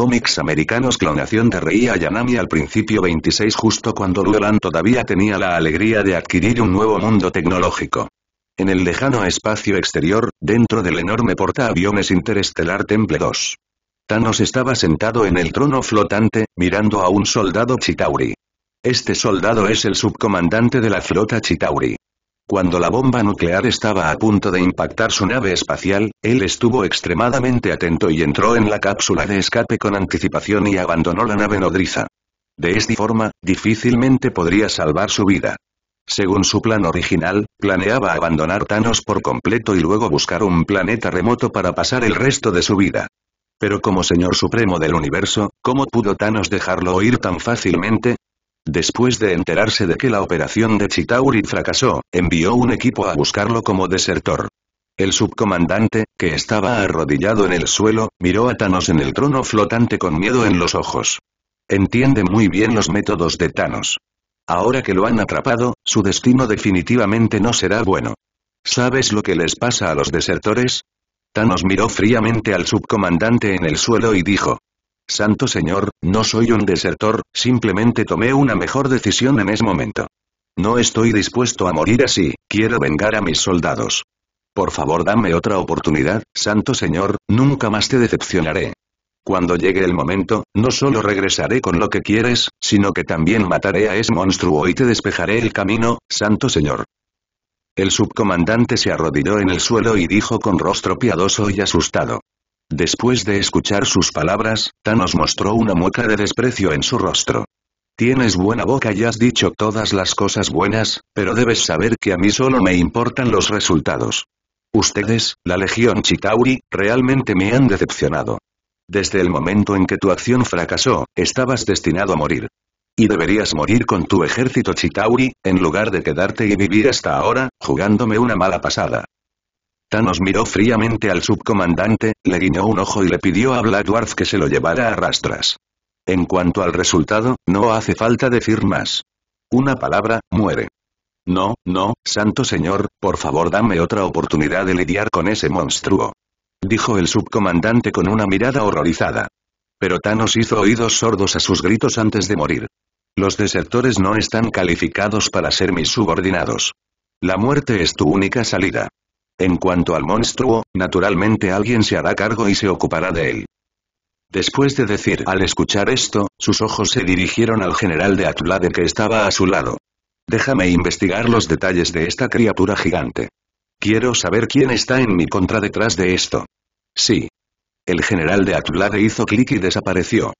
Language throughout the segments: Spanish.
cómics americanos clonación de Rei Yanami al principio 26 justo cuando Luolan todavía tenía la alegría de adquirir un nuevo mundo tecnológico. En el lejano espacio exterior, dentro del enorme portaaviones interestelar Temple 2. Thanos estaba sentado en el trono flotante, mirando a un soldado Chitauri. Este soldado es el subcomandante de la flota Chitauri. Cuando la bomba nuclear estaba a punto de impactar su nave espacial, él estuvo extremadamente atento y entró en la cápsula de escape con anticipación y abandonó la nave nodriza. De esta forma, difícilmente podría salvar su vida. Según su plan original, planeaba abandonar Thanos por completo y luego buscar un planeta remoto para pasar el resto de su vida. Pero como Señor Supremo del Universo, ¿cómo pudo Thanos dejarlo oír tan fácilmente? Después de enterarse de que la operación de Chitauri fracasó, envió un equipo a buscarlo como desertor. El subcomandante, que estaba arrodillado en el suelo, miró a Thanos en el trono flotante con miedo en los ojos. Entiende muy bien los métodos de Thanos. Ahora que lo han atrapado, su destino definitivamente no será bueno. ¿Sabes lo que les pasa a los desertores? Thanos miró fríamente al subcomandante en el suelo y dijo, Santo Señor, no soy un desertor, simplemente tomé una mejor decisión en ese momento. No estoy dispuesto a morir así, quiero vengar a mis soldados. Por favor dame otra oportunidad, Santo Señor, nunca más te decepcionaré. Cuando llegue el momento, no solo regresaré con lo que quieres, sino que también mataré a ese monstruo y te despejaré el camino, Santo Señor. El subcomandante se arrodilló en el suelo y dijo con rostro piadoso y asustado. Después de escuchar sus palabras, Thanos mostró una mueca de desprecio en su rostro. Tienes buena boca y has dicho todas las cosas buenas, pero debes saber que a mí solo me importan los resultados. Ustedes, la Legión Chitauri, realmente me han decepcionado. Desde el momento en que tu acción fracasó, estabas destinado a morir. Y deberías morir con tu ejército Chitauri, en lugar de quedarte y vivir hasta ahora, jugándome una mala pasada. Thanos miró fríamente al subcomandante, le guiñó un ojo y le pidió a Dwarf que se lo llevara a rastras. En cuanto al resultado, no hace falta decir más. Una palabra, muere. No, no, santo señor, por favor dame otra oportunidad de lidiar con ese monstruo. Dijo el subcomandante con una mirada horrorizada. Pero Thanos hizo oídos sordos a sus gritos antes de morir. Los desertores no están calificados para ser mis subordinados. La muerte es tu única salida. En cuanto al monstruo, naturalmente alguien se hará cargo y se ocupará de él. Después de decir al escuchar esto, sus ojos se dirigieron al general de Atulade que estaba a su lado. Déjame investigar los detalles de esta criatura gigante. Quiero saber quién está en mi contra detrás de esto. Sí. El general de Atulade hizo clic y desapareció.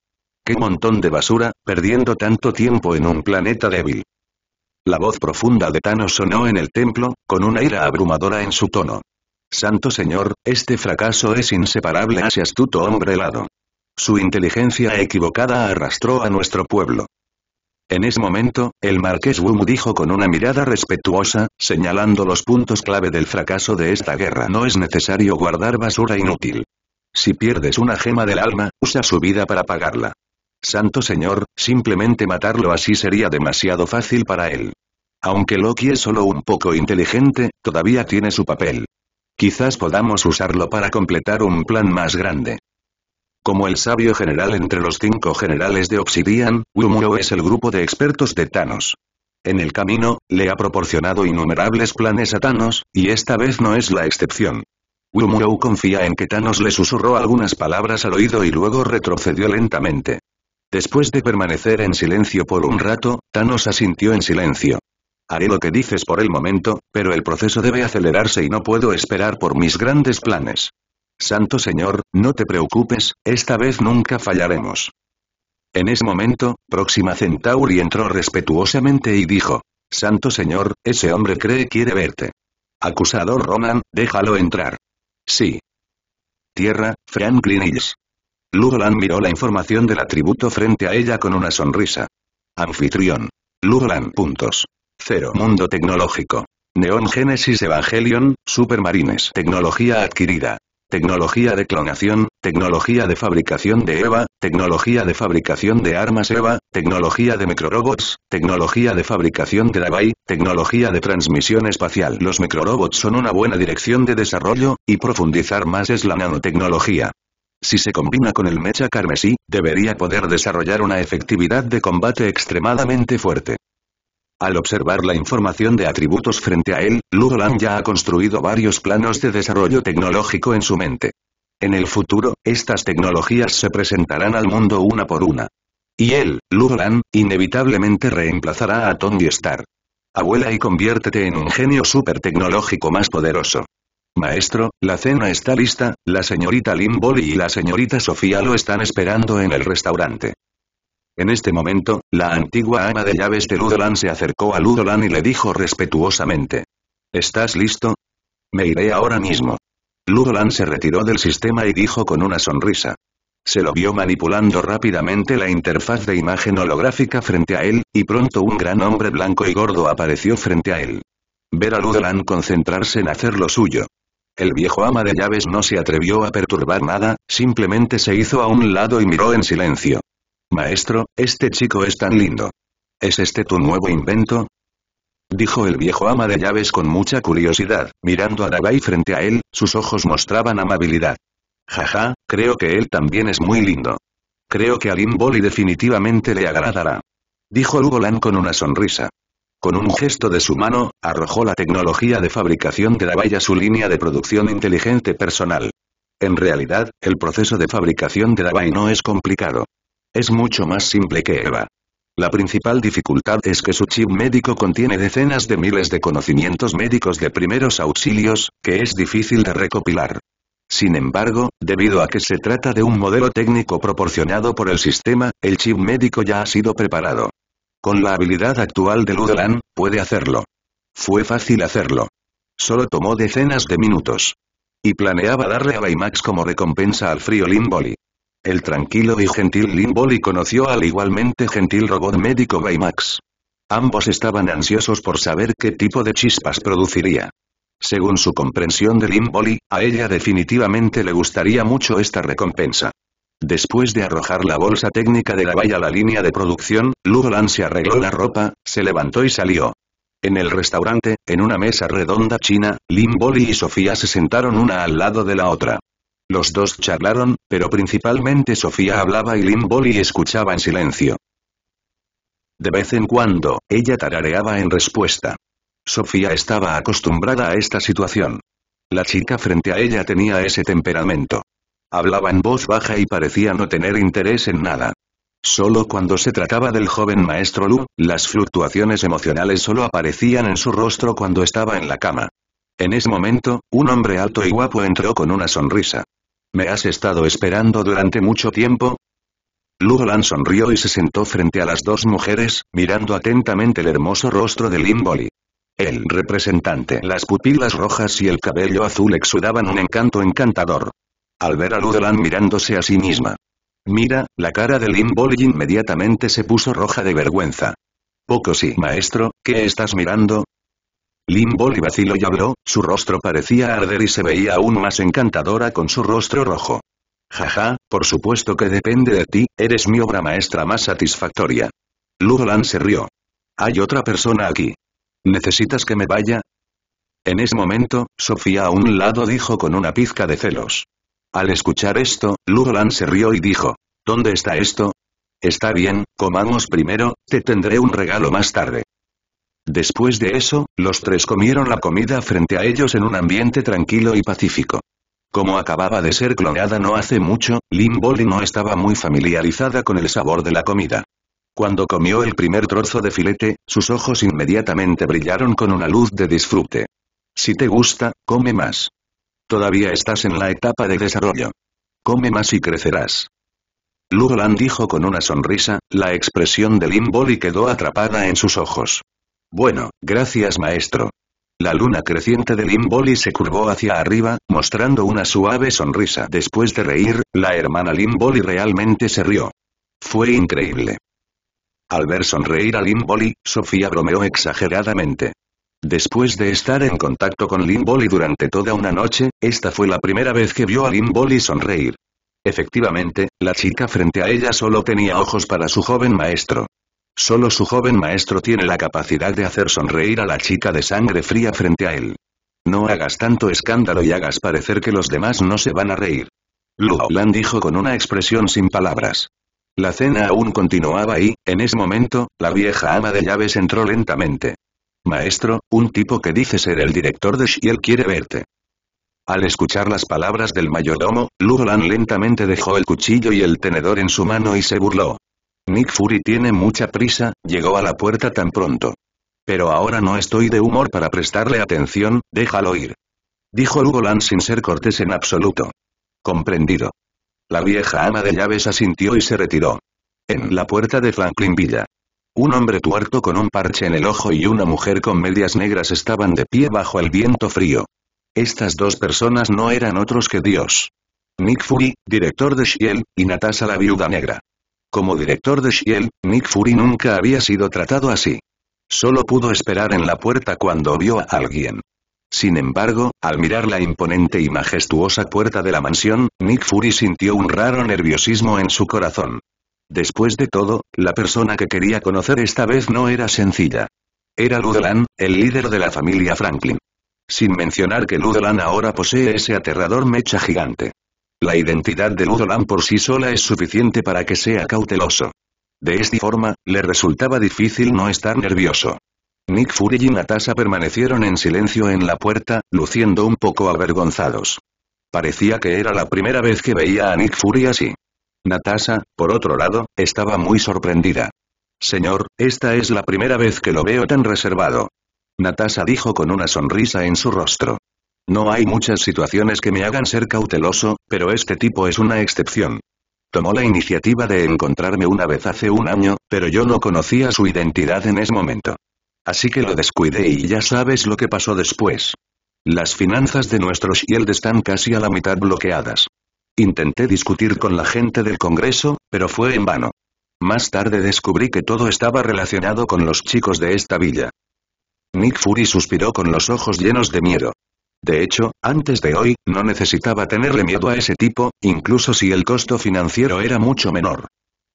¡Qué montón de basura, perdiendo tanto tiempo en un planeta débil! La voz profunda de Thanos sonó en el templo, con una ira abrumadora en su tono. Santo Señor, este fracaso es inseparable ese astuto hombre helado. Su inteligencia equivocada arrastró a nuestro pueblo. En ese momento, el marqués Wumu dijo con una mirada respetuosa, señalando los puntos clave del fracaso de esta guerra. No es necesario guardar basura inútil. Si pierdes una gema del alma, usa su vida para pagarla. Santo Señor, simplemente matarlo así sería demasiado fácil para él. Aunque Loki es solo un poco inteligente, todavía tiene su papel. Quizás podamos usarlo para completar un plan más grande. Como el sabio general entre los cinco generales de Obsidian, Wumuro es el grupo de expertos de Thanos. En el camino, le ha proporcionado innumerables planes a Thanos, y esta vez no es la excepción. Wumuro confía en que Thanos le susurró algunas palabras al oído y luego retrocedió lentamente. Después de permanecer en silencio por un rato, Thanos asintió en silencio. Haré lo que dices por el momento, pero el proceso debe acelerarse y no puedo esperar por mis grandes planes. Santo Señor, no te preocupes, esta vez nunca fallaremos. En ese momento, Próxima Centauri entró respetuosamente y dijo, Santo Señor, ese hombre cree quiere verte. Acusador Ronan, déjalo entrar. Sí. Tierra, Franklin Hills. Lugolan miró la información del atributo frente a ella con una sonrisa. Anfitrión. Lugolan. Puntos. Cero. Mundo tecnológico. Neon Genesis Evangelion, Supermarines. Tecnología adquirida. Tecnología de clonación, tecnología de fabricación de EVA, tecnología de fabricación de armas EVA, tecnología de microrobots, tecnología de fabricación de DABAI, tecnología de transmisión espacial. Los microrobots son una buena dirección de desarrollo, y profundizar más es la nanotecnología. Si se combina con el mecha carmesí, debería poder desarrollar una efectividad de combate extremadamente fuerte. Al observar la información de atributos frente a él, Lugolan ya ha construido varios planos de desarrollo tecnológico en su mente. En el futuro, estas tecnologías se presentarán al mundo una por una. Y él, Lugolan, inevitablemente reemplazará a Tony Stark. Abuela y conviértete en un genio super tecnológico más poderoso. Maestro, la cena está lista, la señorita Limboli y la señorita Sofía lo están esperando en el restaurante. En este momento, la antigua ama de llaves de Ludolan se acercó a Ludolan y le dijo respetuosamente. ¿Estás listo? Me iré ahora mismo. Ludolan se retiró del sistema y dijo con una sonrisa. Se lo vio manipulando rápidamente la interfaz de imagen holográfica frente a él, y pronto un gran hombre blanco y gordo apareció frente a él. Ver a Ludolan concentrarse en hacer lo suyo, el viejo ama de llaves no se atrevió a perturbar nada, simplemente se hizo a un lado y miró en silencio. Maestro, este chico es tan lindo. ¿Es este tu nuevo invento? Dijo el viejo ama de llaves con mucha curiosidad, mirando a Dagai frente a él, sus ojos mostraban amabilidad. Jaja, creo que él también es muy lindo. Creo que a Limboli definitivamente le agradará. Dijo Lugolan con una sonrisa. Con un gesto de su mano, arrojó la tecnología de fabricación de la a su línea de producción inteligente personal. En realidad, el proceso de fabricación de la valla no es complicado. Es mucho más simple que Eva. La principal dificultad es que su chip médico contiene decenas de miles de conocimientos médicos de primeros auxilios, que es difícil de recopilar. Sin embargo, debido a que se trata de un modelo técnico proporcionado por el sistema, el chip médico ya ha sido preparado. Con la habilidad actual de Ludolan, puede hacerlo. Fue fácil hacerlo. Solo tomó decenas de minutos. Y planeaba darle a Baymax como recompensa al frío Limboli. El tranquilo y gentil Limboli conoció al igualmente gentil robot médico Baymax. Ambos estaban ansiosos por saber qué tipo de chispas produciría. Según su comprensión de Limboli, a ella definitivamente le gustaría mucho esta recompensa. Después de arrojar la bolsa técnica de la valla a la línea de producción, Ludolan se arregló la ropa, se levantó y salió. En el restaurante, en una mesa redonda china, Lin y Sofía se sentaron una al lado de la otra. Los dos charlaron, pero principalmente Sofía hablaba y Limboli escuchaba en silencio. De vez en cuando, ella tarareaba en respuesta. Sofía estaba acostumbrada a esta situación. La chica frente a ella tenía ese temperamento. Hablaba en voz baja y parecía no tener interés en nada. Solo cuando se trataba del joven maestro Lu, las fluctuaciones emocionales solo aparecían en su rostro cuando estaba en la cama. En ese momento, un hombre alto y guapo entró con una sonrisa. ¿Me has estado esperando durante mucho tiempo? Luolan sonrió y se sentó frente a las dos mujeres, mirando atentamente el hermoso rostro de Limboli. El representante, las pupilas rojas y el cabello azul exudaban un encanto encantador al ver a Ludlan mirándose a sí misma. Mira, la cara de Lin inmediatamente se puso roja de vergüenza. Poco sí, maestro, ¿qué estás mirando? Lin vaciló y habló, su rostro parecía arder y se veía aún más encantadora con su rostro rojo. Jaja, por supuesto que depende de ti, eres mi obra maestra más satisfactoria. Ludolan se rió. Hay otra persona aquí. ¿Necesitas que me vaya? En ese momento, Sofía a un lado dijo con una pizca de celos. Al escuchar esto, Ludolan se rió y dijo, ¿Dónde está esto? Está bien, comamos primero, te tendré un regalo más tarde. Después de eso, los tres comieron la comida frente a ellos en un ambiente tranquilo y pacífico. Como acababa de ser clonada no hace mucho, Limboli no estaba muy familiarizada con el sabor de la comida. Cuando comió el primer trozo de filete, sus ojos inmediatamente brillaron con una luz de disfrute. Si te gusta, come más. Todavía estás en la etapa de desarrollo. Come más y crecerás. Lugoland dijo con una sonrisa, la expresión de Limboli quedó atrapada en sus ojos. Bueno, gracias maestro. La luna creciente de Limboli se curvó hacia arriba, mostrando una suave sonrisa. Después de reír, la hermana Limboli realmente se rió. Fue increíble. Al ver sonreír a Limboli, Sofía bromeó exageradamente. Después de estar en contacto con Limboli durante toda una noche, esta fue la primera vez que vio a Limboli sonreír. Efectivamente, la chica frente a ella solo tenía ojos para su joven maestro. Solo su joven maestro tiene la capacidad de hacer sonreír a la chica de sangre fría frente a él. No hagas tanto escándalo y hagas parecer que los demás no se van a reír. Luo dijo con una expresión sin palabras. La cena aún continuaba y, en ese momento, la vieja ama de llaves entró lentamente. Maestro, un tipo que dice ser el director de Shiel quiere verte. Al escuchar las palabras del mayordomo, Lugolan lentamente dejó el cuchillo y el tenedor en su mano y se burló. Nick Fury tiene mucha prisa, llegó a la puerta tan pronto. Pero ahora no estoy de humor para prestarle atención, déjalo ir. Dijo Lugolan sin ser cortés en absoluto. Comprendido. La vieja ama de llaves asintió y se retiró. En la puerta de Franklin Villa. Un hombre tuerto con un parche en el ojo y una mujer con medias negras estaban de pie bajo el viento frío. Estas dos personas no eran otros que Dios. Nick Fury, director de Shield, y Natasha la viuda negra. Como director de Shield, Nick Fury nunca había sido tratado así. Solo pudo esperar en la puerta cuando vio a alguien. Sin embargo, al mirar la imponente y majestuosa puerta de la mansión, Nick Fury sintió un raro nerviosismo en su corazón. Después de todo, la persona que quería conocer esta vez no era sencilla. Era Ludolan, el líder de la familia Franklin. Sin mencionar que Ludolan ahora posee ese aterrador mecha gigante. La identidad de Ludolan por sí sola es suficiente para que sea cauteloso. De esta forma, le resultaba difícil no estar nervioso. Nick Fury y Natasha permanecieron en silencio en la puerta, luciendo un poco avergonzados. Parecía que era la primera vez que veía a Nick Fury así. Natasha, por otro lado, estaba muy sorprendida. Señor, esta es la primera vez que lo veo tan reservado. Natasha dijo con una sonrisa en su rostro. No hay muchas situaciones que me hagan ser cauteloso, pero este tipo es una excepción. Tomó la iniciativa de encontrarme una vez hace un año, pero yo no conocía su identidad en ese momento. Así que lo descuidé y ya sabes lo que pasó después. Las finanzas de nuestro Shield están casi a la mitad bloqueadas. Intenté discutir con la gente del Congreso, pero fue en vano. Más tarde descubrí que todo estaba relacionado con los chicos de esta villa. Nick Fury suspiró con los ojos llenos de miedo. De hecho, antes de hoy, no necesitaba tenerle miedo a ese tipo, incluso si el costo financiero era mucho menor.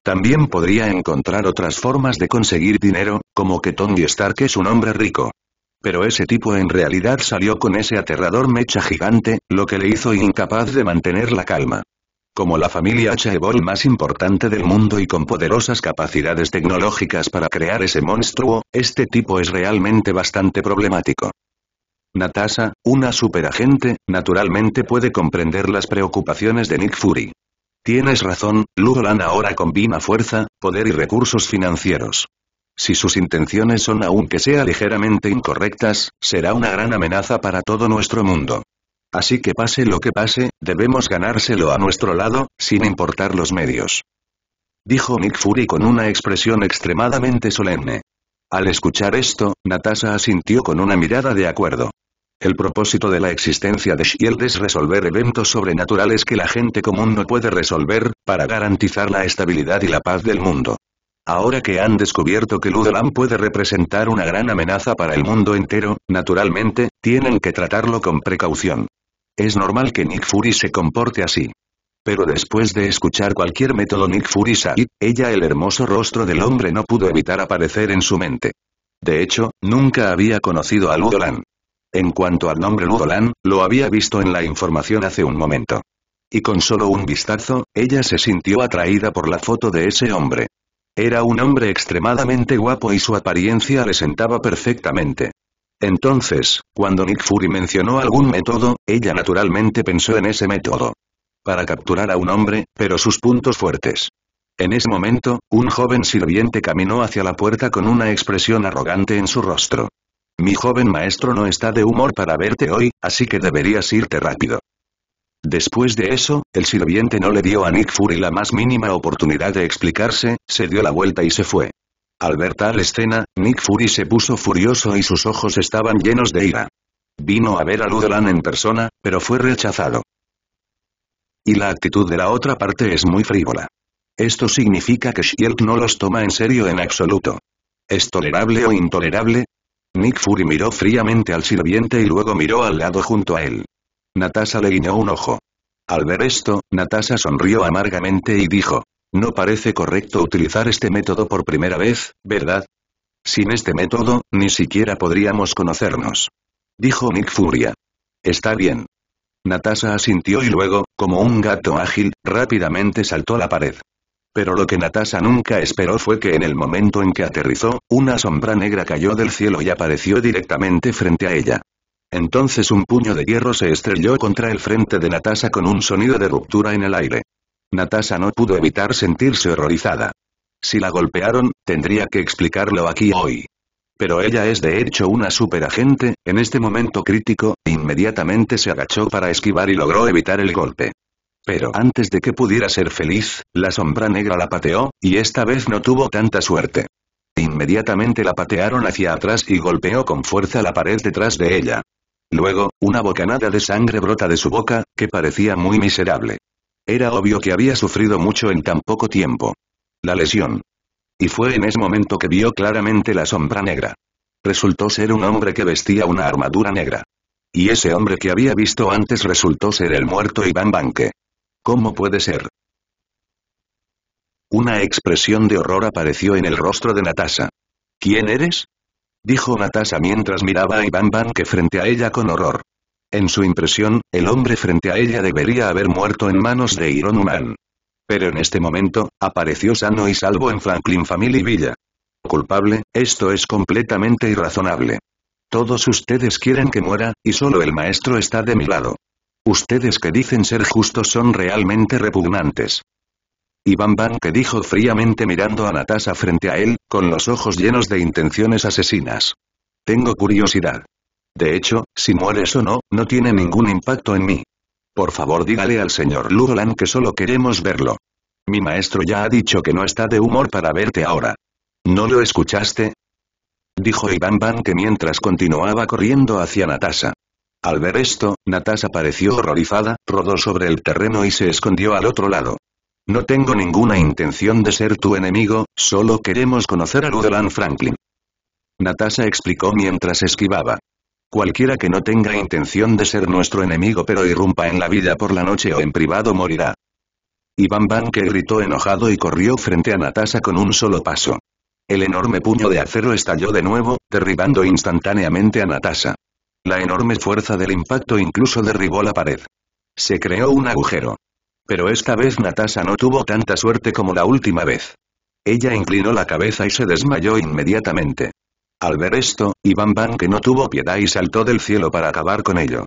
También podría encontrar otras formas de conseguir dinero, como que Tony Stark es un hombre rico pero ese tipo en realidad salió con ese aterrador mecha gigante, lo que le hizo incapaz de mantener la calma. Como la familia Chaebol más importante del mundo y con poderosas capacidades tecnológicas para crear ese monstruo, este tipo es realmente bastante problemático. Natasha, una superagente, naturalmente puede comprender las preocupaciones de Nick Fury. Tienes razón, Lugolan ahora combina fuerza, poder y recursos financieros. Si sus intenciones son aunque sea ligeramente incorrectas, será una gran amenaza para todo nuestro mundo. Así que pase lo que pase, debemos ganárselo a nuestro lado, sin importar los medios. Dijo Nick Fury con una expresión extremadamente solemne. Al escuchar esto, Natasha asintió con una mirada de acuerdo. El propósito de la existencia de Shield es resolver eventos sobrenaturales que la gente común no puede resolver, para garantizar la estabilidad y la paz del mundo. Ahora que han descubierto que Ludolan puede representar una gran amenaza para el mundo entero, naturalmente, tienen que tratarlo con precaución. Es normal que Nick Fury se comporte así. Pero después de escuchar cualquier método Nick Fury Said, ella el hermoso rostro del hombre no pudo evitar aparecer en su mente. De hecho, nunca había conocido a Ludolan. En cuanto al nombre Ludolan, lo había visto en la información hace un momento. Y con solo un vistazo, ella se sintió atraída por la foto de ese hombre. Era un hombre extremadamente guapo y su apariencia le sentaba perfectamente. Entonces, cuando Nick Fury mencionó algún método, ella naturalmente pensó en ese método. Para capturar a un hombre, pero sus puntos fuertes. En ese momento, un joven sirviente caminó hacia la puerta con una expresión arrogante en su rostro. Mi joven maestro no está de humor para verte hoy, así que deberías irte rápido. Después de eso, el sirviente no le dio a Nick Fury la más mínima oportunidad de explicarse, se dio la vuelta y se fue. Al ver tal escena, Nick Fury se puso furioso y sus ojos estaban llenos de ira. Vino a ver a Ludolan en persona, pero fue rechazado. Y la actitud de la otra parte es muy frívola. Esto significa que Shield no los toma en serio en absoluto. ¿Es tolerable o intolerable? Nick Fury miró fríamente al sirviente y luego miró al lado junto a él. Natasha le guiñó un ojo. Al ver esto, Natasha sonrió amargamente y dijo, no parece correcto utilizar este método por primera vez, ¿verdad? Sin este método, ni siquiera podríamos conocernos. Dijo Nick Furia. Está bien. Natasha asintió y luego, como un gato ágil, rápidamente saltó la pared. Pero lo que Natasha nunca esperó fue que en el momento en que aterrizó, una sombra negra cayó del cielo y apareció directamente frente a ella. Entonces un puño de hierro se estrelló contra el frente de Natasha con un sonido de ruptura en el aire. Natasha no pudo evitar sentirse horrorizada. Si la golpearon, tendría que explicarlo aquí hoy. Pero ella es de hecho una superagente, en este momento crítico, inmediatamente se agachó para esquivar y logró evitar el golpe. Pero antes de que pudiera ser feliz, la sombra negra la pateó, y esta vez no tuvo tanta suerte. Inmediatamente la patearon hacia atrás y golpeó con fuerza la pared detrás de ella. Luego, una bocanada de sangre brota de su boca, que parecía muy miserable. Era obvio que había sufrido mucho en tan poco tiempo. La lesión. Y fue en ese momento que vio claramente la sombra negra. Resultó ser un hombre que vestía una armadura negra. Y ese hombre que había visto antes resultó ser el muerto Iván Banque. ¿Cómo puede ser? Una expresión de horror apareció en el rostro de Natasha. ¿Quién eres? dijo Natasha mientras miraba a Iván Banque frente a ella con horror. En su impresión, el hombre frente a ella debería haber muerto en manos de Iron Man. Pero en este momento, apareció sano y salvo en Franklin Family Villa. Culpable, esto es completamente irrazonable. Todos ustedes quieren que muera, y solo el maestro está de mi lado. Ustedes que dicen ser justos son realmente repugnantes. Iván que dijo fríamente mirando a Natasha frente a él, con los ojos llenos de intenciones asesinas. Tengo curiosidad. De hecho, si mueres o no, no tiene ningún impacto en mí. Por favor dígale al señor Lurlan que solo queremos verlo. Mi maestro ya ha dicho que no está de humor para verte ahora. ¿No lo escuchaste? Dijo Iván que mientras continuaba corriendo hacia Natasha. Al ver esto, Natasha pareció horrorizada, rodó sobre el terreno y se escondió al otro lado. No tengo ninguna intención de ser tu enemigo, solo queremos conocer a rudolph Franklin. Natasha explicó mientras esquivaba. Cualquiera que no tenga intención de ser nuestro enemigo pero irrumpa en la vida por la noche o en privado morirá. Iván Banque gritó enojado y corrió frente a Natasha con un solo paso. El enorme puño de acero estalló de nuevo, derribando instantáneamente a Natasha. La enorme fuerza del impacto incluso derribó la pared. Se creó un agujero. Pero esta vez Natasha no tuvo tanta suerte como la última vez. Ella inclinó la cabeza y se desmayó inmediatamente. Al ver esto, Iván Banque no tuvo piedad y saltó del cielo para acabar con ello.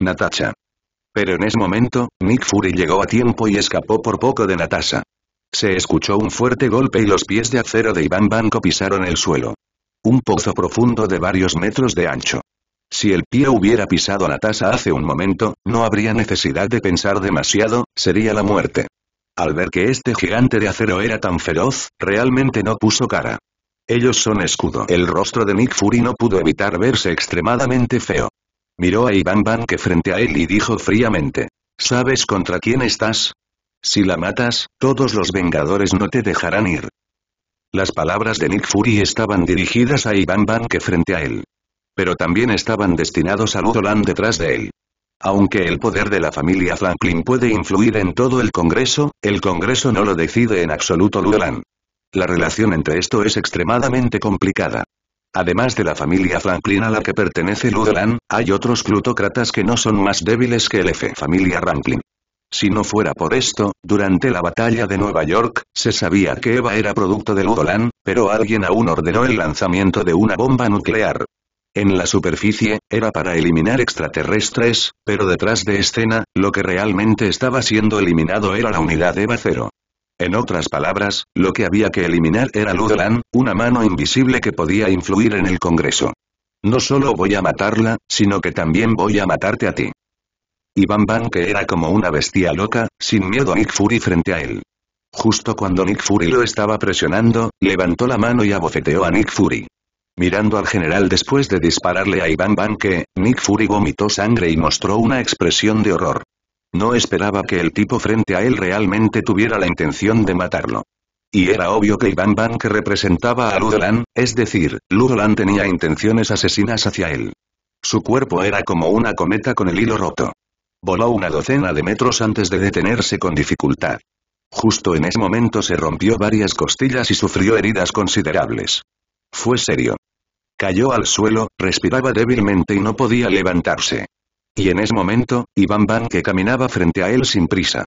Natasha. Pero en ese momento, Nick Fury llegó a tiempo y escapó por poco de Natasha. Se escuchó un fuerte golpe y los pies de acero de Iván Banco pisaron el suelo. Un pozo profundo de varios metros de ancho. Si el pie hubiera pisado la taza hace un momento, no habría necesidad de pensar demasiado, sería la muerte. Al ver que este gigante de acero era tan feroz, realmente no puso cara. Ellos son escudo. El rostro de Nick Fury no pudo evitar verse extremadamente feo. Miró a Ivan Van que frente a él y dijo fríamente. ¿Sabes contra quién estás? Si la matas, todos los Vengadores no te dejarán ir. Las palabras de Nick Fury estaban dirigidas a Ivan Van que frente a él. Pero también estaban destinados a Ludoland detrás de él. Aunque el poder de la familia Franklin puede influir en todo el Congreso, el Congreso no lo decide en absoluto Ludoland. La relación entre esto es extremadamente complicada. Además de la familia Franklin a la que pertenece Ludoland, hay otros plutócratas que no son más débiles que el F. Familia Franklin. Si no fuera por esto, durante la batalla de Nueva York, se sabía que Eva era producto de Ludolan, pero alguien aún ordenó el lanzamiento de una bomba nuclear. En la superficie, era para eliminar extraterrestres, pero detrás de escena, lo que realmente estaba siendo eliminado era la unidad EVA 0. En otras palabras, lo que había que eliminar era Ludolan, una mano invisible que podía influir en el Congreso. No solo voy a matarla, sino que también voy a matarte a ti. Bam Van que era como una bestia loca, sin miedo a Nick Fury frente a él. Justo cuando Nick Fury lo estaba presionando, levantó la mano y abofeteó a Nick Fury. Mirando al general después de dispararle a Iván Banque, Nick Fury vomitó sangre y mostró una expresión de horror. No esperaba que el tipo frente a él realmente tuviera la intención de matarlo. Y era obvio que Iván Banque representaba a Ludolan, es decir, Ludolan tenía intenciones asesinas hacia él. Su cuerpo era como una cometa con el hilo roto. Voló una docena de metros antes de detenerse con dificultad. Justo en ese momento se rompió varias costillas y sufrió heridas considerables. Fue serio. Cayó al suelo, respiraba débilmente y no podía levantarse. Y en ese momento, Iván Van caminaba frente a él sin prisa.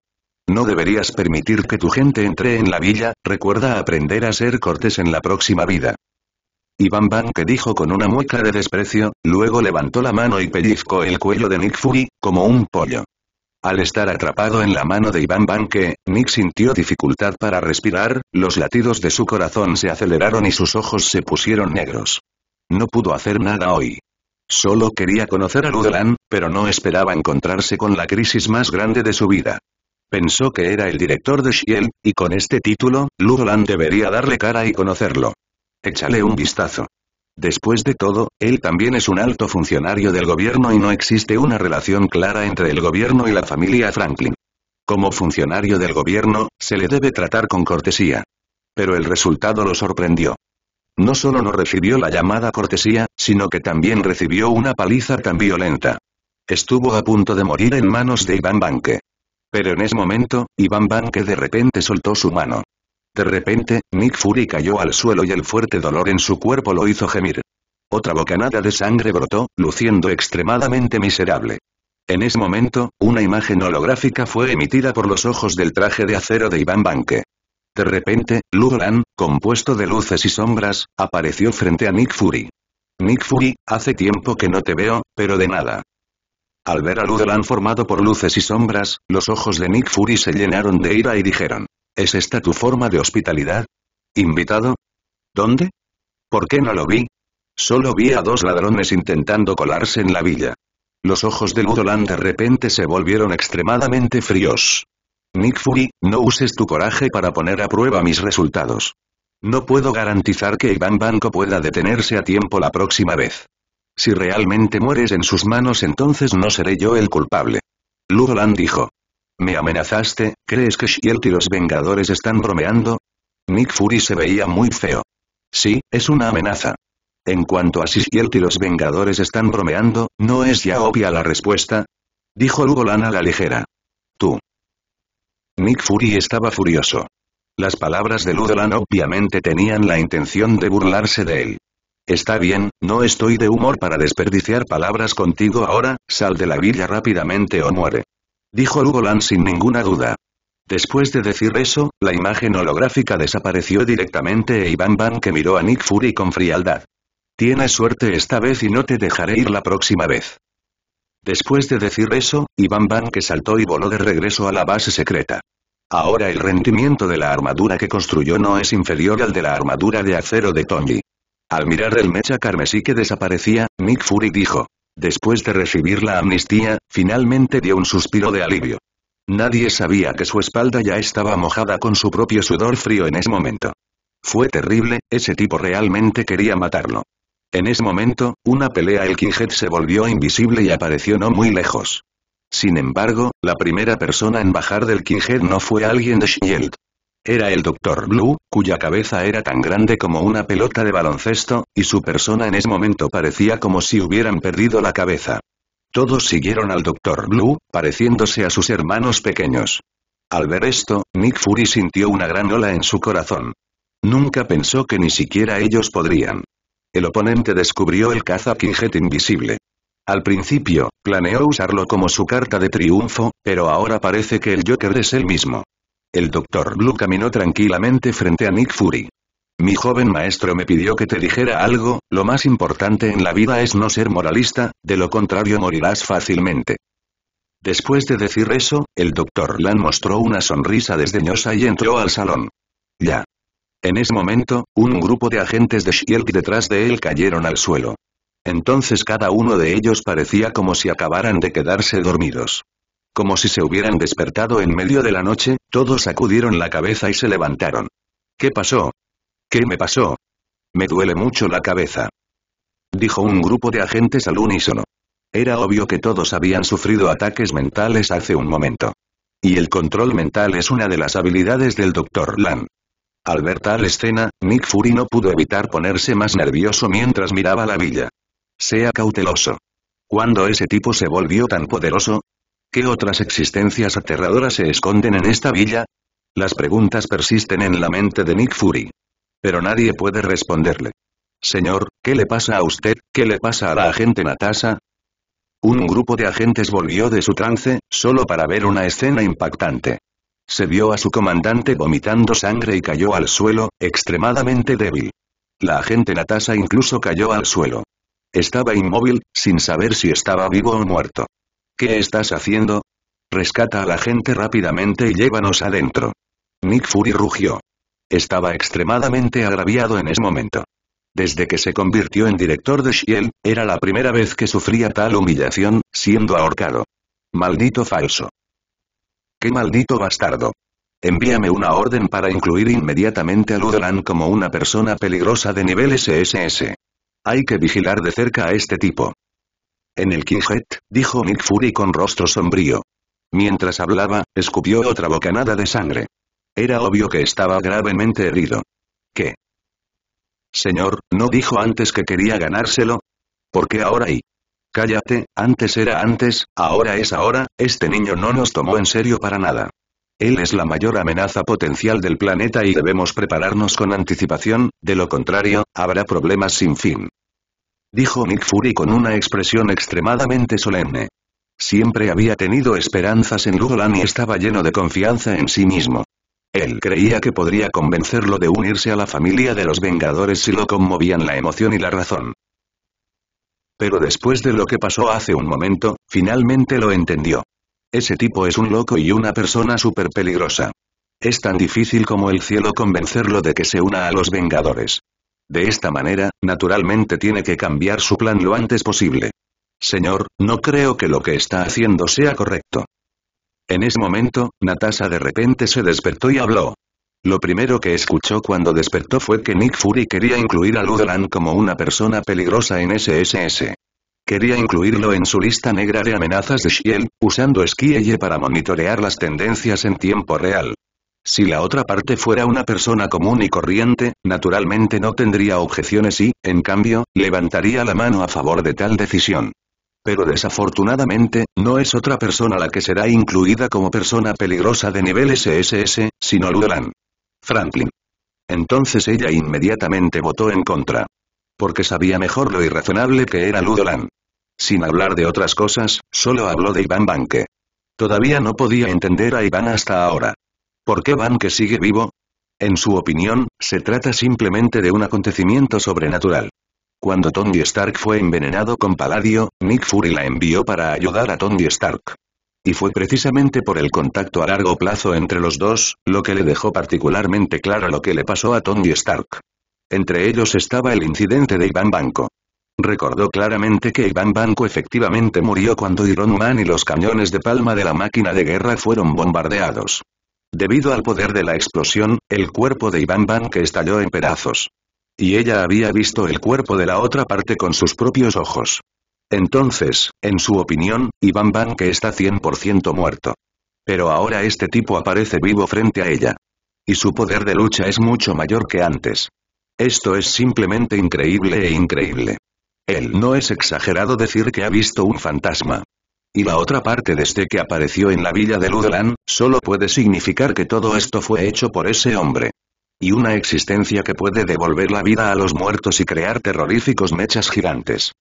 No deberías permitir que tu gente entre en la villa, recuerda aprender a ser cortés en la próxima vida. Iván Van dijo con una mueca de desprecio, luego levantó la mano y pellizcó el cuello de Nick Fury, como un pollo. Al estar atrapado en la mano de Iván Banque, Nick sintió dificultad para respirar, los latidos de su corazón se aceleraron y sus ojos se pusieron negros. No pudo hacer nada hoy. Solo quería conocer a Ludoland, pero no esperaba encontrarse con la crisis más grande de su vida. Pensó que era el director de Shield, y con este título, Ludoland debería darle cara y conocerlo. Échale un vistazo. Después de todo, él también es un alto funcionario del gobierno y no existe una relación clara entre el gobierno y la familia Franklin. Como funcionario del gobierno, se le debe tratar con cortesía. Pero el resultado lo sorprendió. No solo no recibió la llamada cortesía, sino que también recibió una paliza tan violenta. Estuvo a punto de morir en manos de Iván Banque. Pero en ese momento, Iván Banque de repente soltó su mano. De repente, Nick Fury cayó al suelo y el fuerte dolor en su cuerpo lo hizo gemir. Otra bocanada de sangre brotó, luciendo extremadamente miserable. En ese momento, una imagen holográfica fue emitida por los ojos del traje de acero de Iván Banque. De repente, Ludolan, compuesto de luces y sombras, apareció frente a Nick Fury. Nick Fury, hace tiempo que no te veo, pero de nada. Al ver a Ludolan formado por luces y sombras, los ojos de Nick Fury se llenaron de ira y dijeron, ¿es esta tu forma de hospitalidad? ¿Invitado? ¿Dónde? ¿Por qué no lo vi? Solo vi a dos ladrones intentando colarse en la villa. Los ojos de Ludolan de repente se volvieron extremadamente fríos. Nick Fury, no uses tu coraje para poner a prueba mis resultados. No puedo garantizar que Iván Banco pueda detenerse a tiempo la próxima vez. Si realmente mueres en sus manos entonces no seré yo el culpable. Lugolan dijo. Me amenazaste, ¿crees que Shield y los Vengadores están bromeando? Nick Fury se veía muy feo. Sí, es una amenaza. En cuanto a si Shield y los Vengadores están bromeando, ¿no es ya obvia la respuesta? Dijo Lugolan a la ligera. Tú. Nick Fury estaba furioso. Las palabras de Ludolan obviamente tenían la intención de burlarse de él. Está bien, no estoy de humor para desperdiciar palabras contigo ahora, sal de la villa rápidamente o muere. Dijo Ludolan sin ninguna duda. Después de decir eso, la imagen holográfica desapareció directamente e Iván Van que miró a Nick Fury con frialdad. Tienes suerte esta vez y no te dejaré ir la próxima vez. Después de decir eso, Iván que saltó y voló de regreso a la base secreta. Ahora el rendimiento de la armadura que construyó no es inferior al de la armadura de acero de Tony. Al mirar el mecha carmesí que desaparecía, Mick Fury dijo. Después de recibir la amnistía, finalmente dio un suspiro de alivio. Nadie sabía que su espalda ya estaba mojada con su propio sudor frío en ese momento. Fue terrible, ese tipo realmente quería matarlo. En ese momento, una pelea el Kinghead se volvió invisible y apareció no muy lejos. Sin embargo, la primera persona en bajar del Kinghead no fue alguien de Shield. Era el Dr. Blue, cuya cabeza era tan grande como una pelota de baloncesto, y su persona en ese momento parecía como si hubieran perdido la cabeza. Todos siguieron al Dr. Blue, pareciéndose a sus hermanos pequeños. Al ver esto, Nick Fury sintió una gran ola en su corazón. Nunca pensó que ni siquiera ellos podrían el oponente descubrió el caza Jet invisible. Al principio, planeó usarlo como su carta de triunfo, pero ahora parece que el Joker es el mismo. El Dr. Blue caminó tranquilamente frente a Nick Fury. Mi joven maestro me pidió que te dijera algo, lo más importante en la vida es no ser moralista, de lo contrario morirás fácilmente. Después de decir eso, el Dr. Lan mostró una sonrisa desdeñosa y entró al salón. Ya, en ese momento, un grupo de agentes de Shield detrás de él cayeron al suelo. Entonces cada uno de ellos parecía como si acabaran de quedarse dormidos. Como si se hubieran despertado en medio de la noche, todos sacudieron la cabeza y se levantaron. ¿Qué pasó? ¿Qué me pasó? Me duele mucho la cabeza. Dijo un grupo de agentes al unísono. Era obvio que todos habían sufrido ataques mentales hace un momento. Y el control mental es una de las habilidades del Dr. Lan. Al ver tal escena, Nick Fury no pudo evitar ponerse más nervioso mientras miraba la villa. Sea cauteloso. ¿Cuándo ese tipo se volvió tan poderoso? ¿Qué otras existencias aterradoras se esconden en esta villa? Las preguntas persisten en la mente de Nick Fury. Pero nadie puede responderle. Señor, ¿qué le pasa a usted? ¿Qué le pasa a la agente Natasha? Un grupo de agentes volvió de su trance, solo para ver una escena impactante. Se vio a su comandante vomitando sangre y cayó al suelo, extremadamente débil. La agente Natasha incluso cayó al suelo. Estaba inmóvil, sin saber si estaba vivo o muerto. ¿Qué estás haciendo? Rescata a la gente rápidamente y llévanos adentro. Nick Fury rugió. Estaba extremadamente agraviado en ese momento. Desde que se convirtió en director de Shield, era la primera vez que sufría tal humillación, siendo ahorcado. Maldito falso. ¡Qué maldito bastardo! Envíame una orden para incluir inmediatamente a Ludolan como una persona peligrosa de nivel SSS. Hay que vigilar de cerca a este tipo. En el Quijet, dijo Nick Fury con rostro sombrío. Mientras hablaba, escupió otra bocanada de sangre. Era obvio que estaba gravemente herido. ¿Qué? Señor, ¿no dijo antes que quería ganárselo? ¿Por qué ahora y? Cállate, antes era antes, ahora es ahora, este niño no nos tomó en serio para nada. Él es la mayor amenaza potencial del planeta y debemos prepararnos con anticipación, de lo contrario, habrá problemas sin fin. Dijo Nick Fury con una expresión extremadamente solemne. Siempre había tenido esperanzas en Rulan y estaba lleno de confianza en sí mismo. Él creía que podría convencerlo de unirse a la familia de los Vengadores si lo conmovían la emoción y la razón pero después de lo que pasó hace un momento, finalmente lo entendió. Ese tipo es un loco y una persona súper peligrosa. Es tan difícil como el cielo convencerlo de que se una a los Vengadores. De esta manera, naturalmente tiene que cambiar su plan lo antes posible. Señor, no creo que lo que está haciendo sea correcto. En ese momento, Natasha de repente se despertó y habló. Lo primero que escuchó cuando despertó fue que Nick Fury quería incluir a Ludran como una persona peligrosa en SSS. Quería incluirlo en su lista negra de amenazas de Shield, usando Skye e para monitorear las tendencias en tiempo real. Si la otra parte fuera una persona común y corriente, naturalmente no tendría objeciones y, en cambio, levantaría la mano a favor de tal decisión. Pero desafortunadamente, no es otra persona la que será incluida como persona peligrosa de nivel SSS, sino Ludran. Franklin. Entonces ella inmediatamente votó en contra. Porque sabía mejor lo irrazonable que era Ludolan. Sin hablar de otras cosas, solo habló de Iván Banque. Todavía no podía entender a Iván hasta ahora. ¿Por qué Banque sigue vivo? En su opinión, se trata simplemente de un acontecimiento sobrenatural. Cuando Tony Stark fue envenenado con paladio, Nick Fury la envió para ayudar a Tony Stark y fue precisamente por el contacto a largo plazo entre los dos, lo que le dejó particularmente claro lo que le pasó a Tony Stark. Entre ellos estaba el incidente de Iván Banco. Recordó claramente que Iván Banco efectivamente murió cuando Iron Man y los cañones de palma de la máquina de guerra fueron bombardeados. Debido al poder de la explosión, el cuerpo de Iván Banco estalló en pedazos. Y ella había visto el cuerpo de la otra parte con sus propios ojos. Entonces, en su opinión, Iván Banque está 100% muerto. Pero ahora este tipo aparece vivo frente a ella. Y su poder de lucha es mucho mayor que antes. Esto es simplemente increíble e increíble. Él no es exagerado decir que ha visto un fantasma. Y la otra parte de este que apareció en la villa de Ludlan solo puede significar que todo esto fue hecho por ese hombre. Y una existencia que puede devolver la vida a los muertos y crear terroríficos mechas gigantes.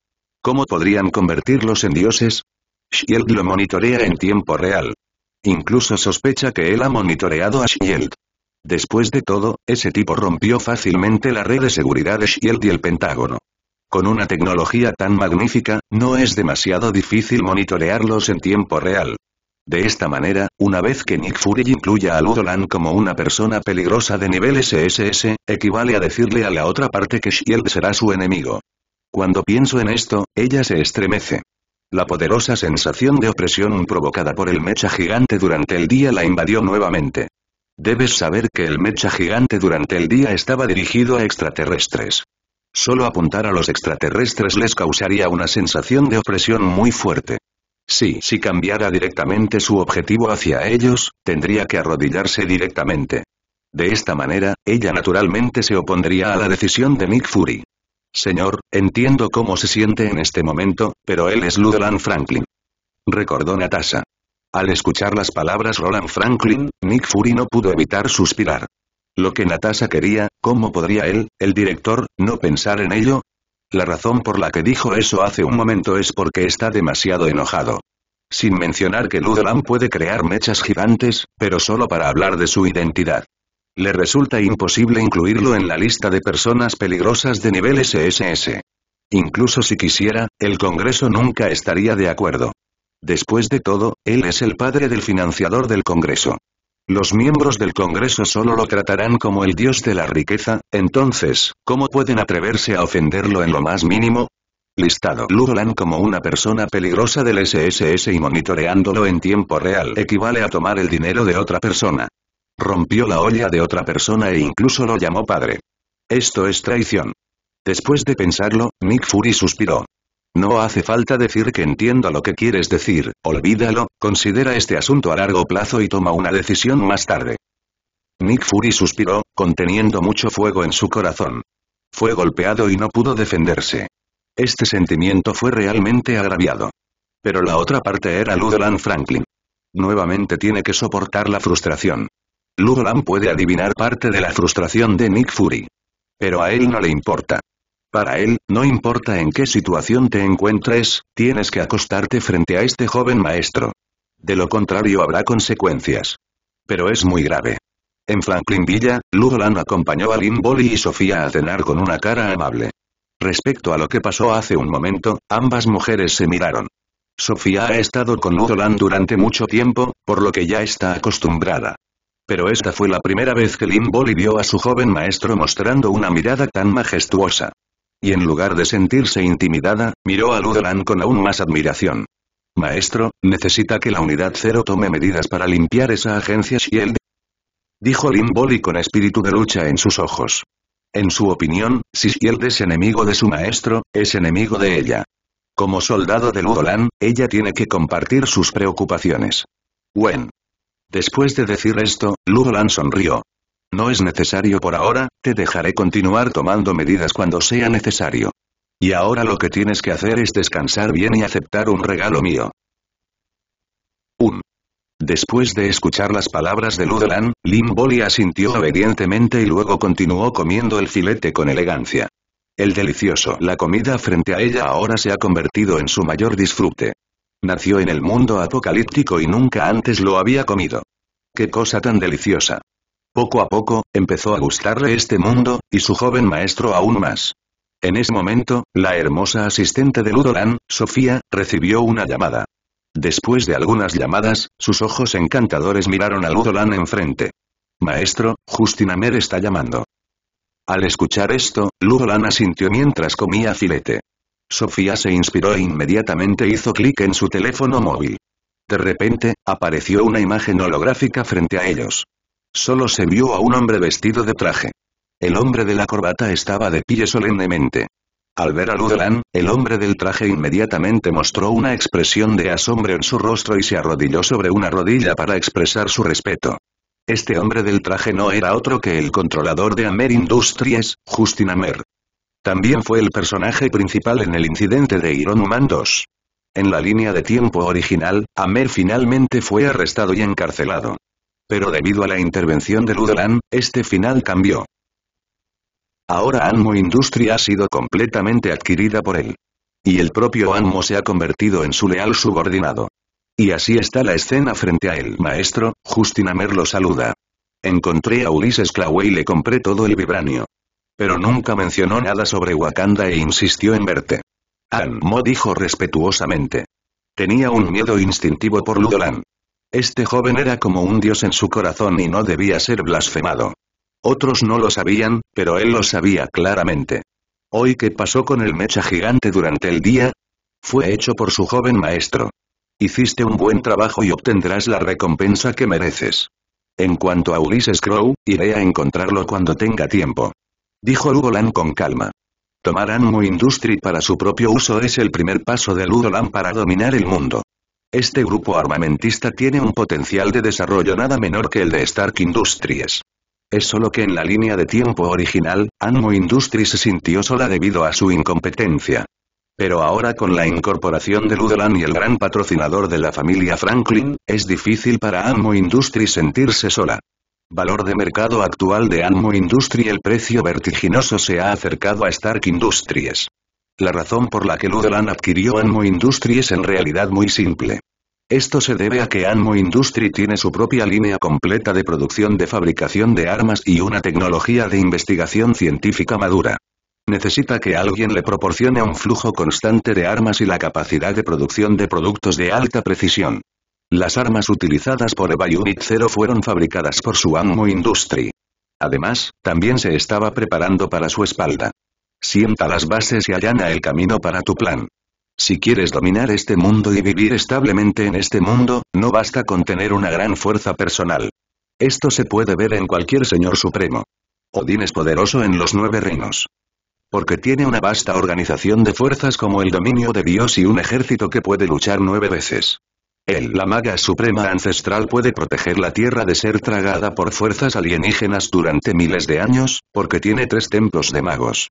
¿Cómo podrían convertirlos en dioses? Shield lo monitorea en tiempo real. Incluso sospecha que él ha monitoreado a Shield. Después de todo, ese tipo rompió fácilmente la red de seguridad de Shield y el Pentágono. Con una tecnología tan magnífica, no es demasiado difícil monitorearlos en tiempo real. De esta manera, una vez que Nick Fury incluya a Ludolan como una persona peligrosa de nivel SSS, equivale a decirle a la otra parte que Shield será su enemigo. Cuando pienso en esto, ella se estremece. La poderosa sensación de opresión provocada por el mecha gigante durante el día la invadió nuevamente. Debes saber que el mecha gigante durante el día estaba dirigido a extraterrestres. Solo apuntar a los extraterrestres les causaría una sensación de opresión muy fuerte. Sí, si cambiara directamente su objetivo hacia ellos, tendría que arrodillarse directamente. De esta manera, ella naturalmente se opondría a la decisión de Nick Fury. Señor, entiendo cómo se siente en este momento, pero él es ludeland Franklin. Recordó Natasha. Al escuchar las palabras Roland Franklin, Nick Fury no pudo evitar suspirar. Lo que Natasha quería, ¿cómo podría él, el director, no pensar en ello? La razón por la que dijo eso hace un momento es porque está demasiado enojado. Sin mencionar que Ludelan puede crear mechas gigantes, pero solo para hablar de su identidad. Le resulta imposible incluirlo en la lista de personas peligrosas de nivel SSS. Incluso si quisiera, el Congreso nunca estaría de acuerdo. Después de todo, él es el padre del financiador del Congreso. Los miembros del Congreso solo lo tratarán como el dios de la riqueza, entonces, ¿cómo pueden atreverse a ofenderlo en lo más mínimo? Listado Ludolan como una persona peligrosa del SSS y monitoreándolo en tiempo real equivale a tomar el dinero de otra persona. Rompió la olla de otra persona e incluso lo llamó padre. Esto es traición. Después de pensarlo, Nick Fury suspiró. No hace falta decir que entiendo lo que quieres decir, olvídalo, considera este asunto a largo plazo y toma una decisión más tarde. Nick Fury suspiró, conteniendo mucho fuego en su corazón. Fue golpeado y no pudo defenderse. Este sentimiento fue realmente agraviado. Pero la otra parte era Ludoland Franklin. Nuevamente tiene que soportar la frustración. Ludolan puede adivinar parte de la frustración de Nick Fury. Pero a él no le importa. Para él, no importa en qué situación te encuentres, tienes que acostarte frente a este joven maestro. De lo contrario habrá consecuencias. Pero es muy grave. En Franklin Villa, Ludolan acompañó a Limboli y Sofía a cenar con una cara amable. Respecto a lo que pasó hace un momento, ambas mujeres se miraron. Sofía ha estado con Ludolan durante mucho tiempo, por lo que ya está acostumbrada. Pero esta fue la primera vez que Limboli vio a su joven maestro mostrando una mirada tan majestuosa. Y en lugar de sentirse intimidada, miró a Ludolan con aún más admiración. Maestro, necesita que la unidad cero tome medidas para limpiar esa agencia Shield. Dijo Limboli con espíritu de lucha en sus ojos. En su opinión, si Shield es enemigo de su maestro, es enemigo de ella. Como soldado de Ludolan, ella tiene que compartir sus preocupaciones. Wen, Después de decir esto, Ludolan sonrió. No es necesario por ahora, te dejaré continuar tomando medidas cuando sea necesario. Y ahora lo que tienes que hacer es descansar bien y aceptar un regalo mío. 1. Después de escuchar las palabras de Ludelan, Lim Boli asintió obedientemente y luego continuó comiendo el filete con elegancia. El delicioso. La comida frente a ella ahora se ha convertido en su mayor disfrute. Nació en el mundo apocalíptico y nunca antes lo había comido. ¡Qué cosa tan deliciosa! Poco a poco, empezó a gustarle este mundo, y su joven maestro aún más. En ese momento, la hermosa asistente de Ludolan, Sofía, recibió una llamada. Después de algunas llamadas, sus ojos encantadores miraron a Ludolan enfrente. Maestro, Justina Mer está llamando. Al escuchar esto, Ludolan asintió mientras comía filete. Sofía se inspiró e inmediatamente hizo clic en su teléfono móvil. De repente, apareció una imagen holográfica frente a ellos. Solo se vio a un hombre vestido de traje. El hombre de la corbata estaba de pie solemnemente. Al ver a Ludelan, el hombre del traje inmediatamente mostró una expresión de asombro en su rostro y se arrodilló sobre una rodilla para expresar su respeto. Este hombre del traje no era otro que el controlador de Amer Industries, Justin Amer. También fue el personaje principal en el incidente de Iron Man 2. En la línea de tiempo original, Amer finalmente fue arrestado y encarcelado. Pero debido a la intervención de Ludelan, este final cambió. Ahora Anmo Industria ha sido completamente adquirida por él. Y el propio Anmo se ha convertido en su leal subordinado. Y así está la escena frente a él. Maestro, Justin Amer lo saluda. Encontré a Ulises Clawey y le compré todo el vibranio pero nunca mencionó nada sobre Wakanda e insistió en verte. An Mo dijo respetuosamente. Tenía un miedo instintivo por Ludolan. Este joven era como un dios en su corazón y no debía ser blasfemado. Otros no lo sabían, pero él lo sabía claramente. ¿Hoy qué pasó con el mecha gigante durante el día? Fue hecho por su joven maestro. Hiciste un buen trabajo y obtendrás la recompensa que mereces. En cuanto a Ulises Crow, iré a encontrarlo cuando tenga tiempo. Dijo Ludolan con calma. Tomar Anmu Industry para su propio uso es el primer paso de Ludolan para dominar el mundo. Este grupo armamentista tiene un potencial de desarrollo nada menor que el de Stark Industries. Es solo que en la línea de tiempo original, Anmo Industries se sintió sola debido a su incompetencia. Pero ahora con la incorporación de Ludolan y el gran patrocinador de la familia Franklin, es difícil para Anmo Industries sentirse sola. Valor de mercado actual de Anmo Industry El precio vertiginoso se ha acercado a Stark Industries. La razón por la que ludeland adquirió Anmo Industries es en realidad muy simple. Esto se debe a que Anmo Industry tiene su propia línea completa de producción de fabricación de armas y una tecnología de investigación científica madura. Necesita que alguien le proporcione un flujo constante de armas y la capacidad de producción de productos de alta precisión. Las armas utilizadas por Eva Unit Zero fueron fabricadas por su Anmu Industry. Además, también se estaba preparando para su espalda. Sienta las bases y allana el camino para tu plan. Si quieres dominar este mundo y vivir establemente en este mundo, no basta con tener una gran fuerza personal. Esto se puede ver en cualquier señor supremo. Odin es poderoso en los nueve reinos. Porque tiene una vasta organización de fuerzas como el dominio de Dios y un ejército que puede luchar nueve veces la maga suprema ancestral puede proteger la Tierra de ser tragada por fuerzas alienígenas durante miles de años, porque tiene tres templos de magos.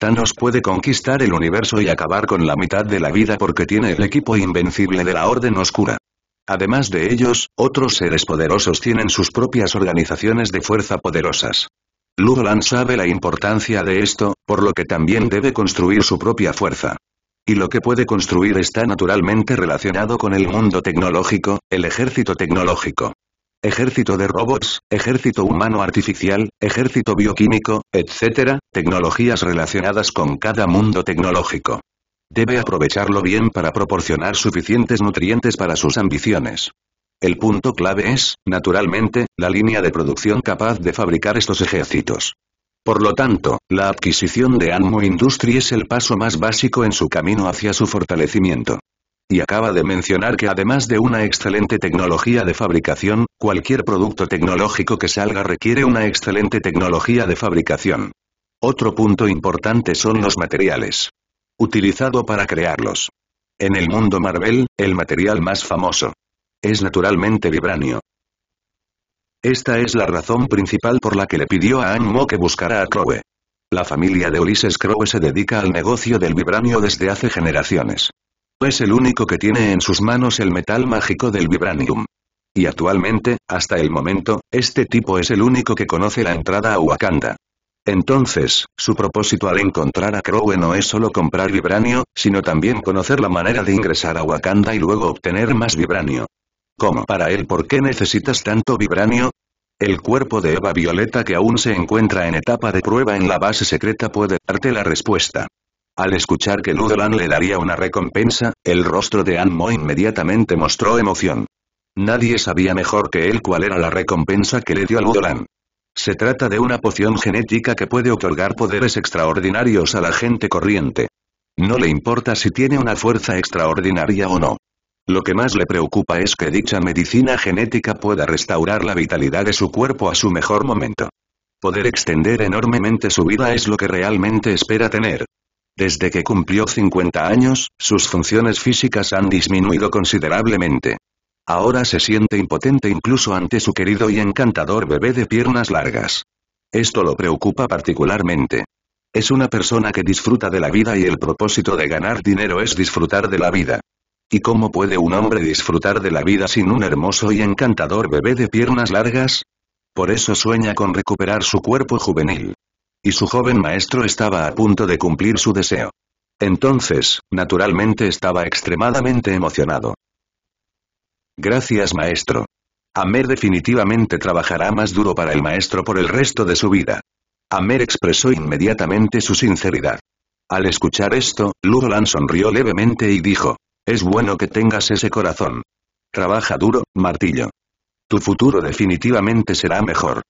Thanos puede conquistar el universo y acabar con la mitad de la vida porque tiene el equipo invencible de la Orden Oscura. Además de ellos, otros seres poderosos tienen sus propias organizaciones de fuerza poderosas. Ludoland sabe la importancia de esto, por lo que también debe construir su propia fuerza. Y lo que puede construir está naturalmente relacionado con el mundo tecnológico, el ejército tecnológico. Ejército de robots, ejército humano artificial, ejército bioquímico, etc., tecnologías relacionadas con cada mundo tecnológico. Debe aprovecharlo bien para proporcionar suficientes nutrientes para sus ambiciones. El punto clave es, naturalmente, la línea de producción capaz de fabricar estos ejércitos. Por lo tanto, la adquisición de Anmo Industries es el paso más básico en su camino hacia su fortalecimiento. Y acaba de mencionar que además de una excelente tecnología de fabricación, cualquier producto tecnológico que salga requiere una excelente tecnología de fabricación. Otro punto importante son los materiales. Utilizado para crearlos. En el mundo Marvel, el material más famoso es naturalmente vibranio, esta es la razón principal por la que le pidió a Anmo que buscara a Crowe. La familia de Ulises Crowe se dedica al negocio del vibranio desde hace generaciones. Es el único que tiene en sus manos el metal mágico del vibranium. Y actualmente, hasta el momento, este tipo es el único que conoce la entrada a Wakanda. Entonces, su propósito al encontrar a Crowe no es solo comprar vibranio, sino también conocer la manera de ingresar a Wakanda y luego obtener más vibranio. ¿Cómo para él por qué necesitas tanto vibranio? El cuerpo de Eva Violeta que aún se encuentra en etapa de prueba en la base secreta puede darte la respuesta. Al escuchar que Ludolan le daría una recompensa, el rostro de Anmo inmediatamente mostró emoción. Nadie sabía mejor que él cuál era la recompensa que le dio a Ludolan. Se trata de una poción genética que puede otorgar poderes extraordinarios a la gente corriente. No le importa si tiene una fuerza extraordinaria o no. Lo que más le preocupa es que dicha medicina genética pueda restaurar la vitalidad de su cuerpo a su mejor momento. Poder extender enormemente su vida es lo que realmente espera tener. Desde que cumplió 50 años, sus funciones físicas han disminuido considerablemente. Ahora se siente impotente incluso ante su querido y encantador bebé de piernas largas. Esto lo preocupa particularmente. Es una persona que disfruta de la vida y el propósito de ganar dinero es disfrutar de la vida. ¿Y cómo puede un hombre disfrutar de la vida sin un hermoso y encantador bebé de piernas largas? Por eso sueña con recuperar su cuerpo juvenil. Y su joven maestro estaba a punto de cumplir su deseo. Entonces, naturalmente estaba extremadamente emocionado. Gracias maestro. Amer definitivamente trabajará más duro para el maestro por el resto de su vida. Amer expresó inmediatamente su sinceridad. Al escuchar esto, Lan sonrió levemente y dijo, es bueno que tengas ese corazón. Trabaja duro, martillo. Tu futuro definitivamente será mejor.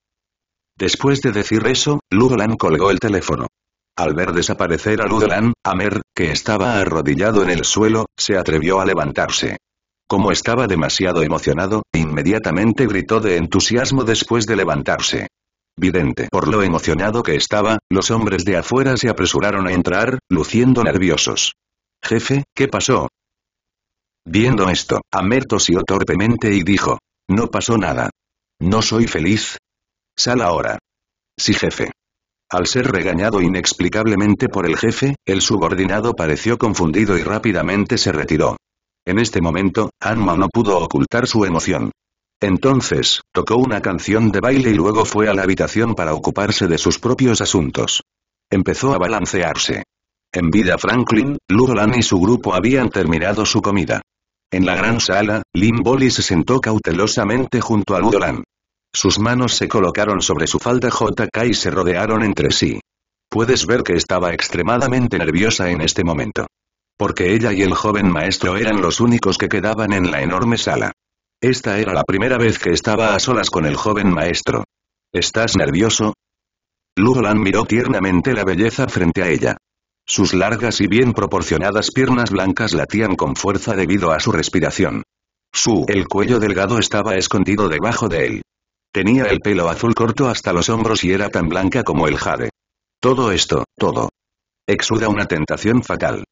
Después de decir eso, Ludolan colgó el teléfono. Al ver desaparecer a Ludolan, Amer, que estaba arrodillado en el suelo, se atrevió a levantarse. Como estaba demasiado emocionado, inmediatamente gritó de entusiasmo después de levantarse. Vidente por lo emocionado que estaba, los hombres de afuera se apresuraron a entrar, luciendo nerviosos. Jefe, ¿qué pasó? Viendo esto, Amer tosió torpemente y dijo. No pasó nada. ¿No soy feliz? Sal ahora. Sí jefe. Al ser regañado inexplicablemente por el jefe, el subordinado pareció confundido y rápidamente se retiró. En este momento, Anma no pudo ocultar su emoción. Entonces, tocó una canción de baile y luego fue a la habitación para ocuparse de sus propios asuntos. Empezó a balancearse. En vida Franklin, lulan y su grupo habían terminado su comida. En la gran sala, Lim se sentó cautelosamente junto a Ludolan. Sus manos se colocaron sobre su falda JK y se rodearon entre sí. Puedes ver que estaba extremadamente nerviosa en este momento. Porque ella y el joven maestro eran los únicos que quedaban en la enorme sala. Esta era la primera vez que estaba a solas con el joven maestro. ¿Estás nervioso? Ludolan miró tiernamente la belleza frente a ella. Sus largas y bien proporcionadas piernas blancas latían con fuerza debido a su respiración. Su el cuello delgado estaba escondido debajo de él. Tenía el pelo azul corto hasta los hombros y era tan blanca como el jade. Todo esto, todo. Exuda una tentación fatal.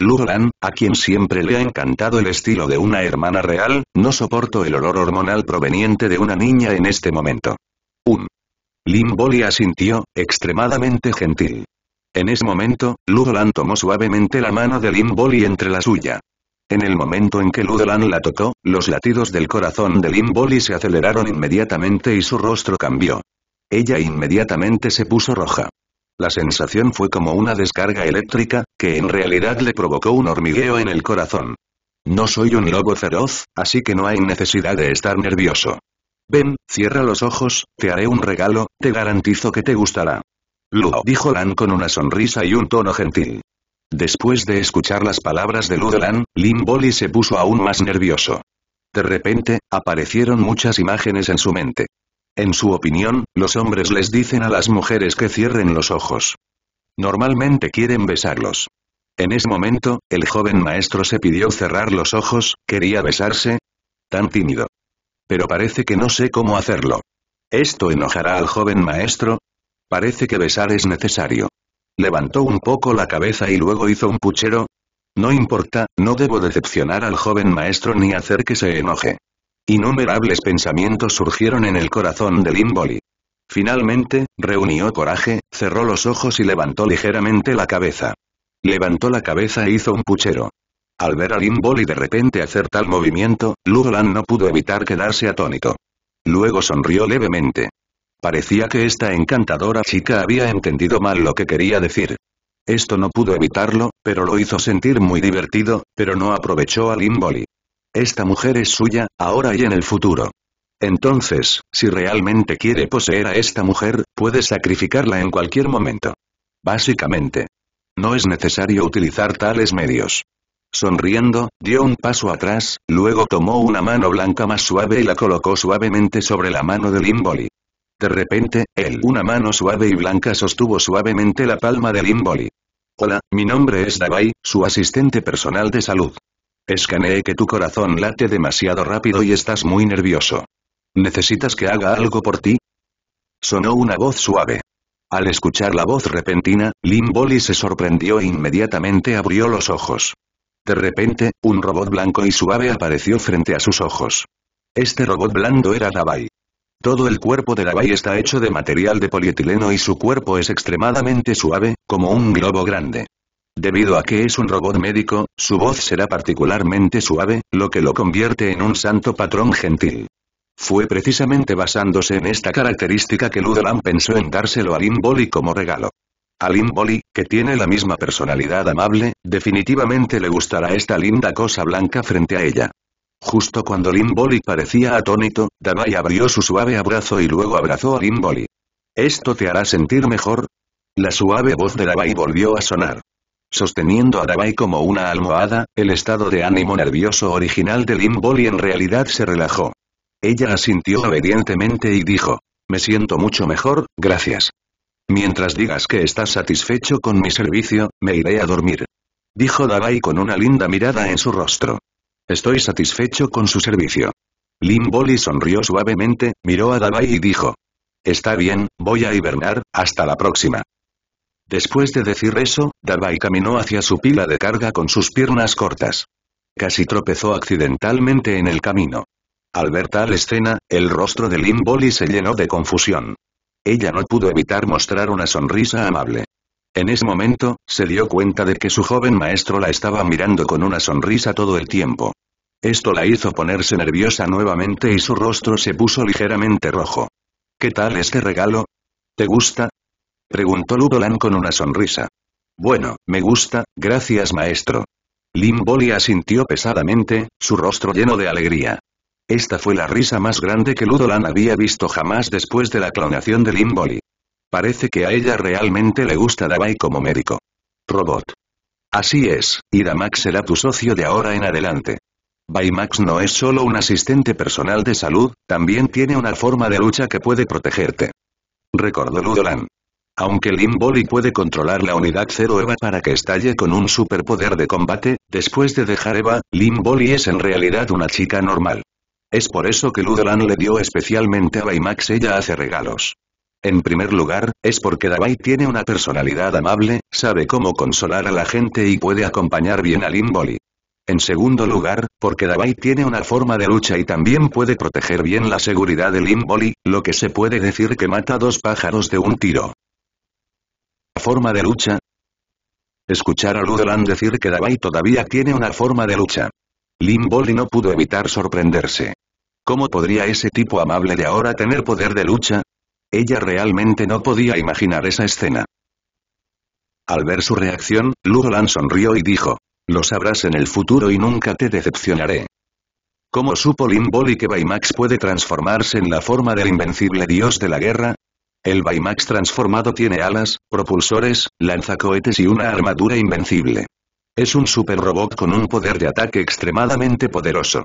Lulan, a quien siempre le ha encantado el estilo de una hermana real, no soportó el olor hormonal proveniente de una niña en este momento. Un. Limbolia asintió, extremadamente gentil. En ese momento, Ludolan tomó suavemente la mano de Limboli entre la suya. En el momento en que Ludolan la tocó, los latidos del corazón de Limboli se aceleraron inmediatamente y su rostro cambió. Ella inmediatamente se puso roja. La sensación fue como una descarga eléctrica, que en realidad le provocó un hormigueo en el corazón. No soy un lobo feroz, así que no hay necesidad de estar nervioso. Ven, cierra los ojos, te haré un regalo, te garantizo que te gustará. Ludo dijo Lan con una sonrisa y un tono gentil. Después de escuchar las palabras de Ludo Lan, Lin se puso aún más nervioso. De repente, aparecieron muchas imágenes en su mente. En su opinión, los hombres les dicen a las mujeres que cierren los ojos. Normalmente quieren besarlos. En ese momento, el joven maestro se pidió cerrar los ojos, quería besarse. Tan tímido. Pero parece que no sé cómo hacerlo. ¿Esto enojará al joven maestro? Parece que besar es necesario. Levantó un poco la cabeza y luego hizo un puchero. No importa, no debo decepcionar al joven maestro ni hacer que se enoje. Innumerables pensamientos surgieron en el corazón de Limboli. Finalmente, reunió coraje, cerró los ojos y levantó ligeramente la cabeza. Levantó la cabeza e hizo un puchero. Al ver a Limboli de repente hacer tal movimiento, Ludolan no pudo evitar quedarse atónito. Luego sonrió levemente. Parecía que esta encantadora chica había entendido mal lo que quería decir. Esto no pudo evitarlo, pero lo hizo sentir muy divertido, pero no aprovechó a Limboli. Esta mujer es suya, ahora y en el futuro. Entonces, si realmente quiere poseer a esta mujer, puede sacrificarla en cualquier momento. Básicamente. No es necesario utilizar tales medios. Sonriendo, dio un paso atrás, luego tomó una mano blanca más suave y la colocó suavemente sobre la mano de Limboli. De repente, él, una mano suave y blanca sostuvo suavemente la palma de Limboli. Hola, mi nombre es Davai, su asistente personal de salud. Escaneé que tu corazón late demasiado rápido y estás muy nervioso. ¿Necesitas que haga algo por ti? Sonó una voz suave. Al escuchar la voz repentina, Limboli se sorprendió e inmediatamente abrió los ojos. De repente, un robot blanco y suave apareció frente a sus ojos. Este robot blando era Davai. Todo el cuerpo de la Bay está hecho de material de polietileno y su cuerpo es extremadamente suave, como un globo grande. Debido a que es un robot médico, su voz será particularmente suave, lo que lo convierte en un santo patrón gentil. Fue precisamente basándose en esta característica que Ludolan pensó en dárselo a Limboli como regalo. A Limboli, que tiene la misma personalidad amable, definitivamente le gustará esta linda cosa blanca frente a ella. Justo cuando Limboli parecía atónito, Dabai abrió su suave abrazo y luego abrazó a Limboli. ¿Esto te hará sentir mejor? La suave voz de Dabai volvió a sonar. Sosteniendo a Dabai como una almohada, el estado de ánimo nervioso original de Limboli en realidad se relajó. Ella asintió obedientemente y dijo, me siento mucho mejor, gracias. Mientras digas que estás satisfecho con mi servicio, me iré a dormir. Dijo Dabai con una linda mirada en su rostro. Estoy satisfecho con su servicio. Lim Boli sonrió suavemente, miró a Dabai y dijo. Está bien, voy a hibernar, hasta la próxima. Después de decir eso, Dabai caminó hacia su pila de carga con sus piernas cortas. Casi tropezó accidentalmente en el camino. Al ver tal escena, el rostro de Lim Boli se llenó de confusión. Ella no pudo evitar mostrar una sonrisa amable. En ese momento, se dio cuenta de que su joven maestro la estaba mirando con una sonrisa todo el tiempo. Esto la hizo ponerse nerviosa nuevamente y su rostro se puso ligeramente rojo. ¿Qué tal este regalo? ¿Te gusta? Preguntó Ludolan con una sonrisa. Bueno, me gusta, gracias maestro. Limboli asintió pesadamente, su rostro lleno de alegría. Esta fue la risa más grande que Ludolan había visto jamás después de la clonación de Limboli. Parece que a ella realmente le gusta Dabai como médico. Robot. Así es, y Damax será tu socio de ahora en adelante. Baymax no es solo un asistente personal de salud, también tiene una forma de lucha que puede protegerte. Recordó Ludolan. Aunque Limboli puede controlar la unidad 0 EVA para que estalle con un superpoder de combate, después de dejar EVA, Limboli es en realidad una chica normal. Es por eso que Ludolan le dio especialmente a Baymax ella hace regalos. En primer lugar, es porque Dabai tiene una personalidad amable, sabe cómo consolar a la gente y puede acompañar bien a Limboli. En segundo lugar, porque Dabai tiene una forma de lucha y también puede proteger bien la seguridad de Limboli, lo que se puede decir que mata dos pájaros de un tiro. Forma de lucha, escuchar a Ludolan decir que Dabai todavía tiene una forma de lucha. Limboli no pudo evitar sorprenderse. ¿Cómo podría ese tipo amable de ahora tener poder de lucha? Ella realmente no podía imaginar esa escena. Al ver su reacción, Lurolan sonrió y dijo. Lo sabrás en el futuro y nunca te decepcionaré. ¿Cómo supo Limboli que Baymax puede transformarse en la forma del invencible dios de la guerra? El Baymax transformado tiene alas, propulsores, lanzacohetes y una armadura invencible. Es un superrobot con un poder de ataque extremadamente poderoso.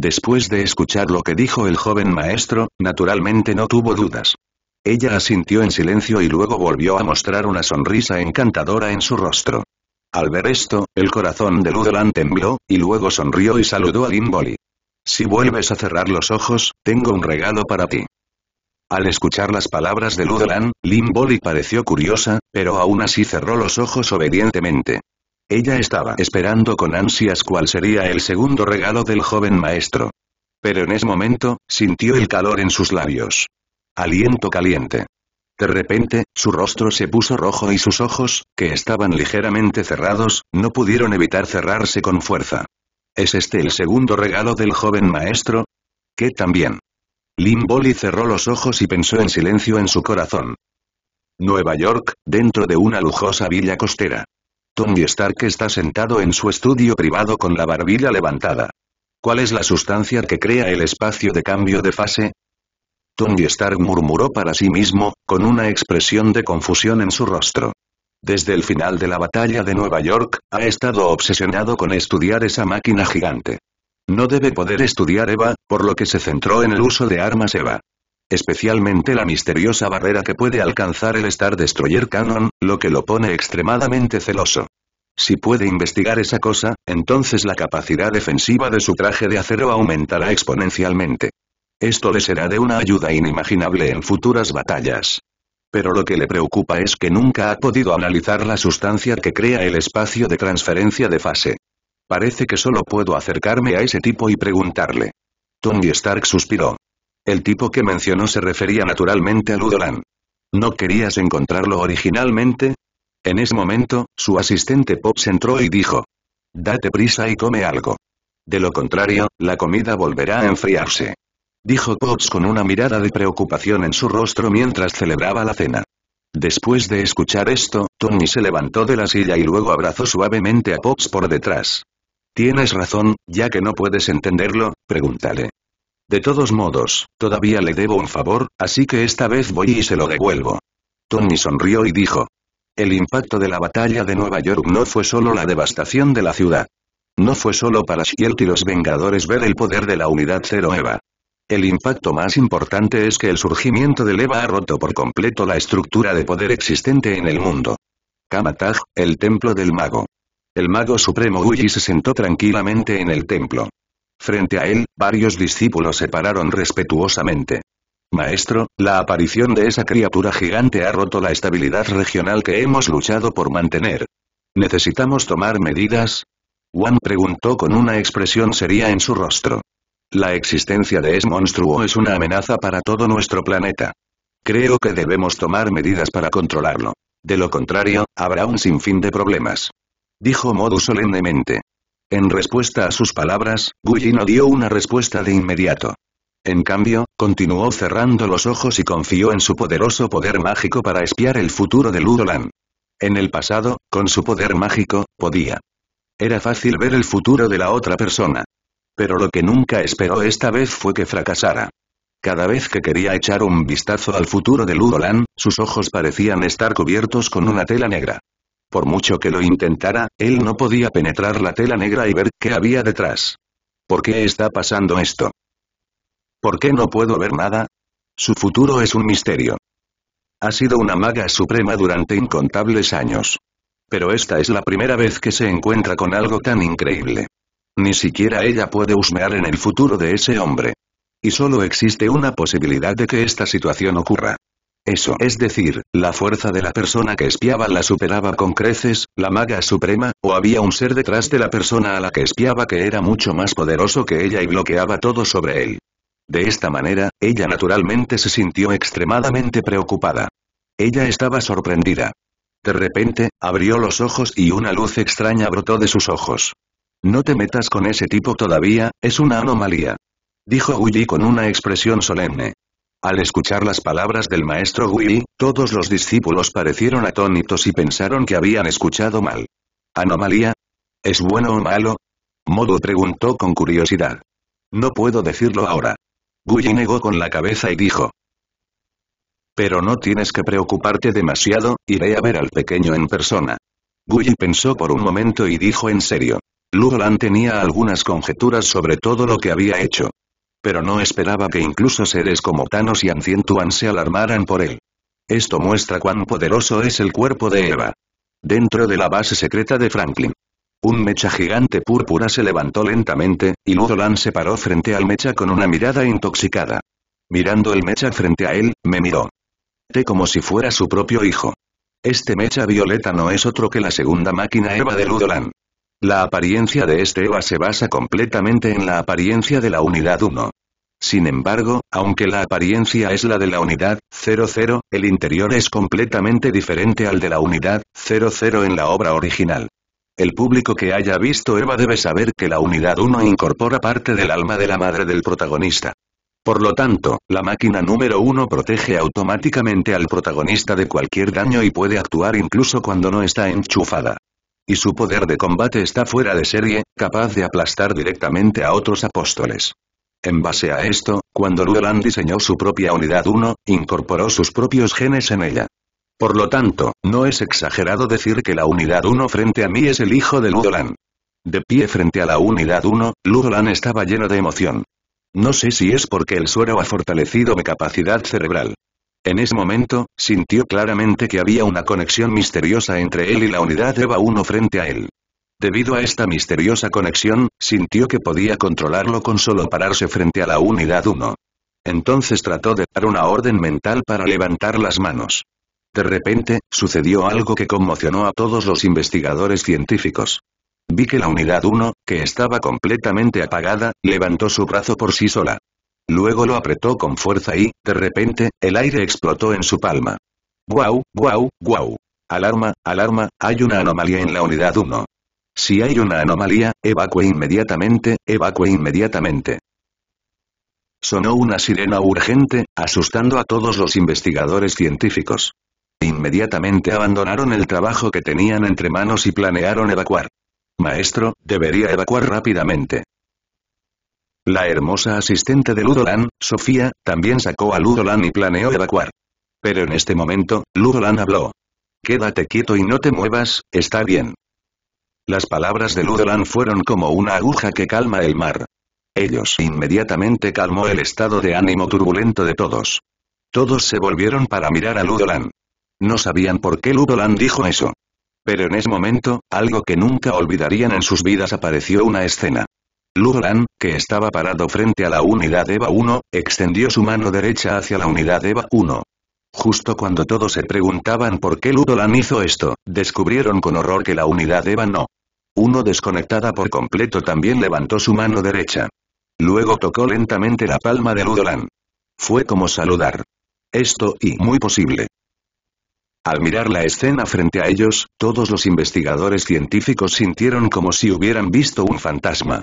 Después de escuchar lo que dijo el joven maestro, naturalmente no tuvo dudas. Ella asintió en silencio y luego volvió a mostrar una sonrisa encantadora en su rostro. Al ver esto, el corazón de Ludolan tembló, y luego sonrió y saludó a Limboli. Si vuelves a cerrar los ojos, tengo un regalo para ti. Al escuchar las palabras de Ludolan, Limboli pareció curiosa, pero aún así cerró los ojos obedientemente. Ella estaba esperando con ansias cuál sería el segundo regalo del joven maestro. Pero en ese momento, sintió el calor en sus labios. Aliento caliente. De repente, su rostro se puso rojo y sus ojos, que estaban ligeramente cerrados, no pudieron evitar cerrarse con fuerza. ¿Es este el segundo regalo del joven maestro? ¿Qué también? Limboli cerró los ojos y pensó en silencio en su corazón. Nueva York, dentro de una lujosa villa costera. Tony Stark está sentado en su estudio privado con la barbilla levantada. ¿Cuál es la sustancia que crea el espacio de cambio de fase? Tony Stark murmuró para sí mismo, con una expresión de confusión en su rostro. Desde el final de la batalla de Nueva York, ha estado obsesionado con estudiar esa máquina gigante. No debe poder estudiar Eva, por lo que se centró en el uso de armas Eva especialmente la misteriosa barrera que puede alcanzar el Star Destroyer Cannon, lo que lo pone extremadamente celoso. Si puede investigar esa cosa, entonces la capacidad defensiva de su traje de acero aumentará exponencialmente. Esto le será de una ayuda inimaginable en futuras batallas. Pero lo que le preocupa es que nunca ha podido analizar la sustancia que crea el espacio de transferencia de fase. Parece que solo puedo acercarme a ese tipo y preguntarle. Tony Stark suspiró. El tipo que mencionó se refería naturalmente a Ludolan. ¿No querías encontrarlo originalmente? En ese momento, su asistente Pops entró y dijo. Date prisa y come algo. De lo contrario, la comida volverá a enfriarse. Dijo Pops con una mirada de preocupación en su rostro mientras celebraba la cena. Después de escuchar esto, Tony se levantó de la silla y luego abrazó suavemente a Pops por detrás. ¿Tienes razón, ya que no puedes entenderlo? Pregúntale. De todos modos, todavía le debo un favor, así que esta vez voy y se lo devuelvo. Tony sonrió y dijo. El impacto de la batalla de Nueva York no fue solo la devastación de la ciudad. No fue solo para Shield y los Vengadores ver el poder de la Unidad Cero Eva. El impacto más importante es que el surgimiento del Eva ha roto por completo la estructura de poder existente en el mundo. Kamataj, el templo del mago. El mago supremo Uji se sentó tranquilamente en el templo. Frente a él, varios discípulos se pararon respetuosamente. Maestro, la aparición de esa criatura gigante ha roto la estabilidad regional que hemos luchado por mantener. ¿Necesitamos tomar medidas? Juan preguntó con una expresión seria en su rostro. La existencia de ese monstruo es una amenaza para todo nuestro planeta. Creo que debemos tomar medidas para controlarlo. De lo contrario, habrá un sinfín de problemas. Dijo Modu solemnemente. En respuesta a sus palabras, Guy no dio una respuesta de inmediato. En cambio, continuó cerrando los ojos y confió en su poderoso poder mágico para espiar el futuro de Ludolan. En el pasado, con su poder mágico, podía. Era fácil ver el futuro de la otra persona. Pero lo que nunca esperó esta vez fue que fracasara. Cada vez que quería echar un vistazo al futuro de Ludolan, sus ojos parecían estar cubiertos con una tela negra. Por mucho que lo intentara, él no podía penetrar la tela negra y ver qué había detrás. ¿Por qué está pasando esto? ¿Por qué no puedo ver nada? Su futuro es un misterio. Ha sido una maga suprema durante incontables años. Pero esta es la primera vez que se encuentra con algo tan increíble. Ni siquiera ella puede husmear en el futuro de ese hombre. Y solo existe una posibilidad de que esta situación ocurra. Eso es decir, la fuerza de la persona que espiaba la superaba con creces, la maga suprema, o había un ser detrás de la persona a la que espiaba que era mucho más poderoso que ella y bloqueaba todo sobre él. De esta manera, ella naturalmente se sintió extremadamente preocupada. Ella estaba sorprendida. De repente, abrió los ojos y una luz extraña brotó de sus ojos. No te metas con ese tipo todavía, es una anomalía. Dijo Gulli con una expresión solemne. Al escuchar las palabras del maestro Will, todos los discípulos parecieron atónitos y pensaron que habían escuchado mal. ¿Anomalía? ¿Es bueno o malo? Modo preguntó con curiosidad. No puedo decirlo ahora. Willy negó con la cabeza y dijo. Pero no tienes que preocuparte demasiado, iré a ver al pequeño en persona. Guili pensó por un momento y dijo en serio. Lulan tenía algunas conjeturas sobre todo lo que había hecho. Pero no esperaba que incluso seres como Thanos y Ancientuan se alarmaran por él. Esto muestra cuán poderoso es el cuerpo de Eva. Dentro de la base secreta de Franklin. Un mecha gigante púrpura se levantó lentamente, y Ludolan se paró frente al mecha con una mirada intoxicada. Mirando el mecha frente a él, me miró. Te como si fuera su propio hijo. Este mecha violeta no es otro que la segunda máquina Eva de Ludolan. La apariencia de este EVA se basa completamente en la apariencia de la unidad 1. Sin embargo, aunque la apariencia es la de la unidad 00, el interior es completamente diferente al de la unidad 00 en la obra original. El público que haya visto Eva debe saber que la unidad 1 incorpora parte del alma de la madre del protagonista. Por lo tanto, la máquina número 1 protege automáticamente al protagonista de cualquier daño y puede actuar incluso cuando no está enchufada y su poder de combate está fuera de serie, capaz de aplastar directamente a otros apóstoles. En base a esto, cuando ludoland diseñó su propia unidad 1, incorporó sus propios genes en ella. Por lo tanto, no es exagerado decir que la unidad 1 frente a mí es el hijo de Ludolan. De pie frente a la unidad 1, Ludolan estaba lleno de emoción. No sé si es porque el suero ha fortalecido mi capacidad cerebral. En ese momento, sintió claramente que había una conexión misteriosa entre él y la unidad EVA 1 frente a él. Debido a esta misteriosa conexión, sintió que podía controlarlo con solo pararse frente a la unidad 1. Entonces trató de dar una orden mental para levantar las manos. De repente, sucedió algo que conmocionó a todos los investigadores científicos. Vi que la unidad 1, que estaba completamente apagada, levantó su brazo por sí sola. Luego lo apretó con fuerza y, de repente, el aire explotó en su palma. ¡Guau, guau, guau! Alarma, alarma, hay una anomalía en la unidad 1. Si hay una anomalía, evacue inmediatamente, evacue inmediatamente. Sonó una sirena urgente, asustando a todos los investigadores científicos. Inmediatamente abandonaron el trabajo que tenían entre manos y planearon evacuar. Maestro, debería evacuar rápidamente. La hermosa asistente de Ludolan, Sofía, también sacó a Ludolan y planeó evacuar. Pero en este momento, Ludolan habló. Quédate quieto y no te muevas, está bien. Las palabras de Ludolan fueron como una aguja que calma el mar. Ellos inmediatamente calmó el estado de ánimo turbulento de todos. Todos se volvieron para mirar a Ludolan. No sabían por qué Ludolan dijo eso. Pero en ese momento, algo que nunca olvidarían en sus vidas apareció una escena. Ludolan, que estaba parado frente a la unidad EVA 1, extendió su mano derecha hacia la unidad EVA 1. Justo cuando todos se preguntaban por qué Ludolan hizo esto, descubrieron con horror que la unidad EVA no. Uno desconectada por completo también levantó su mano derecha. Luego tocó lentamente la palma de Ludolan. Fue como saludar. Esto y muy posible. Al mirar la escena frente a ellos, todos los investigadores científicos sintieron como si hubieran visto un fantasma.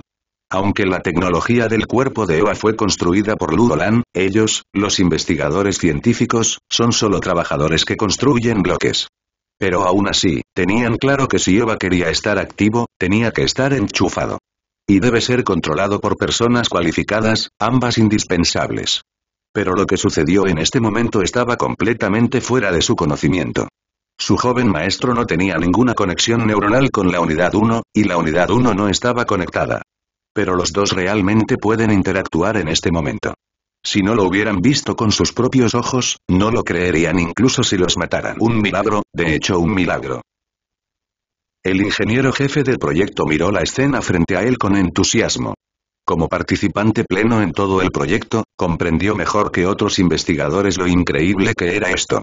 Aunque la tecnología del cuerpo de Eva fue construida por Ludolan, ellos, los investigadores científicos, son solo trabajadores que construyen bloques. Pero aún así, tenían claro que si Eva quería estar activo, tenía que estar enchufado. Y debe ser controlado por personas cualificadas, ambas indispensables. Pero lo que sucedió en este momento estaba completamente fuera de su conocimiento. Su joven maestro no tenía ninguna conexión neuronal con la unidad 1, y la unidad 1 no estaba conectada. Pero los dos realmente pueden interactuar en este momento. Si no lo hubieran visto con sus propios ojos, no lo creerían incluso si los mataran. Un milagro, de hecho un milagro. El ingeniero jefe del proyecto miró la escena frente a él con entusiasmo. Como participante pleno en todo el proyecto, comprendió mejor que otros investigadores lo increíble que era esto.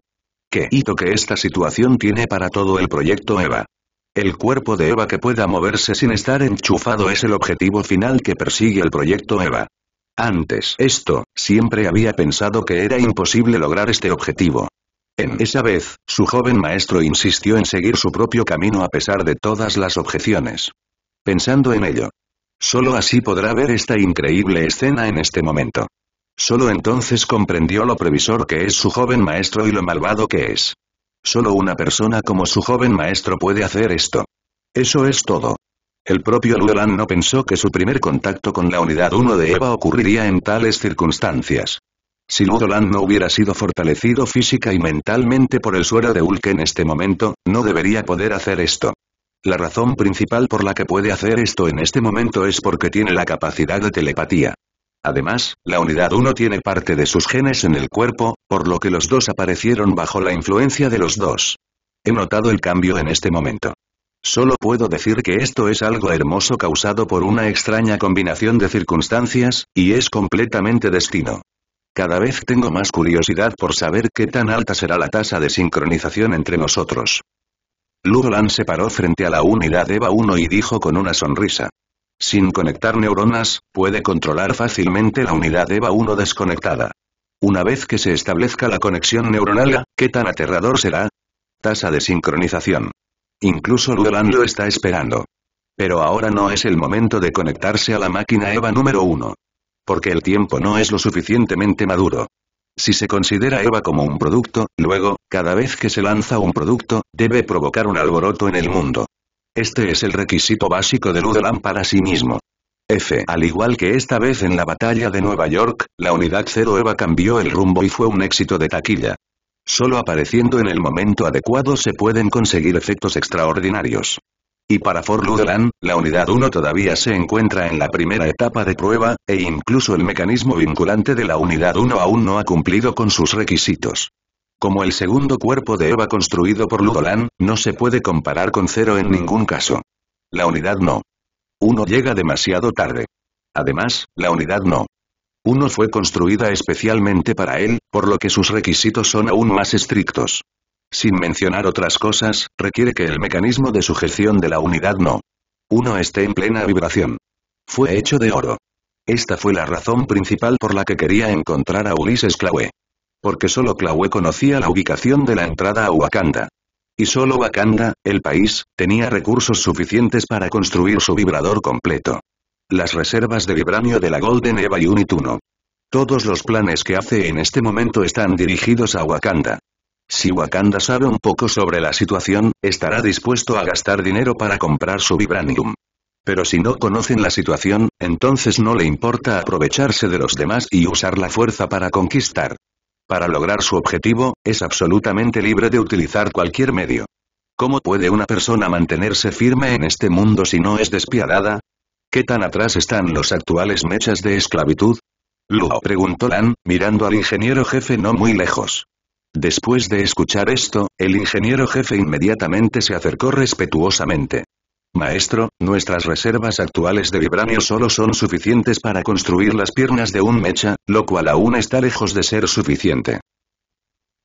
¿Qué hito que esta situación tiene para todo el proyecto EVA? El cuerpo de Eva que pueda moverse sin estar enchufado es el objetivo final que persigue el proyecto Eva. Antes esto, siempre había pensado que era imposible lograr este objetivo. En esa vez, su joven maestro insistió en seguir su propio camino a pesar de todas las objeciones. Pensando en ello. Solo así podrá ver esta increíble escena en este momento. Solo entonces comprendió lo previsor que es su joven maestro y lo malvado que es. Solo una persona como su joven maestro puede hacer esto. Eso es todo. El propio Luolan no pensó que su primer contacto con la unidad 1 de Eva ocurriría en tales circunstancias. Si Ludolan no hubiera sido fortalecido física y mentalmente por el suero de Ulke en este momento, no debería poder hacer esto. La razón principal por la que puede hacer esto en este momento es porque tiene la capacidad de telepatía. Además, la unidad 1 tiene parte de sus genes en el cuerpo, por lo que los dos aparecieron bajo la influencia de los dos. He notado el cambio en este momento. Solo puedo decir que esto es algo hermoso causado por una extraña combinación de circunstancias, y es completamente destino. Cada vez tengo más curiosidad por saber qué tan alta será la tasa de sincronización entre nosotros. Ludolan se paró frente a la unidad EVA 1 y dijo con una sonrisa. Sin conectar neuronas, puede controlar fácilmente la unidad EVA-1 desconectada. Una vez que se establezca la conexión neuronal, ¿qué tan aterrador será? Tasa de sincronización. Incluso Luelan lo está esperando. Pero ahora no es el momento de conectarse a la máquina EVA número 1. Porque el tiempo no es lo suficientemente maduro. Si se considera EVA como un producto, luego, cada vez que se lanza un producto, debe provocar un alboroto en el mundo. Este es el requisito básico de Ludlam para sí mismo. F. Al igual que esta vez en la batalla de Nueva York, la unidad 0 EVA cambió el rumbo y fue un éxito de taquilla. Solo apareciendo en el momento adecuado se pueden conseguir efectos extraordinarios. Y para Ford Ludolan, la unidad 1 todavía se encuentra en la primera etapa de prueba, e incluso el mecanismo vinculante de la unidad 1 aún no ha cumplido con sus requisitos. Como el segundo cuerpo de Eva construido por Ludolan, no se puede comparar con cero en ningún caso. La unidad no. Uno llega demasiado tarde. Además, la unidad no. Uno fue construida especialmente para él, por lo que sus requisitos son aún más estrictos. Sin mencionar otras cosas, requiere que el mecanismo de sujeción de la unidad no. Uno esté en plena vibración. Fue hecho de oro. Esta fue la razón principal por la que quería encontrar a Ulises Claue. Porque solo Klaue conocía la ubicación de la entrada a Wakanda. Y solo Wakanda, el país, tenía recursos suficientes para construir su vibrador completo. Las reservas de vibranio de la Golden Eva y Unituno. Todos los planes que hace en este momento están dirigidos a Wakanda. Si Wakanda sabe un poco sobre la situación, estará dispuesto a gastar dinero para comprar su vibranium. Pero si no conocen la situación, entonces no le importa aprovecharse de los demás y usar la fuerza para conquistar. Para lograr su objetivo, es absolutamente libre de utilizar cualquier medio. ¿Cómo puede una persona mantenerse firme en este mundo si no es despiadada? ¿Qué tan atrás están los actuales mechas de esclavitud? Luo preguntó Lan, mirando al ingeniero jefe no muy lejos. Después de escuchar esto, el ingeniero jefe inmediatamente se acercó respetuosamente. Maestro, nuestras reservas actuales de vibranio solo son suficientes para construir las piernas de un mecha, lo cual aún está lejos de ser suficiente.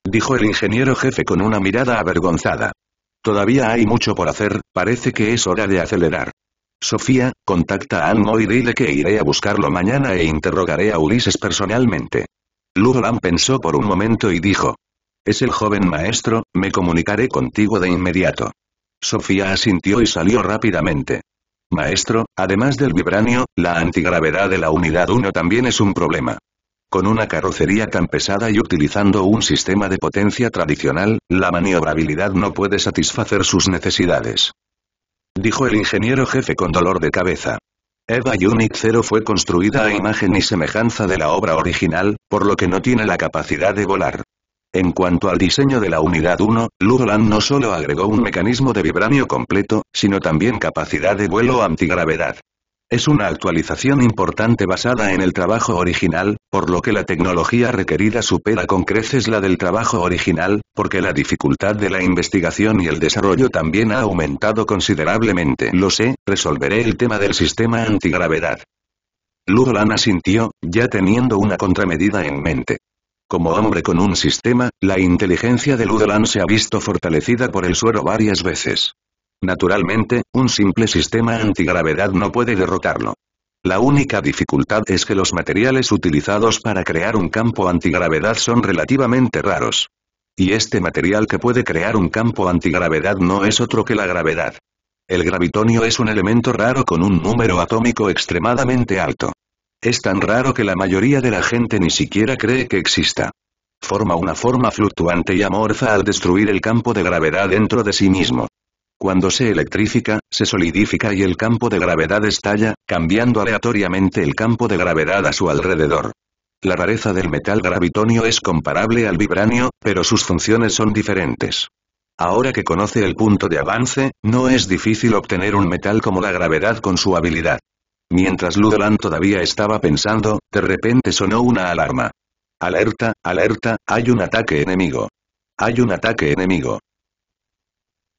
Dijo el ingeniero jefe con una mirada avergonzada. Todavía hay mucho por hacer, parece que es hora de acelerar. Sofía, contacta a Anmo y dile que iré a buscarlo mañana e interrogaré a Ulises personalmente. Ludolan pensó por un momento y dijo. Es el joven maestro, me comunicaré contigo de inmediato. Sofía asintió y salió rápidamente. Maestro, además del vibranio, la antigravedad de la unidad 1 también es un problema. Con una carrocería tan pesada y utilizando un sistema de potencia tradicional, la maniobrabilidad no puede satisfacer sus necesidades. Dijo el ingeniero jefe con dolor de cabeza. EVA Unit 0 fue construida a imagen y semejanza de la obra original, por lo que no tiene la capacidad de volar. En cuanto al diseño de la unidad 1, Ludoland no solo agregó un mecanismo de vibranio completo, sino también capacidad de vuelo antigravedad. Es una actualización importante basada en el trabajo original, por lo que la tecnología requerida supera con creces la del trabajo original, porque la dificultad de la investigación y el desarrollo también ha aumentado considerablemente. Lo sé, resolveré el tema del sistema antigravedad. Ludolan asintió, ya teniendo una contramedida en mente. Como hombre con un sistema, la inteligencia de Ludolan se ha visto fortalecida por el suero varias veces. Naturalmente, un simple sistema antigravedad no puede derrotarlo. La única dificultad es que los materiales utilizados para crear un campo antigravedad son relativamente raros. Y este material que puede crear un campo antigravedad no es otro que la gravedad. El gravitonio es un elemento raro con un número atómico extremadamente alto. Es tan raro que la mayoría de la gente ni siquiera cree que exista. Forma una forma fluctuante y amorfa al destruir el campo de gravedad dentro de sí mismo. Cuando se electrifica, se solidifica y el campo de gravedad estalla, cambiando aleatoriamente el campo de gravedad a su alrededor. La rareza del metal gravitonio es comparable al vibranio, pero sus funciones son diferentes. Ahora que conoce el punto de avance, no es difícil obtener un metal como la gravedad con su habilidad. Mientras Ludolan todavía estaba pensando, de repente sonó una alarma. Alerta, alerta, hay un ataque enemigo. Hay un ataque enemigo.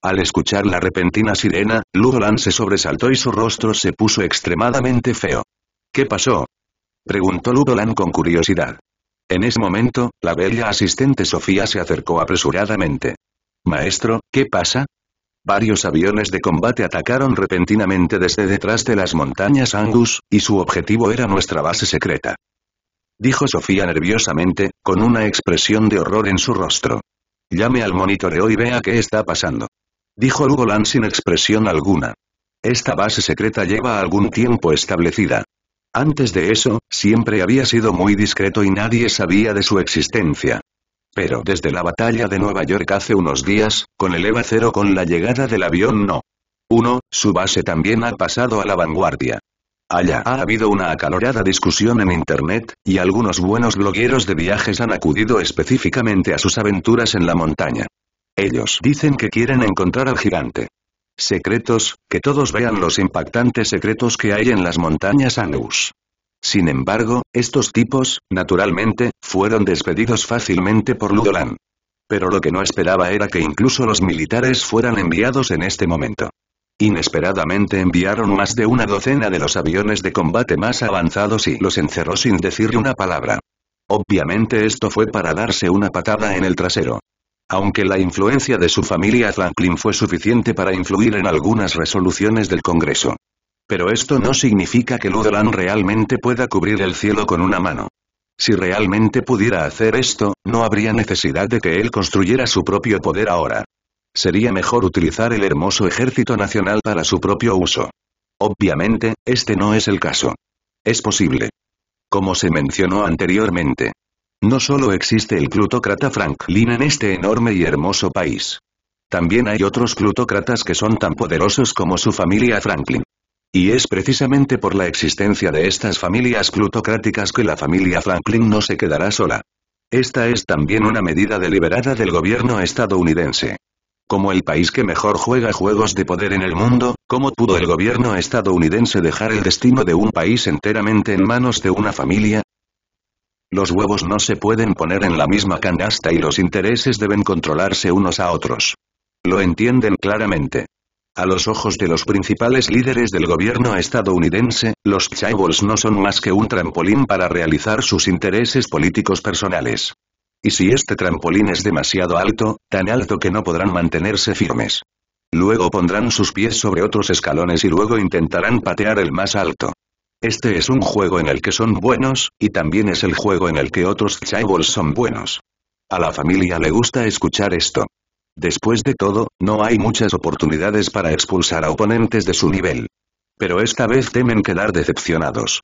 Al escuchar la repentina sirena, Ludolan se sobresaltó y su rostro se puso extremadamente feo. ¿Qué pasó? preguntó Ludolan con curiosidad. En ese momento, la bella asistente Sofía se acercó apresuradamente. Maestro, ¿qué pasa? Varios aviones de combate atacaron repentinamente desde detrás de las montañas Angus, y su objetivo era nuestra base secreta. Dijo Sofía nerviosamente, con una expresión de horror en su rostro. Llame al monitoreo y vea qué está pasando. Dijo Hugo sin expresión alguna. Esta base secreta lleva algún tiempo establecida. Antes de eso, siempre había sido muy discreto y nadie sabía de su existencia. Pero desde la batalla de Nueva York hace unos días, con el EVA-0 con la llegada del avión no. 1. Su base también ha pasado a la vanguardia. Allá ha habido una acalorada discusión en Internet, y algunos buenos blogueros de viajes han acudido específicamente a sus aventuras en la montaña. Ellos dicen que quieren encontrar al gigante. Secretos, que todos vean los impactantes secretos que hay en las montañas Angus. Sin embargo, estos tipos, naturalmente, fueron despedidos fácilmente por Ludolan. Pero lo que no esperaba era que incluso los militares fueran enviados en este momento. Inesperadamente enviaron más de una docena de los aviones de combate más avanzados y los encerró sin decirle una palabra. Obviamente esto fue para darse una patada en el trasero. Aunque la influencia de su familia Franklin fue suficiente para influir en algunas resoluciones del Congreso. Pero esto no significa que Ludran realmente pueda cubrir el cielo con una mano. Si realmente pudiera hacer esto, no habría necesidad de que él construyera su propio poder ahora. Sería mejor utilizar el hermoso ejército nacional para su propio uso. Obviamente, este no es el caso. Es posible. Como se mencionó anteriormente. No solo existe el plutócrata Franklin en este enorme y hermoso país. También hay otros plutócratas que son tan poderosos como su familia Franklin. Y es precisamente por la existencia de estas familias plutocráticas que la familia Franklin no se quedará sola. Esta es también una medida deliberada del gobierno estadounidense. Como el país que mejor juega juegos de poder en el mundo, ¿cómo pudo el gobierno estadounidense dejar el destino de un país enteramente en manos de una familia? Los huevos no se pueden poner en la misma canasta y los intereses deben controlarse unos a otros. Lo entienden claramente. A los ojos de los principales líderes del gobierno estadounidense, los Chaebols no son más que un trampolín para realizar sus intereses políticos personales. Y si este trampolín es demasiado alto, tan alto que no podrán mantenerse firmes. Luego pondrán sus pies sobre otros escalones y luego intentarán patear el más alto. Este es un juego en el que son buenos, y también es el juego en el que otros Chaebols son buenos. A la familia le gusta escuchar esto. Después de todo, no hay muchas oportunidades para expulsar a oponentes de su nivel. Pero esta vez temen quedar decepcionados.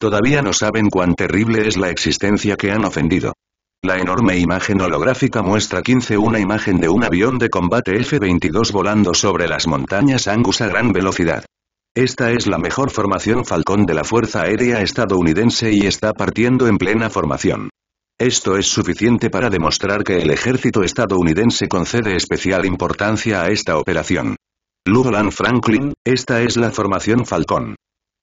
Todavía no saben cuán terrible es la existencia que han ofendido. La enorme imagen holográfica muestra 15 una imagen de un avión de combate F-22 volando sobre las montañas Angus a gran velocidad. Esta es la mejor formación Falcón de la Fuerza Aérea estadounidense y está partiendo en plena formación. Esto es suficiente para demostrar que el ejército estadounidense concede especial importancia a esta operación. Lulan Franklin, esta es la formación Falcón.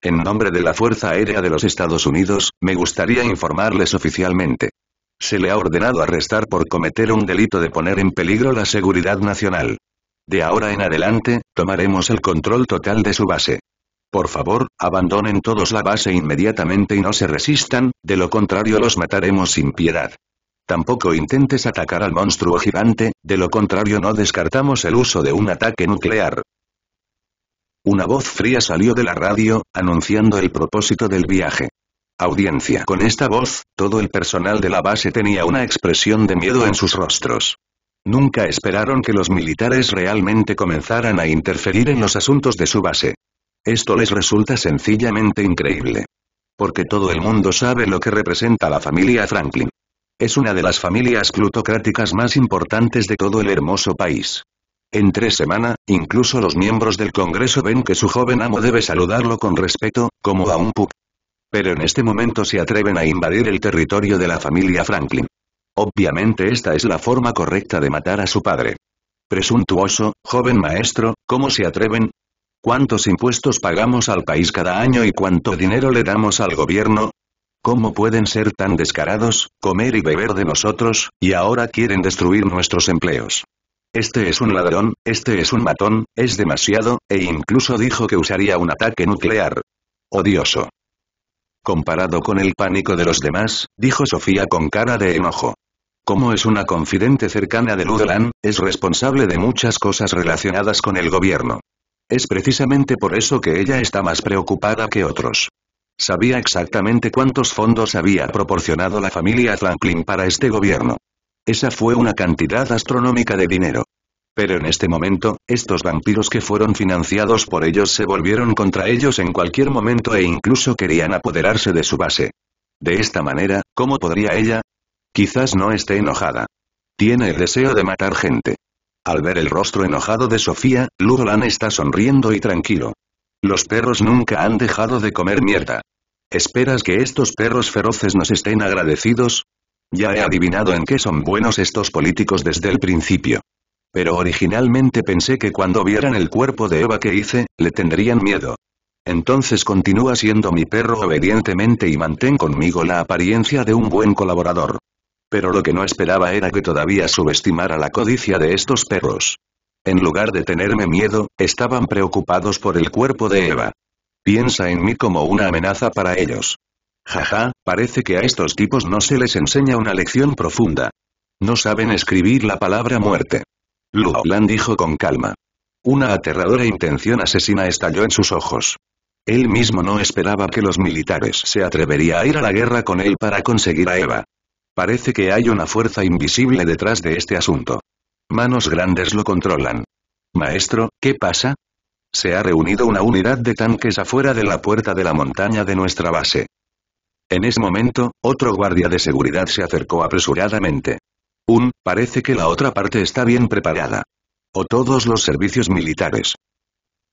En nombre de la Fuerza Aérea de los Estados Unidos, me gustaría informarles oficialmente. Se le ha ordenado arrestar por cometer un delito de poner en peligro la seguridad nacional. De ahora en adelante, tomaremos el control total de su base. Por favor, abandonen todos la base inmediatamente y no se resistan, de lo contrario los mataremos sin piedad. Tampoco intentes atacar al monstruo gigante, de lo contrario no descartamos el uso de un ataque nuclear. Una voz fría salió de la radio, anunciando el propósito del viaje. Audiencia. Con esta voz, todo el personal de la base tenía una expresión de miedo en sus rostros. Nunca esperaron que los militares realmente comenzaran a interferir en los asuntos de su base. Esto les resulta sencillamente increíble. Porque todo el mundo sabe lo que representa la familia Franklin. Es una de las familias plutocráticas más importantes de todo el hermoso país. En tres semanas, incluso los miembros del Congreso ven que su joven amo debe saludarlo con respeto, como a un pu. Pero en este momento se atreven a invadir el territorio de la familia Franklin. Obviamente esta es la forma correcta de matar a su padre. Presuntuoso, joven maestro, ¿cómo se atreven? ¿Cuántos impuestos pagamos al país cada año y cuánto dinero le damos al gobierno? ¿Cómo pueden ser tan descarados, comer y beber de nosotros, y ahora quieren destruir nuestros empleos? Este es un ladrón, este es un matón, es demasiado, e incluso dijo que usaría un ataque nuclear. Odioso. Comparado con el pánico de los demás, dijo Sofía con cara de enojo. Como es una confidente cercana de Ludlán, es responsable de muchas cosas relacionadas con el gobierno. Es precisamente por eso que ella está más preocupada que otros. Sabía exactamente cuántos fondos había proporcionado la familia Franklin para este gobierno. Esa fue una cantidad astronómica de dinero. Pero en este momento, estos vampiros que fueron financiados por ellos se volvieron contra ellos en cualquier momento e incluso querían apoderarse de su base. De esta manera, ¿cómo podría ella? Quizás no esté enojada. Tiene el deseo de matar gente. Al ver el rostro enojado de Sofía, Ludolan está sonriendo y tranquilo. Los perros nunca han dejado de comer mierda. ¿Esperas que estos perros feroces nos estén agradecidos? Ya he adivinado en qué son buenos estos políticos desde el principio. Pero originalmente pensé que cuando vieran el cuerpo de Eva que hice, le tendrían miedo. Entonces continúa siendo mi perro obedientemente y mantén conmigo la apariencia de un buen colaborador pero lo que no esperaba era que todavía subestimara la codicia de estos perros. En lugar de tenerme miedo, estaban preocupados por el cuerpo de Eva. Piensa en mí como una amenaza para ellos. Jaja, parece que a estos tipos no se les enseña una lección profunda. No saben escribir la palabra muerte. Luolan dijo con calma. Una aterradora intención asesina estalló en sus ojos. Él mismo no esperaba que los militares se atrevería a ir a la guerra con él para conseguir a Eva. Parece que hay una fuerza invisible detrás de este asunto. Manos grandes lo controlan. Maestro, ¿qué pasa? Se ha reunido una unidad de tanques afuera de la puerta de la montaña de nuestra base. En ese momento, otro guardia de seguridad se acercó apresuradamente. Un, parece que la otra parte está bien preparada. O todos los servicios militares.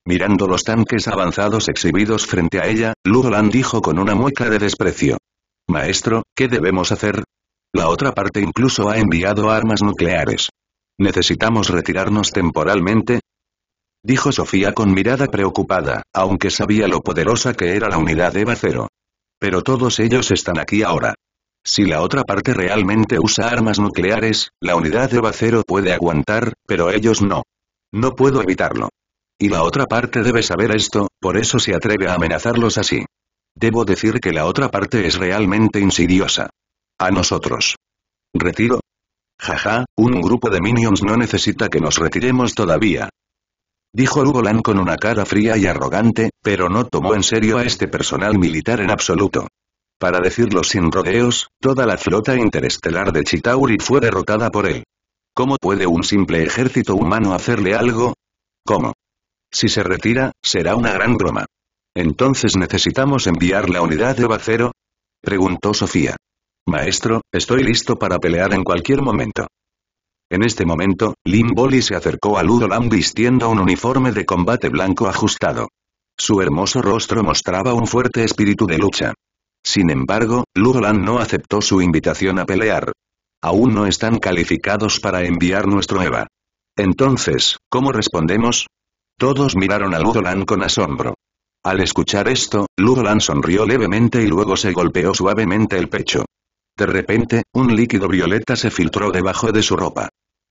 Mirando los tanques avanzados exhibidos frente a ella, Lulan dijo con una mueca de desprecio. Maestro, ¿qué debemos hacer? La otra parte incluso ha enviado armas nucleares. ¿Necesitamos retirarnos temporalmente? Dijo Sofía con mirada preocupada, aunque sabía lo poderosa que era la unidad EVA cero. Pero todos ellos están aquí ahora. Si la otra parte realmente usa armas nucleares, la unidad EVA cero puede aguantar, pero ellos no. No puedo evitarlo. Y la otra parte debe saber esto, por eso se atreve a amenazarlos así. Debo decir que la otra parte es realmente insidiosa. A nosotros. Retiro. Jaja, un grupo de minions no necesita que nos retiremos todavía. Dijo Rugolan con una cara fría y arrogante, pero no tomó en serio a este personal militar en absoluto. Para decirlo sin rodeos, toda la flota interestelar de Chitauri fue derrotada por él. ¿Cómo puede un simple ejército humano hacerle algo? ¿Cómo? Si se retira, será una gran broma. ¿Entonces necesitamos enviar la unidad de vacero, Preguntó Sofía. Maestro, estoy listo para pelear en cualquier momento. En este momento, Lim Boli se acercó a Ludolan vistiendo un uniforme de combate blanco ajustado. Su hermoso rostro mostraba un fuerte espíritu de lucha. Sin embargo, Ludolan no aceptó su invitación a pelear. Aún no están calificados para enviar nuestro EVA. Entonces, ¿cómo respondemos? Todos miraron a Ludolan con asombro. Al escuchar esto, Ludolan sonrió levemente y luego se golpeó suavemente el pecho. De repente, un líquido violeta se filtró debajo de su ropa.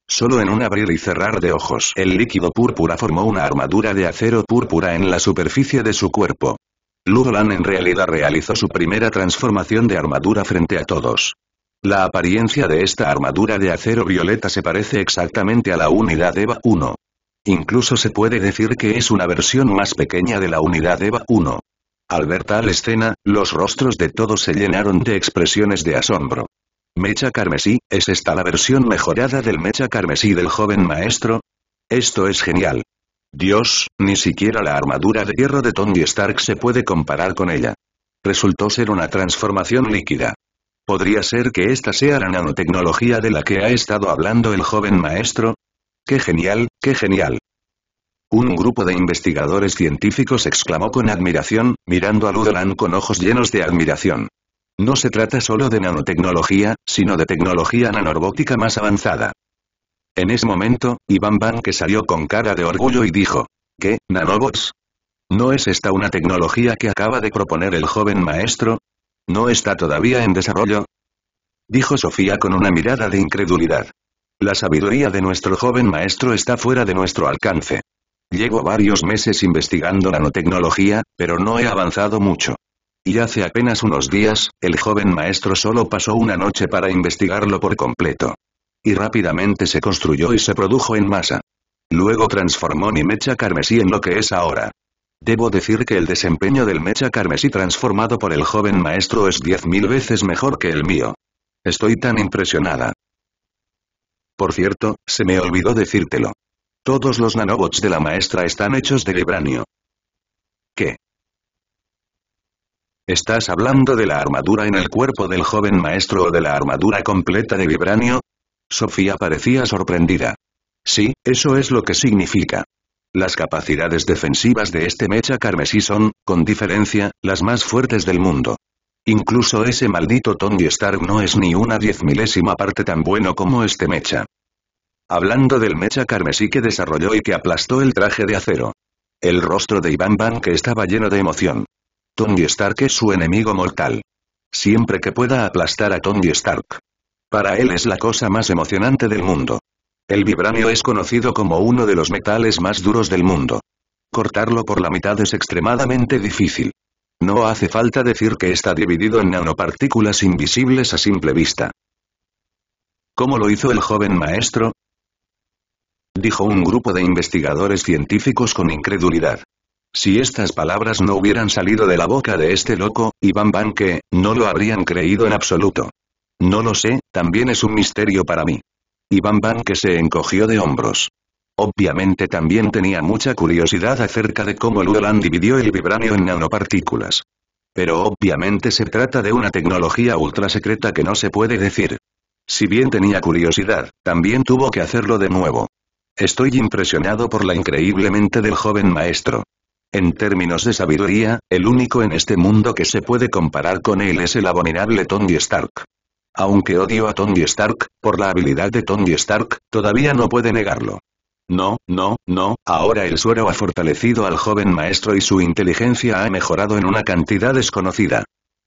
Solo en un abrir y cerrar de ojos el líquido púrpura formó una armadura de acero púrpura en la superficie de su cuerpo. Ludolan en realidad realizó su primera transformación de armadura frente a todos. La apariencia de esta armadura de acero violeta se parece exactamente a la unidad EVA 1. Incluso se puede decir que es una versión más pequeña de la unidad EVA 1. Al ver tal escena, los rostros de todos se llenaron de expresiones de asombro. Mecha carmesí, ¿es esta la versión mejorada del mecha carmesí del joven maestro? Esto es genial. Dios, ni siquiera la armadura de hierro de Tony Stark se puede comparar con ella. Resultó ser una transformación líquida. ¿Podría ser que esta sea la nanotecnología de la que ha estado hablando el joven maestro? ¡Qué genial, qué genial! Un grupo de investigadores científicos exclamó con admiración, mirando a Ludoran con ojos llenos de admiración. No se trata solo de nanotecnología, sino de tecnología nanorobótica más avanzada. En ese momento, Iván que salió con cara de orgullo y dijo, ¿qué, nanobots? ¿No es esta una tecnología que acaba de proponer el joven maestro? ¿No está todavía en desarrollo? Dijo Sofía con una mirada de incredulidad. La sabiduría de nuestro joven maestro está fuera de nuestro alcance. Llevo varios meses investigando nanotecnología, pero no he avanzado mucho. Y hace apenas unos días, el joven maestro solo pasó una noche para investigarlo por completo. Y rápidamente se construyó y se produjo en masa. Luego transformó mi mecha carmesí en lo que es ahora. Debo decir que el desempeño del mecha carmesí transformado por el joven maestro es 10.000 mil veces mejor que el mío. Estoy tan impresionada. Por cierto, se me olvidó decírtelo. Todos los nanobots de la maestra están hechos de vibranio. ¿Qué? ¿Estás hablando de la armadura en el cuerpo del joven maestro o de la armadura completa de vibranio? Sofía parecía sorprendida. Sí, eso es lo que significa. Las capacidades defensivas de este mecha carmesí son, con diferencia, las más fuertes del mundo. Incluso ese maldito Tony Stark no es ni una diez milésima parte tan bueno como este mecha hablando del mecha carmesí que desarrolló y que aplastó el traje de acero. El rostro de Iván que estaba lleno de emoción. Tony Stark es su enemigo mortal. Siempre que pueda aplastar a Tony Stark. Para él es la cosa más emocionante del mundo. El vibranio es conocido como uno de los metales más duros del mundo. Cortarlo por la mitad es extremadamente difícil. No hace falta decir que está dividido en nanopartículas invisibles a simple vista. ¿Cómo lo hizo el joven maestro? dijo un grupo de investigadores científicos con incredulidad. Si estas palabras no hubieran salido de la boca de este loco, Iván Banque, no lo habrían creído en absoluto. No lo sé, también es un misterio para mí. Iván Banque se encogió de hombros. Obviamente también tenía mucha curiosidad acerca de cómo Luland dividió el vibranio en nanopartículas. Pero obviamente se trata de una tecnología ultra secreta que no se puede decir. Si bien tenía curiosidad, también tuvo que hacerlo de nuevo. Estoy impresionado por la increíble mente del joven maestro. En términos de sabiduría, el único en este mundo que se puede comparar con él es el abominable Tony Stark. Aunque odio a Tony Stark, por la habilidad de Tony Stark, todavía no puede negarlo. No, no, no, ahora el suero ha fortalecido al joven maestro y su inteligencia ha mejorado en una cantidad desconocida.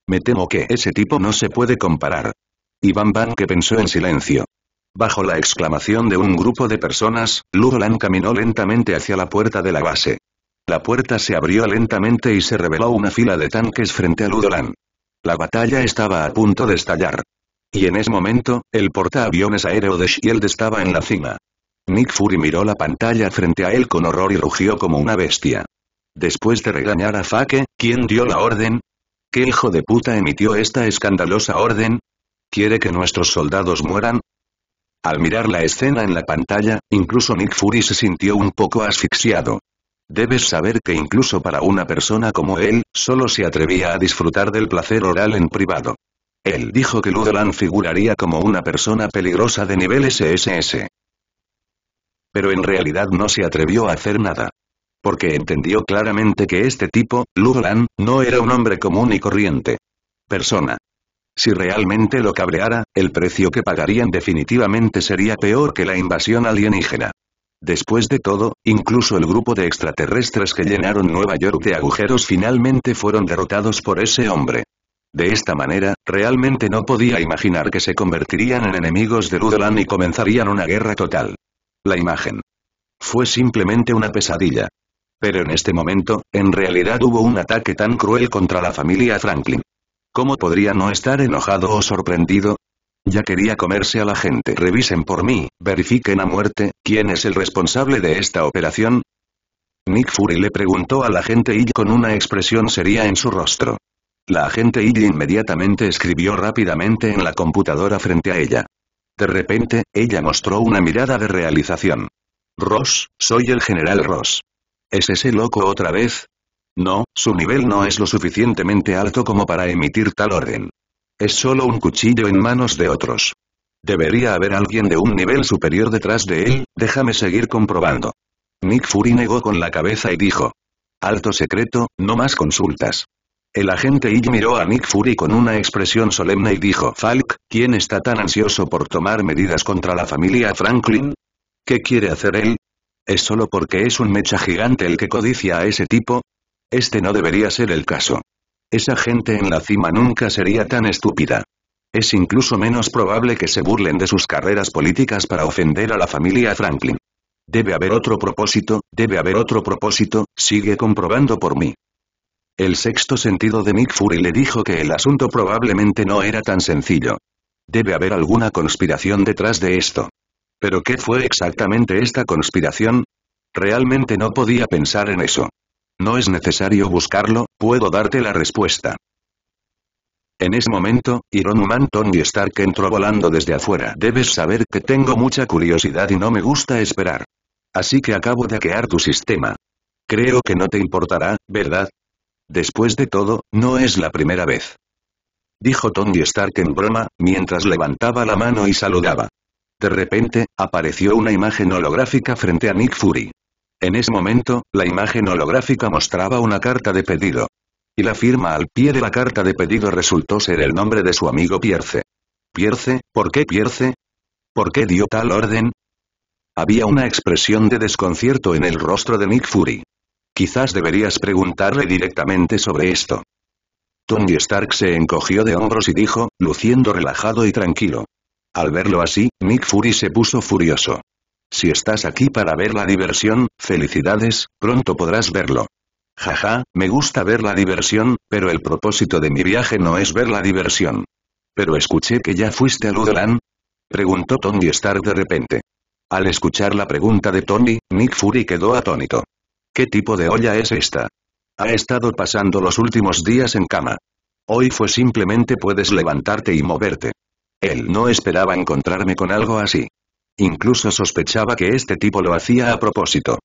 Me temo que ese tipo no se puede comparar. Iván Van que pensó en silencio. Bajo la exclamación de un grupo de personas, Ludolan caminó lentamente hacia la puerta de la base. La puerta se abrió lentamente y se reveló una fila de tanques frente a Ludolan. La batalla estaba a punto de estallar. Y en ese momento, el portaaviones aéreo de Shield estaba en la cima. Nick Fury miró la pantalla frente a él con horror y rugió como una bestia. Después de regañar a Fake, ¿quién dio la orden? ¿Qué hijo de puta emitió esta escandalosa orden? ¿Quiere que nuestros soldados mueran? Al mirar la escena en la pantalla, incluso Nick Fury se sintió un poco asfixiado. Debes saber que incluso para una persona como él, solo se atrevía a disfrutar del placer oral en privado. Él dijo que Ludolan figuraría como una persona peligrosa de nivel SSS. Pero en realidad no se atrevió a hacer nada. Porque entendió claramente que este tipo, Ludolan, no era un hombre común y corriente. Persona. Si realmente lo cabreara, el precio que pagarían definitivamente sería peor que la invasión alienígena. Después de todo, incluso el grupo de extraterrestres que llenaron Nueva York de agujeros finalmente fueron derrotados por ese hombre. De esta manera, realmente no podía imaginar que se convertirían en enemigos de Rudoland y comenzarían una guerra total. La imagen. Fue simplemente una pesadilla. Pero en este momento, en realidad hubo un ataque tan cruel contra la familia Franklin. ¿Cómo podría no estar enojado o sorprendido? Ya quería comerse a la gente. Revisen por mí, verifiquen a muerte, ¿quién es el responsable de esta operación? Nick Fury le preguntó a la agente y con una expresión seria en su rostro. La agente y inmediatamente escribió rápidamente en la computadora frente a ella. De repente, ella mostró una mirada de realización. Ross, soy el general Ross. ¿Es ese loco otra vez? No, su nivel no es lo suficientemente alto como para emitir tal orden. Es solo un cuchillo en manos de otros. Debería haber alguien de un nivel superior detrás de él, déjame seguir comprobando. Nick Fury negó con la cabeza y dijo. Alto secreto, no más consultas. El agente Yi miró a Nick Fury con una expresión solemne y dijo Falk, ¿quién está tan ansioso por tomar medidas contra la familia Franklin? ¿Qué quiere hacer él? ¿Es solo porque es un mecha gigante el que codicia a ese tipo? Este no debería ser el caso. Esa gente en la cima nunca sería tan estúpida. Es incluso menos probable que se burlen de sus carreras políticas para ofender a la familia Franklin. Debe haber otro propósito, debe haber otro propósito, sigue comprobando por mí. El sexto sentido de Mick Fury le dijo que el asunto probablemente no era tan sencillo. Debe haber alguna conspiración detrás de esto. ¿Pero qué fue exactamente esta conspiración? Realmente no podía pensar en eso. No es necesario buscarlo, puedo darte la respuesta. En ese momento, Iron Tony Stark entró volando desde afuera. Debes saber que tengo mucha curiosidad y no me gusta esperar. Así que acabo de hackear tu sistema. Creo que no te importará, ¿verdad? Después de todo, no es la primera vez. Dijo Tony Stark en broma, mientras levantaba la mano y saludaba. De repente, apareció una imagen holográfica frente a Nick Fury. En ese momento, la imagen holográfica mostraba una carta de pedido. Y la firma al pie de la carta de pedido resultó ser el nombre de su amigo Pierce. ¿Pierce? ¿Por qué Pierce? ¿Por qué dio tal orden? Había una expresión de desconcierto en el rostro de Nick Fury. Quizás deberías preguntarle directamente sobre esto. Tony Stark se encogió de hombros y dijo, luciendo relajado y tranquilo. Al verlo así, Nick Fury se puso furioso. Si estás aquí para ver la diversión, felicidades, pronto podrás verlo. Jaja, me gusta ver la diversión, pero el propósito de mi viaje no es ver la diversión. Pero escuché que ya fuiste a Ludolan. Preguntó Tony Stark de repente. Al escuchar la pregunta de Tony, Nick Fury quedó atónito. ¿Qué tipo de olla es esta? Ha estado pasando los últimos días en cama. Hoy fue simplemente puedes levantarte y moverte. Él no esperaba encontrarme con algo así. Incluso sospechaba que este tipo lo hacía a propósito.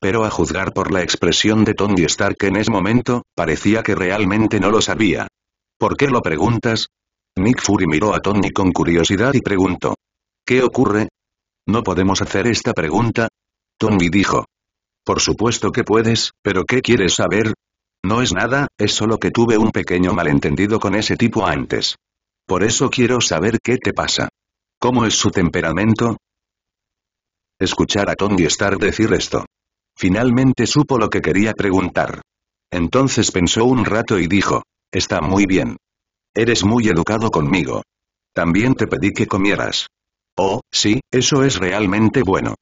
Pero a juzgar por la expresión de Tony Stark en ese momento, parecía que realmente no lo sabía. ¿Por qué lo preguntas? Nick Fury miró a Tony con curiosidad y preguntó. ¿Qué ocurre? ¿No podemos hacer esta pregunta? Tony dijo. Por supuesto que puedes, pero ¿qué quieres saber? No es nada, es solo que tuve un pequeño malentendido con ese tipo antes. Por eso quiero saber qué te pasa. ¿Cómo es su temperamento? escuchar a Tony Stark decir esto. Finalmente supo lo que quería preguntar. Entonces pensó un rato y dijo, está muy bien. Eres muy educado conmigo. También te pedí que comieras. Oh, sí, eso es realmente bueno.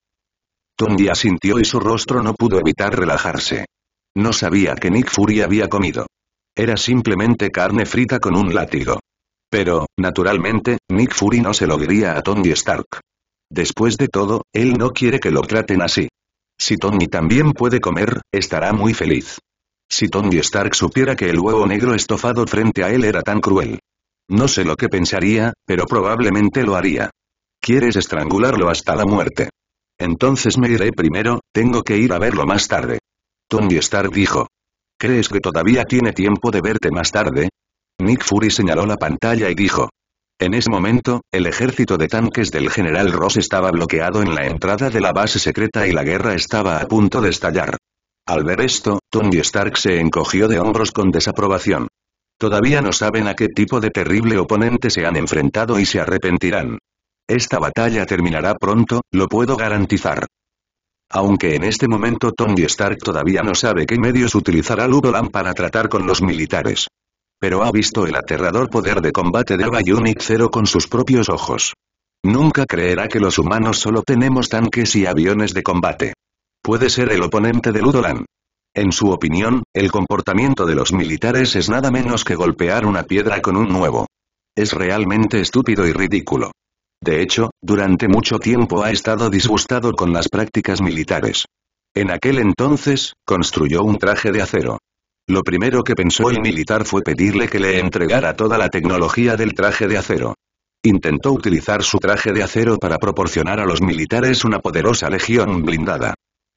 Tony asintió y su rostro no pudo evitar relajarse. No sabía que Nick Fury había comido. Era simplemente carne frita con un látigo. Pero, naturalmente, Nick Fury no se lo diría a Tony Stark. Después de todo, él no quiere que lo traten así. Si Tony también puede comer, estará muy feliz. Si Tony Stark supiera que el huevo negro estofado frente a él era tan cruel. No sé lo que pensaría, pero probablemente lo haría. Quieres estrangularlo hasta la muerte. Entonces me iré primero, tengo que ir a verlo más tarde. Tony Stark dijo. ¿Crees que todavía tiene tiempo de verte más tarde? Nick Fury señaló la pantalla y dijo. En ese momento, el ejército de tanques del general Ross estaba bloqueado en la entrada de la base secreta y la guerra estaba a punto de estallar. Al ver esto, Tony Stark se encogió de hombros con desaprobación. Todavía no saben a qué tipo de terrible oponente se han enfrentado y se arrepentirán. Esta batalla terminará pronto, lo puedo garantizar. Aunque en este momento Tony Stark todavía no sabe qué medios utilizará Ludolan para tratar con los militares pero ha visto el aterrador poder de combate de Ava Unit Zero con sus propios ojos. Nunca creerá que los humanos solo tenemos tanques y aviones de combate. Puede ser el oponente de Ludolan. En su opinión, el comportamiento de los militares es nada menos que golpear una piedra con un nuevo. Es realmente estúpido y ridículo. De hecho, durante mucho tiempo ha estado disgustado con las prácticas militares. En aquel entonces, construyó un traje de acero. Lo primero que pensó el militar fue pedirle que le entregara toda la tecnología del traje de acero. Intentó utilizar su traje de acero para proporcionar a los militares una poderosa legión blindada.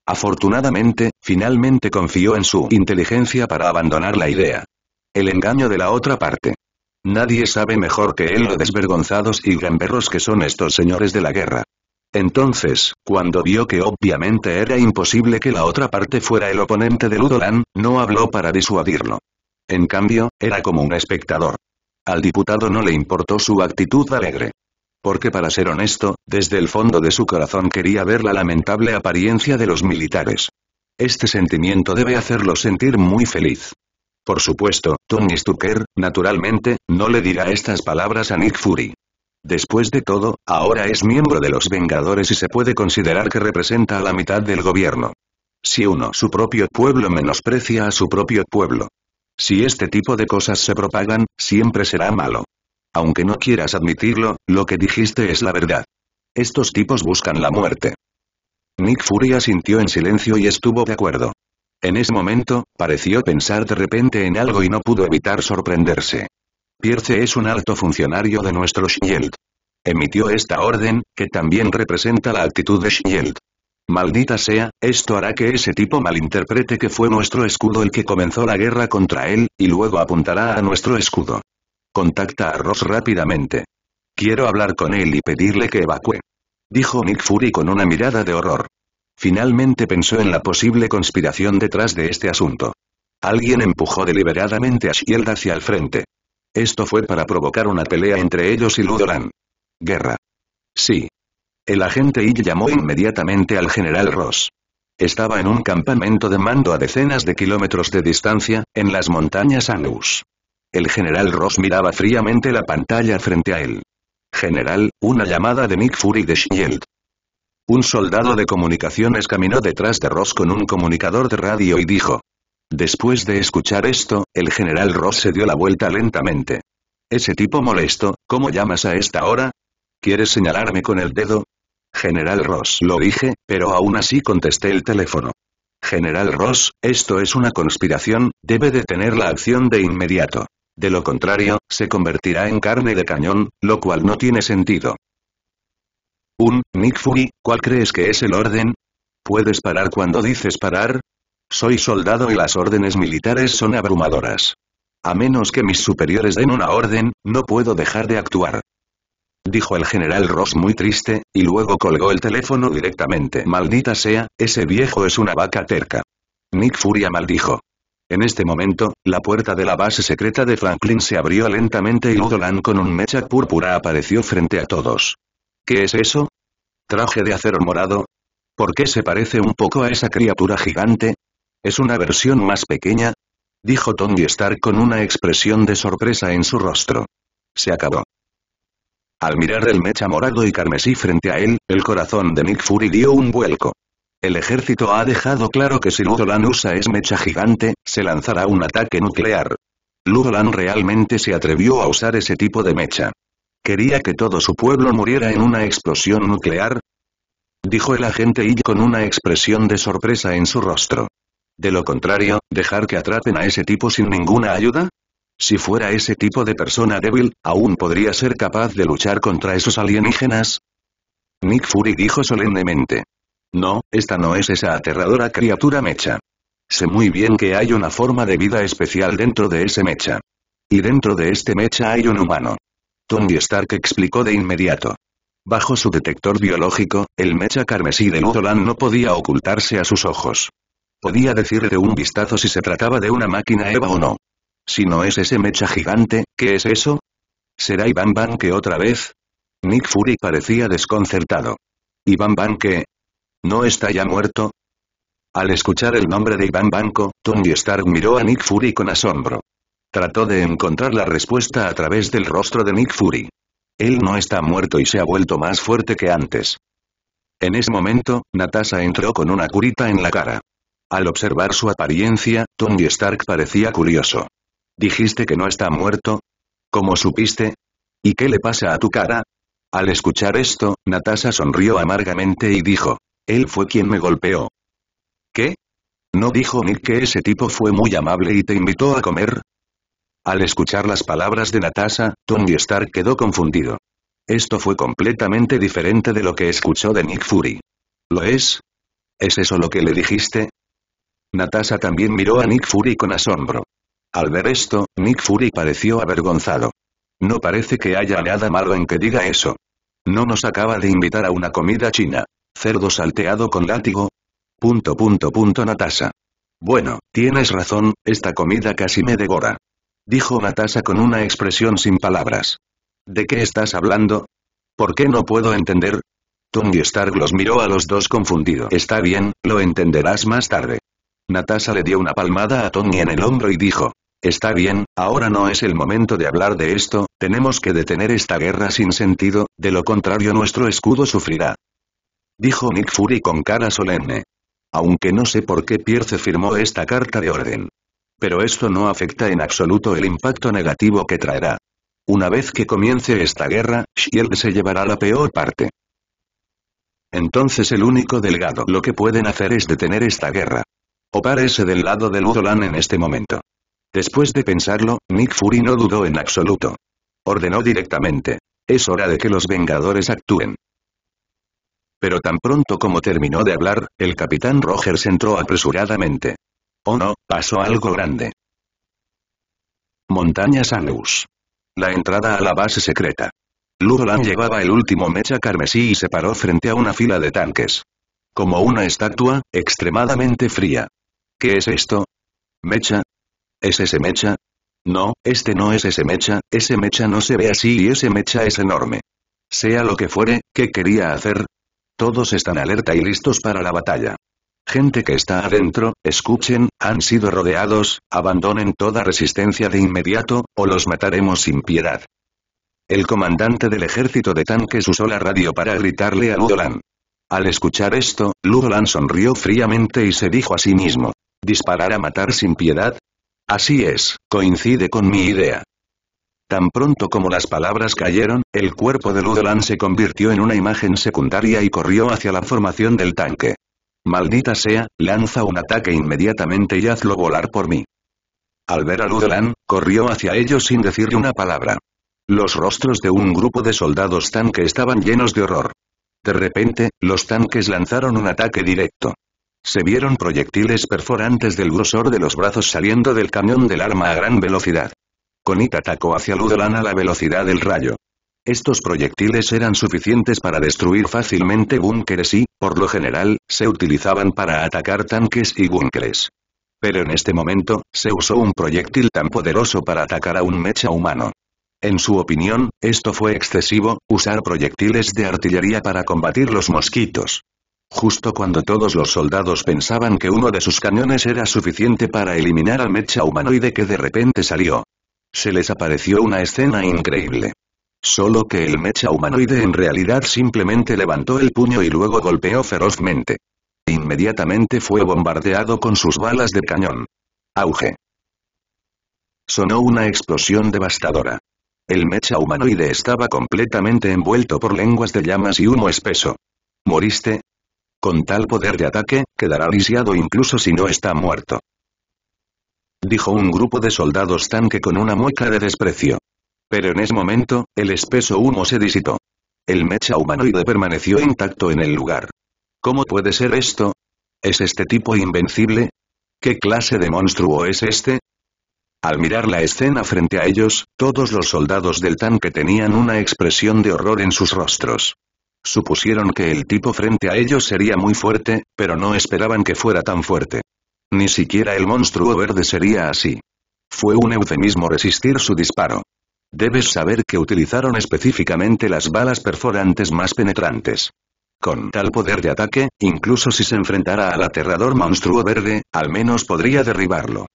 Afortunadamente, finalmente confió en su inteligencia para abandonar la idea. El engaño de la otra parte. Nadie sabe mejor que él lo desvergonzados y gamberros que son estos señores de la guerra. Entonces, cuando vio que obviamente era imposible que la otra parte fuera el oponente de Ludolan, no habló para disuadirlo. En cambio, era como un espectador. Al diputado no le importó su actitud alegre. Porque para ser honesto, desde el fondo de su corazón quería ver la lamentable apariencia de los militares. Este sentimiento debe hacerlo sentir muy feliz. Por supuesto, Tony Stucker, naturalmente, no le dirá estas palabras a Nick Fury. Después de todo, ahora es miembro de los Vengadores y se puede considerar que representa a la mitad del gobierno. Si uno su propio pueblo menosprecia a su propio pueblo. Si este tipo de cosas se propagan, siempre será malo. Aunque no quieras admitirlo, lo que dijiste es la verdad. Estos tipos buscan la muerte. Nick Furia sintió en silencio y estuvo de acuerdo. En ese momento, pareció pensar de repente en algo y no pudo evitar sorprenderse. Pierce es un alto funcionario de nuestro Shield. Emitió esta orden, que también representa la actitud de Shield. Maldita sea, esto hará que ese tipo malinterprete que fue nuestro escudo el que comenzó la guerra contra él, y luego apuntará a nuestro escudo. Contacta a Ross rápidamente. Quiero hablar con él y pedirle que evacue. Dijo Nick Fury con una mirada de horror. Finalmente pensó en la posible conspiración detrás de este asunto. Alguien empujó deliberadamente a Shield hacia el frente. Esto fue para provocar una pelea entre ellos y Ludoran. Guerra. Sí. El agente Y llamó inmediatamente al general Ross. Estaba en un campamento de mando a decenas de kilómetros de distancia, en las montañas Angus. El general Ross miraba fríamente la pantalla frente a él. General, una llamada de Nick Fury de Shield. Un soldado de comunicaciones caminó detrás de Ross con un comunicador de radio y dijo, Después de escuchar esto, el general Ross se dio la vuelta lentamente. Ese tipo molesto, ¿cómo llamas a esta hora? ¿Quieres señalarme con el dedo? General Ross, lo dije, pero aún así contesté el teléfono. General Ross, esto es una conspiración, debe detener la acción de inmediato. De lo contrario, se convertirá en carne de cañón, lo cual no tiene sentido. Un, Nick Fury, ¿cuál crees que es el orden? ¿Puedes parar cuando dices parar? Soy soldado y las órdenes militares son abrumadoras. A menos que mis superiores den una orden, no puedo dejar de actuar. Dijo el general Ross muy triste, y luego colgó el teléfono directamente. Maldita sea, ese viejo es una vaca terca. Nick Furia maldijo. En este momento, la puerta de la base secreta de Franklin se abrió lentamente y Udolan con un mecha púrpura apareció frente a todos. ¿Qué es eso? ¿Traje de acero morado? ¿Por qué se parece un poco a esa criatura gigante? ¿Es una versión más pequeña? Dijo Tony Stark con una expresión de sorpresa en su rostro. Se acabó. Al mirar el mecha morado y carmesí frente a él, el corazón de Nick Fury dio un vuelco. El ejército ha dejado claro que si Ludolan usa es mecha gigante, se lanzará un ataque nuclear. Ludolan realmente se atrevió a usar ese tipo de mecha. ¿Quería que todo su pueblo muriera en una explosión nuclear? Dijo el agente Y con una expresión de sorpresa en su rostro. De lo contrario, dejar que atrapen a ese tipo sin ninguna ayuda? Si fuera ese tipo de persona débil, ¿aún podría ser capaz de luchar contra esos alienígenas? Nick Fury dijo solemnemente. No, esta no es esa aterradora criatura mecha. Sé muy bien que hay una forma de vida especial dentro de ese mecha. Y dentro de este mecha hay un humano. Tony Stark explicó de inmediato. Bajo su detector biológico, el mecha carmesí de Ludolan no podía ocultarse a sus ojos. Podía decir de un vistazo si se trataba de una máquina Eva o no. Si no es ese mecha gigante, ¿qué es eso? ¿Será Iván Banque otra vez? Nick Fury parecía desconcertado. ¿Iván Banque? ¿No está ya muerto? Al escuchar el nombre de Iván Banco, Tony Stark miró a Nick Fury con asombro. Trató de encontrar la respuesta a través del rostro de Nick Fury. Él no está muerto y se ha vuelto más fuerte que antes. En ese momento, Natasha entró con una curita en la cara. Al observar su apariencia, Tony Stark parecía curioso. ¿Dijiste que no está muerto? ¿Cómo supiste? ¿Y qué le pasa a tu cara? Al escuchar esto, Natasha sonrió amargamente y dijo, él fue quien me golpeó. ¿Qué? ¿No dijo Nick que ese tipo fue muy amable y te invitó a comer? Al escuchar las palabras de Natasha, Tony Stark quedó confundido. Esto fue completamente diferente de lo que escuchó de Nick Fury. ¿Lo es? ¿Es eso lo que le dijiste? Natasha también miró a Nick Fury con asombro. Al ver esto, Nick Fury pareció avergonzado. No parece que haya nada malo en que diga eso. No nos acaba de invitar a una comida china. Cerdo salteado con látigo. Punto punto punto Natasha. Bueno, tienes razón, esta comida casi me devora. Dijo Natasha con una expresión sin palabras. ¿De qué estás hablando? ¿Por qué no puedo entender? y Stark los miró a los dos confundido. Está bien, lo entenderás más tarde. Natasha le dio una palmada a Tony en el hombro y dijo, Está bien, ahora no es el momento de hablar de esto, tenemos que detener esta guerra sin sentido, de lo contrario nuestro escudo sufrirá. Dijo Nick Fury con cara solemne. Aunque no sé por qué Pierce firmó esta carta de orden. Pero esto no afecta en absoluto el impacto negativo que traerá. Una vez que comience esta guerra, Shield se llevará la peor parte. Entonces el único delgado lo que pueden hacer es detener esta guerra. O del lado de Ludolan en este momento. Después de pensarlo, Nick Fury no dudó en absoluto. Ordenó directamente. Es hora de que los Vengadores actúen. Pero tan pronto como terminó de hablar, el Capitán Rogers entró apresuradamente. Oh no, pasó algo grande. Montaña Sanus. La entrada a la base secreta. Ludolan llevaba el último mecha carmesí y se paró frente a una fila de tanques. Como una estatua, extremadamente fría. ¿Qué es esto? ¿Mecha? ¿Es ese mecha? No, este no es ese mecha, ese mecha no se ve así y ese mecha es enorme. Sea lo que fuere, ¿qué quería hacer? Todos están alerta y listos para la batalla. Gente que está adentro, escuchen, han sido rodeados, abandonen toda resistencia de inmediato, o los mataremos sin piedad. El comandante del ejército de tanques usó la radio para gritarle a Ludolan. Al escuchar esto, Ludolan sonrió fríamente y se dijo a sí mismo. ¿Disparar a matar sin piedad? Así es, coincide con mi idea. Tan pronto como las palabras cayeron, el cuerpo de Ludolan se convirtió en una imagen secundaria y corrió hacia la formación del tanque. Maldita sea, lanza un ataque inmediatamente y hazlo volar por mí. Al ver a Ludolan, corrió hacia ellos sin decirle una palabra. Los rostros de un grupo de soldados tanque estaban llenos de horror. De repente, los tanques lanzaron un ataque directo. Se vieron proyectiles perforantes del grosor de los brazos saliendo del cañón del arma a gran velocidad. Konit atacó hacia Ludolan a la velocidad del rayo. Estos proyectiles eran suficientes para destruir fácilmente búnkeres y, por lo general, se utilizaban para atacar tanques y búnkeres. Pero en este momento, se usó un proyectil tan poderoso para atacar a un mecha humano. En su opinión, esto fue excesivo, usar proyectiles de artillería para combatir los mosquitos. Justo cuando todos los soldados pensaban que uno de sus cañones era suficiente para eliminar al mecha humanoide que de repente salió. Se les apareció una escena increíble. Solo que el mecha humanoide en realidad simplemente levantó el puño y luego golpeó ferozmente. Inmediatamente fue bombardeado con sus balas de cañón. Auge. Sonó una explosión devastadora. El mecha humanoide estaba completamente envuelto por lenguas de llamas y humo espeso. Moriste, con tal poder de ataque, quedará lisiado incluso si no está muerto. Dijo un grupo de soldados tanque con una mueca de desprecio. Pero en ese momento, el espeso humo se disipó. El mecha humanoide permaneció intacto en el lugar. ¿Cómo puede ser esto? ¿Es este tipo invencible? ¿Qué clase de monstruo es este? Al mirar la escena frente a ellos, todos los soldados del tanque tenían una expresión de horror en sus rostros. Supusieron que el tipo frente a ellos sería muy fuerte, pero no esperaban que fuera tan fuerte. Ni siquiera el monstruo verde sería así. Fue un eufemismo resistir su disparo. Debes saber que utilizaron específicamente las balas perforantes más penetrantes. Con tal poder de ataque, incluso si se enfrentara al aterrador monstruo verde, al menos podría derribarlo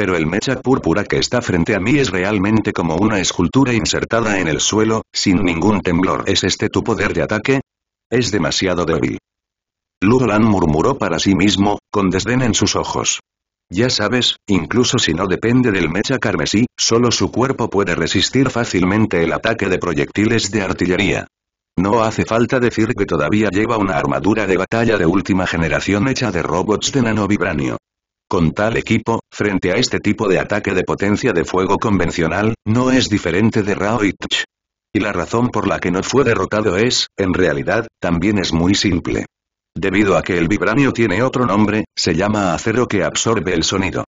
pero el mecha púrpura que está frente a mí es realmente como una escultura insertada en el suelo, sin ningún temblor. ¿Es este tu poder de ataque? Es demasiado débil. Lugolan murmuró para sí mismo, con desdén en sus ojos. Ya sabes, incluso si no depende del mecha carmesí, solo su cuerpo puede resistir fácilmente el ataque de proyectiles de artillería. No hace falta decir que todavía lleva una armadura de batalla de última generación hecha de robots de nanovibranio. Con tal equipo, frente a este tipo de ataque de potencia de fuego convencional, no es diferente de Raoich. Y la razón por la que no fue derrotado es, en realidad, también es muy simple. Debido a que el vibranio tiene otro nombre, se llama acero que absorbe el sonido.